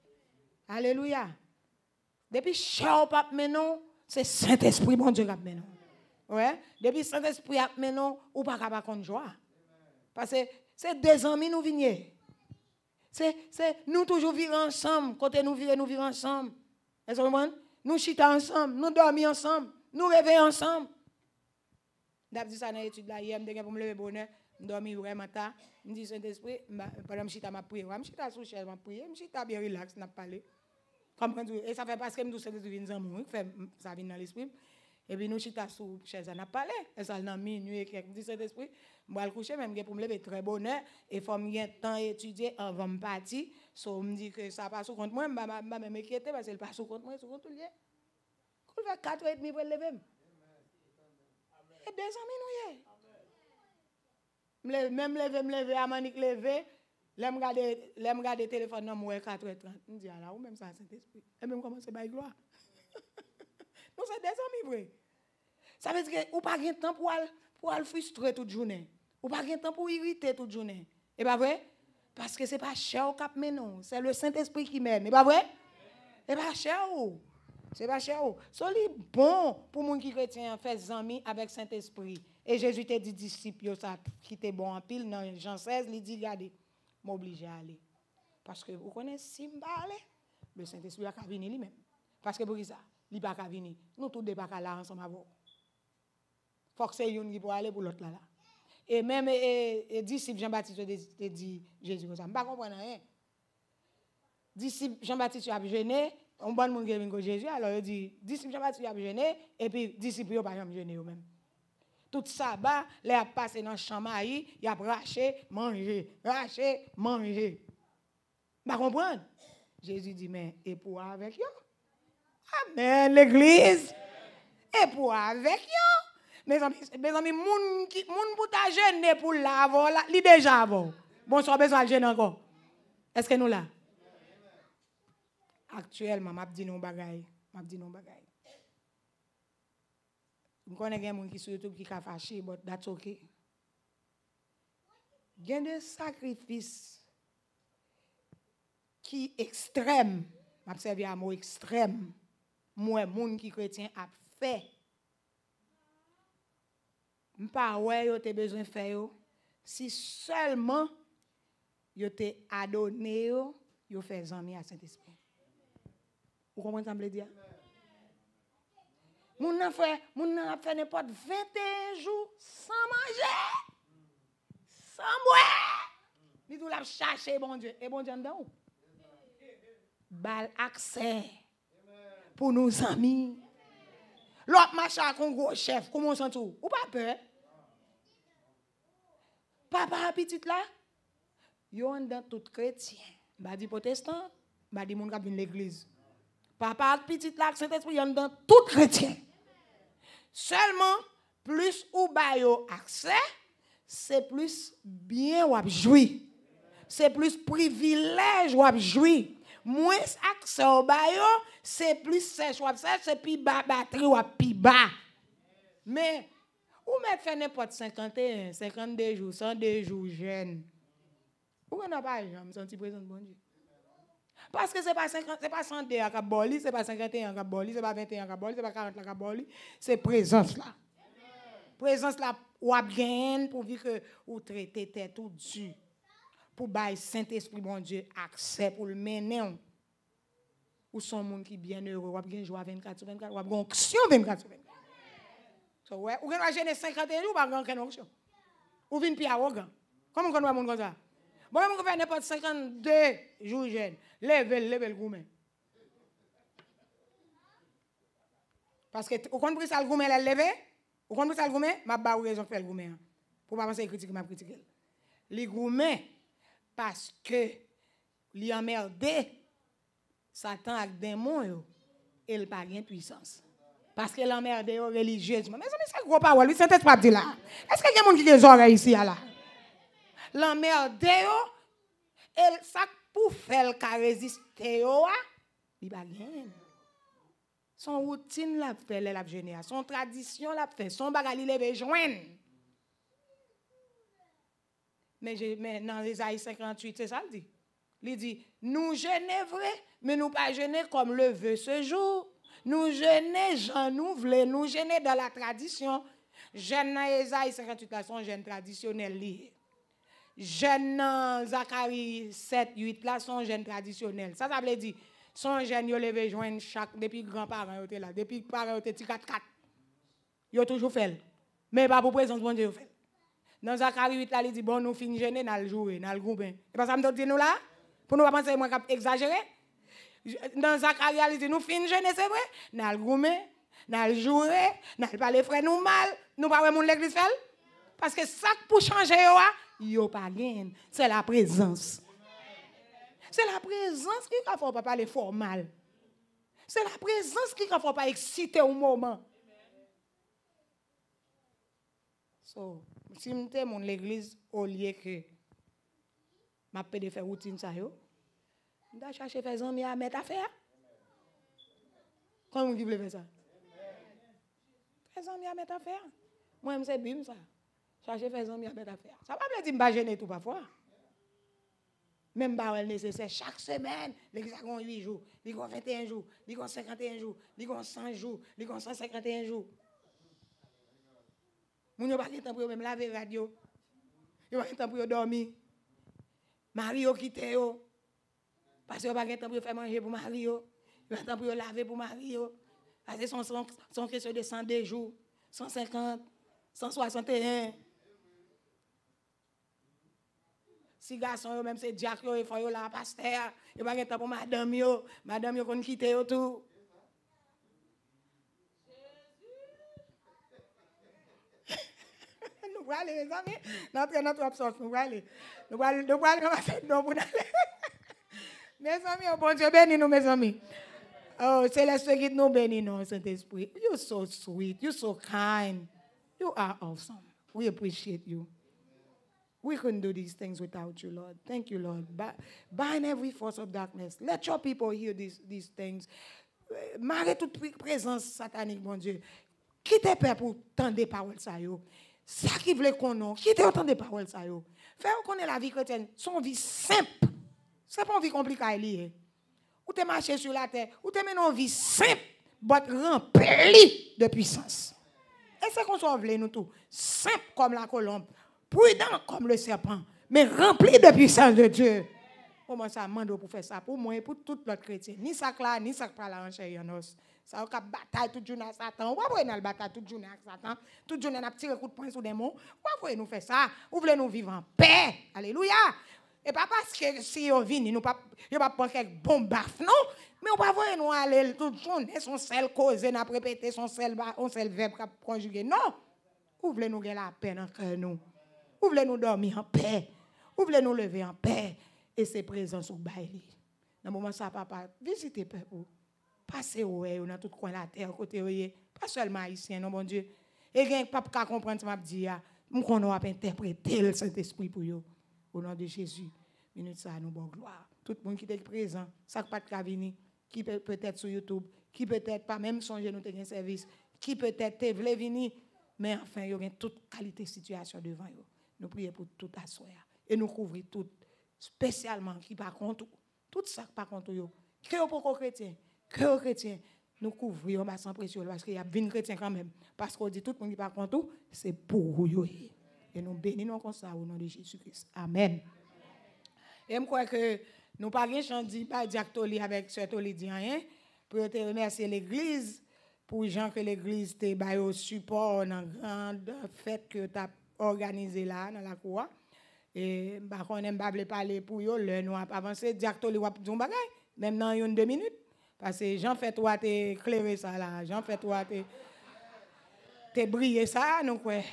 Alléluia. Depuis ou pas maintenant, c'est Saint-Esprit mon Dieu qui maintenant. Ouais, depuis Saint-Esprit maintenant, ou pas capable de joie. Parce que c'est deux ans nous vignes. C'est, nous toujours vivre ensemble. Quand nous vivons, nous vivons ensemble. Nous chita ensemble, nous dormons ensemble, nous rêvons ensemble. D'ab ça dans l'étude hier, je pour me lever bonheur, je vraiment tard. Je Je je me dans l'esprit. Et puis nous chita sous chaise à parlé. Et ça dans minuit quelque dit cet esprit, moi le coucher même pour me lever très bonheur et faut me temps étudier avant me partir. So me dit que ça passe contre moi, m'a même m'inquiéter parce qu'elle passe contre moi, contre tout lié. Qu'on va 4 et demi pour lever. Et des amis nous même lever, me lever, à Amanique lever. l'aime regarder téléphone, non, moi, 4h30. Je dis, ah, ou même ça, Saint-Esprit. Et même commencer par gloire c'est des amis, vrai. Ça veut dire que vous pas de temps pour aller, pour aller frustrer toute journée. ou pas de temps pour irriter toute journée. Et pas vrai? Parce que c'est pas cher ou cap, mais non. C'est le Saint-Esprit qui mène. Et pas vrai? et n'est pas cher. Ce n'est pas cher. C'est bon pour les gens qui chrétiens, faire amis avec Saint-Esprit. Et Jésus t'a dit, disciple ça qui était bon en pile. Non, Jean 16, il dit, regardez, m'oblige à aller. Parce que vous connaissez, si je le Saint-Esprit a venir lui-même. Parce que pour ça? Il n'y a pas venir. Nous, tous, nous ne sommes pas qu'à l'argent, mais pour Il faut que aller pour l'autre là. Et même le disciple Jean-Baptiste, il dit, Jésus, je ne comprends rien. Le disciple Jean-Baptiste, il a Jésus, Alors, il dit, disciple Jean-Baptiste, il a gêné. Et puis, le disciple, il a gêné. Tout ça, il a passé dans le château. Il a raché, mangé. Raché, mangé. Je ne comprends Jésus dit, mais, et pour avec toi. Amen, l'église. Et pour avec yo. Mes amis, mes amis, moun, ki, moun de ta pour la, li déjà avant. Bonsoir, besoin de encore. Est-ce que nous là? Actuellement, m'a dit non bagay. M'a dit non bagay. Je connais des gens qui sont YouTube qui sont fâchés, mais that's okay. Il y a des sacrifices qui extrêmes, je à mot extrême, Mwen moun ki kretyen ap fe. Mwen pa wè yo te bejoun fe yo. Si selman yo te adonè yo, yo fe zanmi a sentispe. Ou komwantan mwen diya? Mwen nan ap fe, mwen nan ap fe nepot 21 jou san manje, san mwen. Ni doul ap chache e bon diyon. E bon diyon dan ou? Bal akse. pour nos amis. L'autre marche avec gros chef, comment on tout Ou pas peur Papa, petit là, yon dans tout chrétien, bah dit protestant, bah dit monde qui l'église. Papa, petit là, Saint-Esprit, yon dans tout chrétien. Seulement, plus ou ba yo accès, c'est plus bien ou joui. C'est plus privilège ou joui moins accès au yo c'est plus sèche, ou c'est plus bas, batterie, ou plus bas. Mais, ou mettre faire n'importe 51, 52 jours, 102 jours jeune. Ou n'a pas jambes, senti présent de bon Dieu? Parce que ce n'est pas, 50, 102 à Kaboli, ce n'est pas 51 à Kaboli, ce n'est pas 21 à Kaboli, ce n'est pas 40 à Kaboli, c'est présence là. Présence là, ou à bien, pourvu que ou traiter tête ou dû pour bailler Saint-Esprit, bon Dieu, accès pour le mener. Hein. Ou son monde qui bien heureux, ou a joie 24 24, ou a onction 24 24. So, ouais, ou la 51 jours, ou aucune onction. Ou vient Comment on voit monde comme ça? Bon, on fait n'importe 52 jours le Parce que, ou ça, le elle levé? ça, le Ma raison fait le hein. Pour pas penser critique, ma critique. Les gourmets, Paske li emmerde, satan ak demon yo, el pa gen pwisans. Paske li emmerde yo religye, di man, mes ane sa gro pa wali, sentet wap di la. Eske gen moun ki de zore isi ya la? Li emmerde yo, el sak pou fel ka reziste yo a, li ba gen. Son woutin la fel el ap jenea, son tradisyon la fel, son bagali le bejweni. mais, dans Esaïe 58, c'est ça le dit. Il dit, nous vrai, mais nous pas jeûner comme le veut ce jour. Nous jeûner, j'en nous nous jeûner dans la tradition. Jeûne dans Esaïe 58, là, son jeune traditionnel lié. dans Zacharie 7, 8, là, son jeune traditionnel. Ça, ça veut dire, son jeûne, il ils joindre chaque, depuis grand-parent, là, depuis parents, il était 4-4. Il a toujours fait. Mais pas pour présence, bon Dieu, fait. Dans Zacharie 8, il dit, bon, nous finissons jeûner nous jouer, nous grouper. Et pas ça me dit nous là Pour nous pas penser moi cap exagérer. Dans Zacharie, il dit, nous finissons jeûner, c'est vrai Nous groupons, nous jouer, nous parler frère nous mal, nous pas mon l'église Parce que ça pour changer n'y a ah, pas gain, c'est la présence. C'est la présence qui ne faut pas parler fort mal. C'est la présence qui ne faut pas exciter au moment. So, Si mte moun l'Eglise ou liye ki ma pede fe woutin sa yo, mda chache fe zon mi a met afer. Kon moun ki ble fe sa? Fe zon mi a met afer. Mwen mse bim sa. Chache fe zon mi a met afer. Sa wap le di mba jene tou pa fwa. Mem ba wèl nese se. Chak semen, l'Eglise a kon 8 jou, l'Eglise a kon 21 jou, l'Eglise a kon 51 jou, l'Eglise a kon 100 jou, l'Eglise a kon 151 jou. Vous n'avez pas le temps pour même laver radio. n'avez pas le temps pour dormir. mario vous quittez-vous. Parce que n'avez pas le temps pour faire manger pour Marie Vous n'avez pas le temps pour laver pour mario Parce que son, son, son question de 102 jours, 150, 161. Si garçon yo même c'est Jack yo, ils e font yo la pasteur, n'avez pas le temps pour madame yo. Madame yo vous quitte tout. Wally, is that me? Not gonna to upsource me, Wally. The Wally, the Wally, I said, no, but Mesami, eu bom dia, Benino, mesami. Oh, say let's take nous no, Benino, Saint-Esprit. You're so sweet. You're so kind. You are awesome. We appreciate you. We couldn't do these things without you, Lord. Thank you, Lord. Bind every force of darkness. Let your people hear these, these things. Marre toute présence satanique, bon Dieu. Quittez peuple pour tendre parole ça yo. Ça qui voulait qu'on qui était autant de paroles, ça yo. Faire connaît la vie chrétienne, son vie simple. C'est pas une vie compliquée. à Ou t'es marché sur la terre, ou t'es mené une vie simple, mais remplie de puissance. Et c'est qu'on s'en voulait, nous tous. Simple comme la colombe, prudent comme le serpent, mais rempli de puissance de Dieu. Comment ça, mando pour faire ça, pour moi et pour toute l'autre chrétien. Ni ça là, ni ça pas là, en Yannos ça va bataille toute journée à Satan. Ou après, le bataille toute journée à Satan. Toute journée, nous tiré coup de poing sur des mots. Ou après, nous faire ça. Ou voulez nous vivre en paix. Alléluia. Et pas parce que si on vient, nous pas, pas prendre quelques bombes baffes, non. Mais on va voir nous aller toute journée, son seul on a répété son seul, on seul verbe conjugué. Non. Ou voulez nous gagner la paix dans cœur nous. Ou voulez nous dormir en paix. Ou voulez nous lever en paix. Et ses présences au bail. Dans le moment ça, papa, visitez peuple. Passez tout coin la terre pas seulement ici. non bon Dieu. Et bien, pas ka comprendre m'a dit a, Nous connait interpréter le Saint-Esprit pour vous. Au nom de Jésus, minute ça nous bon gloire. Tout le monde qui est présent, ça qui peut-être sur YouTube, qui peut-être pas même songer nous un service, qui peut-être te mais enfin, il y a toute qualité de situation devant vous. Nous prions pour tout asseoir et nous couvrir tout, spécialement qui par contre, tout ça par contre, que pour chrétiens que chrétiens, nous couvrions ma sans pression parce qu'il y a 20 chrétiens quand même. Parce qu'on dit tout le monde qui par c'est pour vous. Et nous bénissons comme ça au nom de Jésus-Christ. Amen. Et je crois que nous parlons pas de Diactoli avec Sœur Tolidien, hein, pour te remercier l'Église, pour les gens que l'Église te baille support dans la grande fête que tu as organisée là, dans la cour. Et bah, on aime pas parler pour eux, nous avons avancé, Diactoli, on a même dans une deux minutes. Parce que j'en fais toi, t'es ça là. J'en fais toi, t'es, brillé ça, nous. ouais.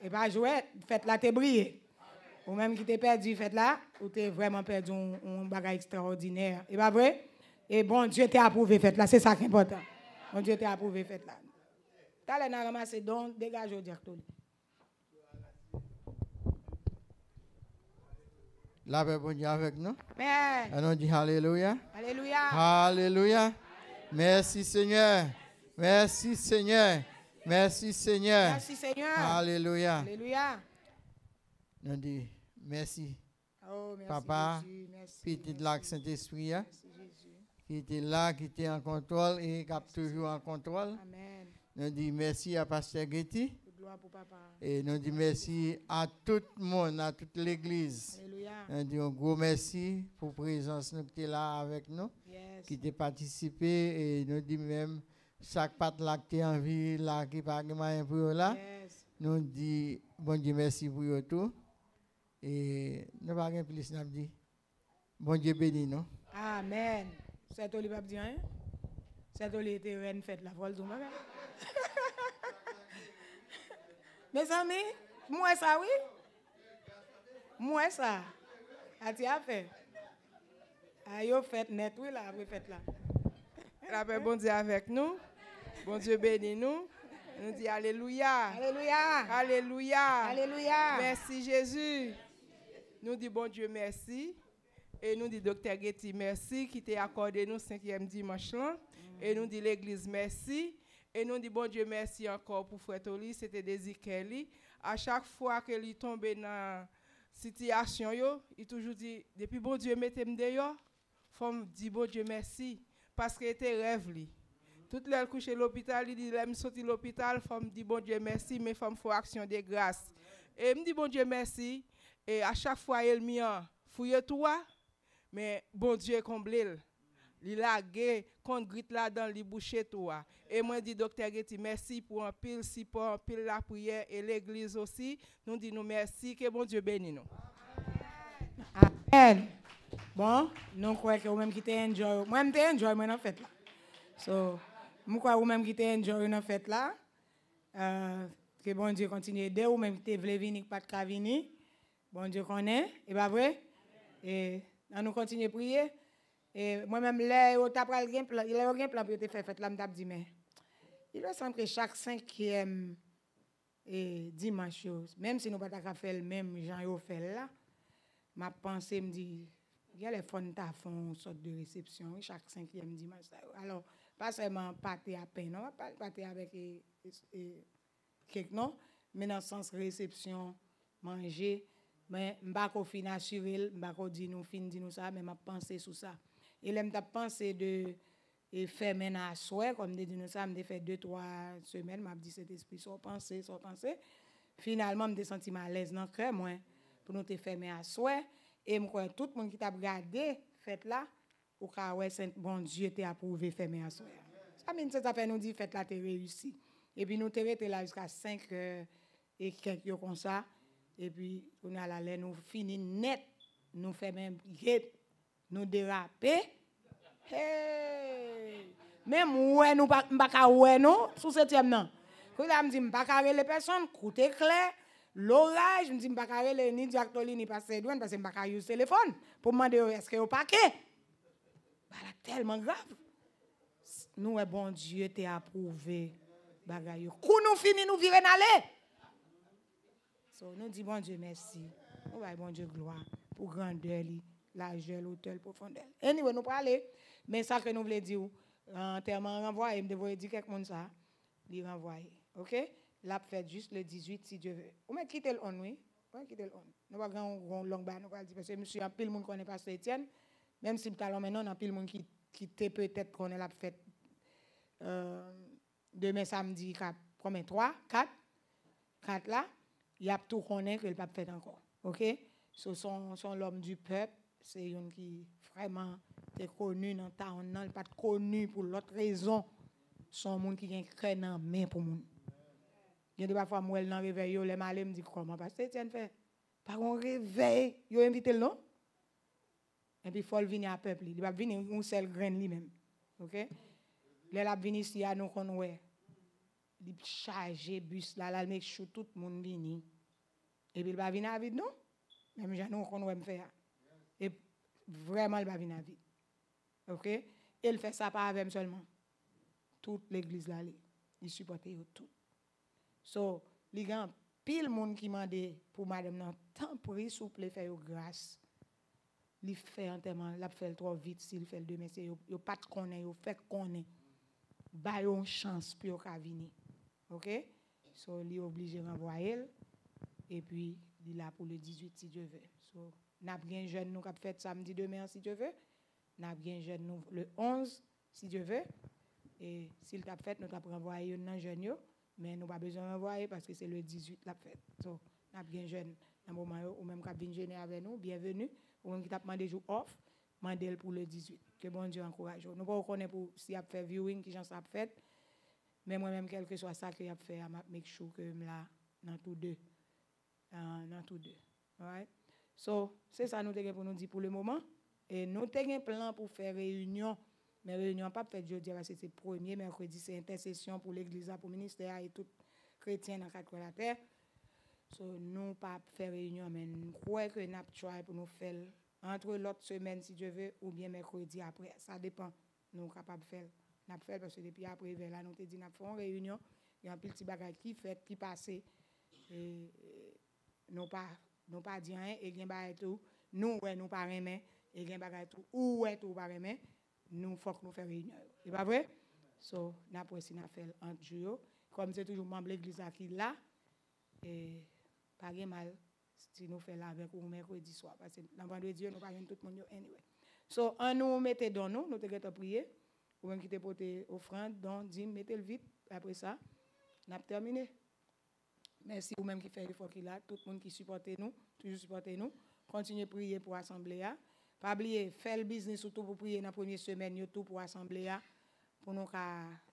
Et pas jouer, faites là, t'es brillé. Ou même qui t'es perdu, faites là, ou t'es vraiment perdu un, un bagage extraordinaire. Et pas vrai? Et bon Dieu t'a approuvé, faites là, c'est ça qui est important. Bon Dieu t'a approuvé, faites là. T'as l'air ramassé donc, dégage au directeur. paix bon Dieu avec nous. Amen. Nous dit Alléluia. Alléluia. Alléluia. Merci Seigneur. Merci Seigneur. Merci Seigneur. Merci Seigneur. Alléluia. Alléluia. Nous dit merci. Oh, merci Papa, petit lac Saint-Esprit, hein. qui était là, qui était en contrôle et qui est toujours en contrôle. Amen. Nous dit merci à Pasteur Getty. Et nous disons merci à tout le monde, à toute l'Église. Nous disons un gros merci pour la présence nous qui est là avec nous, qui est participé. Et nous disons même, chaque patte là qui est en vie, là, qui parle pas pour là. Nous disons bon Dieu merci pour tout. Et nous ne rien plus, nous dit. Bon Dieu béni, non? Amen. C'est toi qui rien? Hein? C'est toi qui était reine la hein? Mes amis, moi ça, oui. Moi ça. A ti a fait. A yo fait net, oui, là, vous fait là. La paix, bon Dieu avec nous. Bon Dieu bénit nous. Nous dit Alléluia. Alléluia. Alléluia. Alléluia. Merci Jésus. Nous dit bon Dieu merci. Et nous dit Docteur Getty merci qui t'a accordé nous cinquième dimanche là. Et nous dit l'Église merci. Et nous disons, bon Dieu, merci encore pour Frétoli C'était désir Kelly. À chaque fois que lui tombée dans situation, yo, il toujours dit, depuis bon Dieu, mettez-moi dehors. Femme dit, bon Dieu, merci. Parce qu'elle était rêve. Li. Tout l'heure couché à l'hôpital, il dit, je sorti de l'hôpital, femme dit, bon Dieu, merci, mais femme faut action de grâce. Et me dit, bon Dieu, merci. Et à chaque fois, elle me dit, hein, fouille toi, mais bon Dieu, comblé li lage, grite la dans li bouche et E mwen di docteur merci mersi pou an pil pour an pil la prière et l'église aussi nous di nou mersi, ke bon Dieu beni nous. Amen. Bon, nou kwe ke ou menm ki te enjoy, mwen te enjoy mwen an fèt la. So, mwen kwe ou menm ki te enjoy mwen an fèt la, euh, ke bon Dieu continue de, ou même ki te vle vini pat ka vini, bon Diyo konen, e ba vwe, e nan nou kontinye priye, E mwen menm le yo tapal gen, il le yo gen planp yo te fet, fet lan tap di men. Il wè san pre chak 5e dimans yo. Menm si nou pataka fel, menm jan yo fel la, ma panse mdi, gel non, e fon ta fon sot de resepsyon, chak 5e dimans yo. Alors, pasreman pate apen, non, pate avek e kek non, menansans resepsyon, manje, mba ko fina suril, mba ko fina dinousa, menman panse sou sa. Il aime je pensé de faire maintenant à soi, comme des dis, ça me fait deux, trois semaines, m'a dit cet esprit, soit penser, soit penser. Finalement, je me senti mal à l'aise dans le cœur, moi, pour nous faire à soi. Et je crois que tout le monde qui t'a regardé, fait là, pour que ouais bon Dieu t'a approuvé, faire à soi. Ça me dit, ça fait nous dire, fait là, tu réussi. Et puis, nous t'es là jusqu'à 5 euh, et quelques comme ça. Et puis, on a la nous finis net, nous faisons même nous déraper. Hey! Même ouais nous pas pas ouais non sous septième nan. Quand là me dit pas carré les personnes, coûté clair. L'orage, me dit pas carré les ni Jacqueline ni passer douane parce que pas carré téléphone pour demander est-ce que au paquet. Bah tellement grave. Nous est bon Dieu t'es approuvé bagaille. Quand nous fini nous virer aller. So, nous dit bon Dieu merci. On bon Dieu gloire pour grandeur la gel, hôtel, profondeur. Anyway, nous parlons, mais ça que nous voulons dire, en l'enterrement renvoyé, je devrais dire quelque chose ça, il renvoyé. OK? L'a fête juste le 18 si Dieu veut. Ou même quitter le on, oui? Ou quitter le on. Nous pas grand long bas, nous pas dire, parce que monsieur, un pile monde connaît pas Étienne, même si talent maintenant, un pile monde qui qui peut-être qu'on est la fête euh, demain samedi, combien 3, 4, 4 là, il y a tout qu'on est que le pape fait encore. OK? Ce sont, sont l'homme du peuple c'est une qui vraiment est connu dans town non pas connu pour l'autre raison son monde qui crée en main pour monde il y a des fois moi dans réveil yo les malais me dit comment parce que tiens fait par un réveil yo invité le non et puis faut venir à peuple il va venir un seul grain lui-même OK les la venir ici à nous qu'on ouais il charger bus là là mec sure tout monde vient et puis il va venir à vide non même j'ai nous qu'on va me faire ah. Et vraiment, elle va venir à vie. OK? il fait ça pas avec seulement. Toute l'église là, il supporte tout. So, il y a pile monde qui m'a dit pour madame tant pour s'il vous plaît, faire grâce. Il fait entièrement, il fait trop vite s'il fait le demain, c'est les pas de connaît, il fait connaît. Bah une chance pour vienne. OK? So, il est obligé d'envoyer elle et puis il est là pour le 18 si Dieu veut. So, N'a bien jeune nous cap fait samedi demain si Dieu veut. N'a bien jeune le 11 si Dieu veut. Et s'il t'a fait, nous t'a renvoyé un jeune mais nous pas besoin d'envoyer parce que c'est le 18 la fait Donc, n'a bien jeune dans moment ou même qui venir avec nous, bienvenue ou même qui t'a demandé jour off, mandel pour le 18. Que bon Dieu encourage. Nous pas connaît pour si a fait viewing qui gens ça fait. Mais moi-même, quel que soit ça que a fait, je make sure que là dans tous deux. dans tous deux. So, c'est ça nous avons pour pour le moment. Et nous avons un plan pour faire réunion. Mais réunion pas fait jeudi, c'est le premier mercredi, c'est intercession pour l'église, pour le ministère et tout chrétien dans quatre la terre. So, nous pas faire réunion, mais nous croyons que nous avons pour nous faire entre l'autre semaine, si Dieu veut, ou bien mercredi après. Ça dépend. Nous sommes capables de faire. Nous fait parce que depuis après, nous avons dit, nous avons fait une réunion. Il y a un petit bagage qui fait, qui passe. Et, et nous pas nous pas dit rien et gien bagaille tout nous ouais nous pas rien. et gien bagaille tout ouais tout pas aimer nous faut que nous faire réunion c'est pas vrai so n'a pas si n'a fait en duo. comme c'est toujours membre l'église qui là et pas mal si nous faisons là avec ou mercredi soir parce que dans Dieu, nous pas rien tout le monde anyway so un nous mettez dans nous nous te prier ou même qui te porter offrande dans dit mettez le vite après ça n'a terminé Merci vous même qui fait l'effort qu'il a, tout le monde qui supporte nous, toujours supporte nous. Continuez à prier pour l'Assemblée. Hein. Pas oublier, faire le business surtout pour prier dans la première semaine, YouTube pour l'Assemblée, hein. pour nous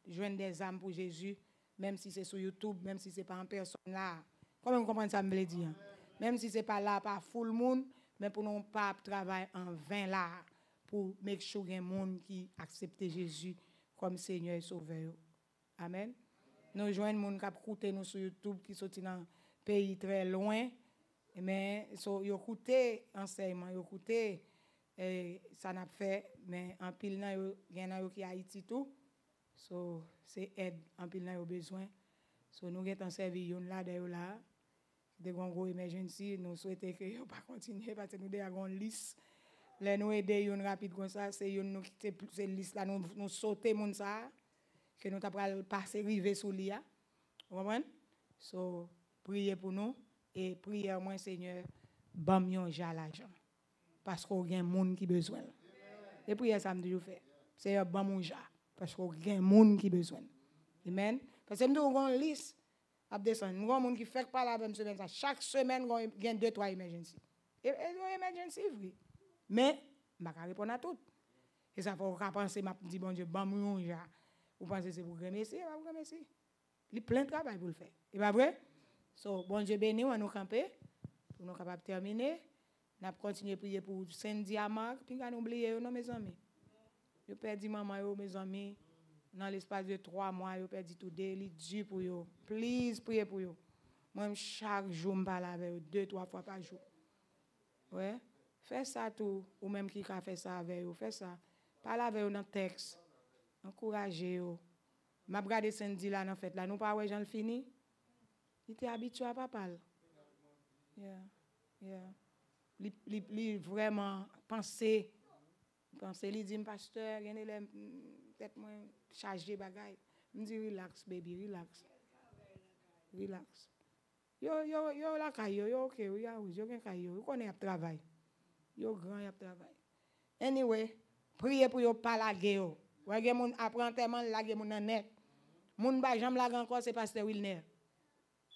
joindre des âmes pour Jésus, même si c'est sur YouTube, même si ce n'est pas en personne là. Comment vous comprenez ça, me dire? Hein? Même si ce n'est pas là, pas full monde, mais pour nous pas travailler en vain là, pour make sure un monde qui accepte Jésus comme Seigneur et Sauveur. Amen nous joignons gens qui koute nous sur YouTube qui sont dans pays très loin mais so yo koute enseignement ils koute et ça n'a fait mais en pile nan yo gen nan yo qui Haïti tout so c'est aide en pile nan yo besoin so nous gen servi yon là de là de gros gros emergency nous souhaiter que yo pas continuer parce que nous déjà une liste les nous aider une rapide comme ça c'est une nous qui les liste là nous nous sauter moun ça que nous avons passé, rivé sous l'IA. Hein. Vous comprenez? So, priez pour nous et priez à moi, Seigneur, bam yon l'argent. Parce y a un monde qui besoin. Et priez ça, je faire. Seigneur, bam mon ja. Parce qu'on a un monde qui besoin. Amen. Parce que nous avons une liste à Nous avons des gens qui ne font pas la même semaine. Chaque semaine, y a deux, trois emergencies. Et une emergency, oui. Mais, je ne répondre à tout. Et ça, il faut penser, je dis, bon Dieu, bam mon ja. Vous pensez que c'est pour remercier, il va vous remercier. Il y a plein de travail pour le faire. Et pas vrai? So, bon Dieu béni, on nous camper. Pour nous capable de terminer. On a continuer à prier pour Saint-Diamant Puis on a oublié, non, mes amis. Je perds maman, mes amis. Dans l'espace de trois mois, je perds tout. Il Dieu pour eux. Please, priez pour vous. Moi, chaque jour, je parle avec eux deux, trois fois par jour. Ouais. Fais ça tout. Ou même qui a fait ça avec vous? Fais ça. Parle avec eux dans le texte encourager yo. M'a regardé samedi là dans fête là, nous pas ouais j'en fini. Il était habitué à papa. Yeah. Yeah. Li, li, li vraiment pensé pensé li dit pasteur, rien les mm, tête moins chargé bagaille. Me dit relax baby, relax. Relax. Yo yo yo la kayo, yo OK, yo yo yo gen kayo, yo connaît ap travail. Yo grand ap travail. Anyway, priez pour yo pas laguer yo. Ouais, gen moun apprend tellement la gen moun nan net. Moun ba jam la encore c'est pasteur Wilner.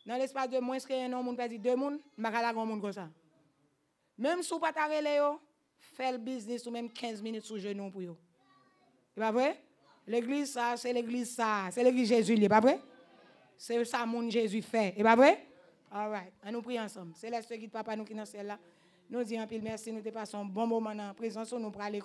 Dans l'espace de moins que un an, pa di deux moun, m'a la moun comme ça. Même sou pas tarele yo, fait le business ou même 15 minutes sous genou pour yo. C'est pas vrai? L'église ça, c'est l'église ça, c'est l'église Jésus, c'est pas vrai? C'est ça mon Jésus fait, c'est pas vrai? All right, on nous prie ensemble. C'est l'esprit guide papa nous qui dans celle là. Nous disons pile merci, nous te passons un bon moment en présence, nous pour aller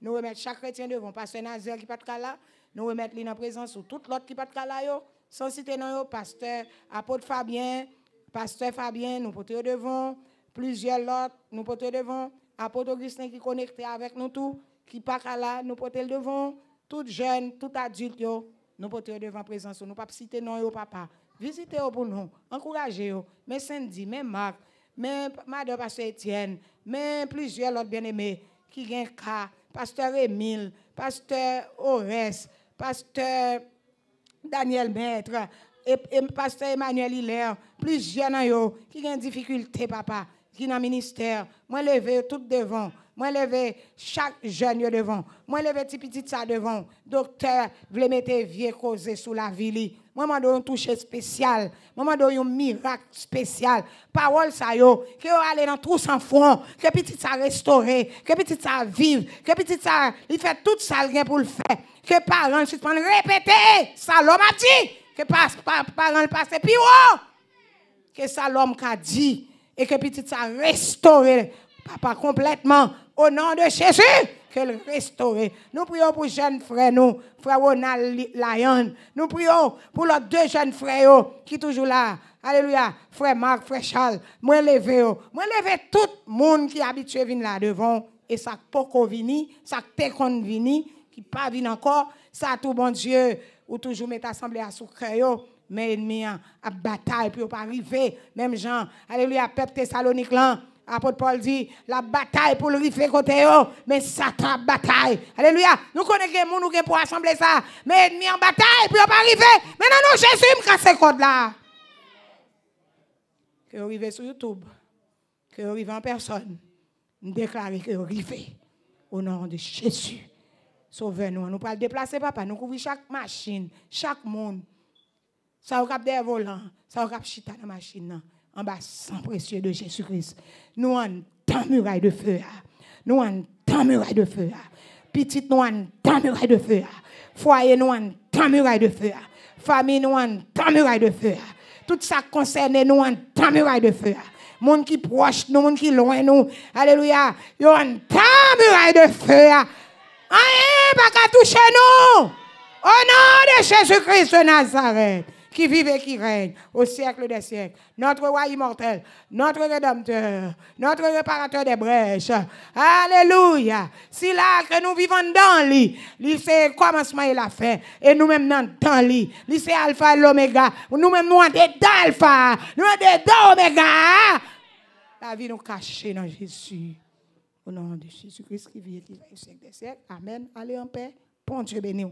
nous remettons chaque chrétien devant pasteur Nazaire qui n'est pas là. Nous remettons en présence Toutes toute l'autre qui n'est pas là. Sans citer non, pasteur apôtre Fabien, pasteur Fabien, nous portons devant. Plusieurs autres, nous portons devant. Apôtre Augustin qui connecté avec nous tous, qui n'est pas là, nous portons devant. toutes jeune, tout adulte, nous portons devant présence. Nous ne pas citer non, papa. Visitez-vous pour nous, encouragez-vous. Mais Sandy, même Marc, mais Madame Pasteur Étienne, mais plusieurs autres bien-aimés qui ont un pasteur Émile, pasteur Horace, pasteur Daniel Maître, et, pasteur Emmanuel Hilaire, plusieurs yo, qui ont des difficultés, papa, qui dans le ministère. Moi, levé tout devant. Moi, lever chaque jeune devant. Moi, levé petit petit ça devant. Docteur, voulez mettre vieux causés sous la ville. Maman donne un toucher spécial. Moi, donne un miracle spécial. Parole, ça yo. Que aller dans tout sans fond. Que petit ça restaurer. Que petit ça vivre. Que petit ça. Il fait tout ça pour le faire. Que parents répéter Répétez. Salom a dit. Que parents le passé Puis, oh! Que Salom a dit. Et que petit ça restaurer. Papa, complètement. Au nom de Jésus qu'elle restaure. Nous prions pour jeunes frères, nous, frère Ronald Lyon. Nous prions pour leurs deux jeunes frères qui sont toujours là. Alléluia. Frère Marc, frère Charles, moi levé. Moi levé tout le monde qui habitué venir là devant. Et ça pas vini, ça te vini, qui pas venu encore. Ça tout bon Dieu. Où toujours mettre assemblé à son créo, mais ennemi hein, à bataille puis pas arriver même Jean. alléluia peuple Thessalonique là Apôtre Paul dit, la bataille pour le rifler côté mais ça Satan bataille. Alléluia. Nous connaissons les gens nous pour assembler ça. Mais mis en bataille, puis on pas arriver. Maintenant, nous, Jésus, me casse code là. Que vous arrivez sur YouTube, que vous arrivez en personne, nous déclarer que vous arrivez au nom de Jésus. Sauvez-nous. Nous pas le déplacer, papa. Nous couvrons chaque machine, chaque monde. Ça, vous avez des volants. Ça, vous avez chita dans la machine en bas sang précieux de Jésus-Christ. Nous en tant muraille de feu. Ah. Nous en tant muraille de feu. Ah. Petite nous en tant muraille de feu. Ah. Foyer nous en tant muraille de feu. Famille nous en tant muraille de feu. Tout ça concerne nous en tant muraille de feu. Monde qui proche nous, monde qui loin nous. Alléluia. Nous en tant muraille de feu. Aïe, pas qu'à toucher nous. Au nom de Jésus-Christ de Nazareth qui vive et qui règne au siècle des siècles. Notre roi immortel, notre rédempteur, notre réparateur des brèches. Alléluia. Si là que nous vivons dans lui, lui c'est le commencement et la fin. Et nous-mêmes dans lui, lui c'est alpha et l'oméga. Nous-mêmes nous sommes d'alpha, nous sommes d'oméga. La vie nous cache dans Jésus. Au nom de Jésus-Christ qui vit et qui règne au siècle des siècles. Amen. Allez en paix. Bon Dieu béni.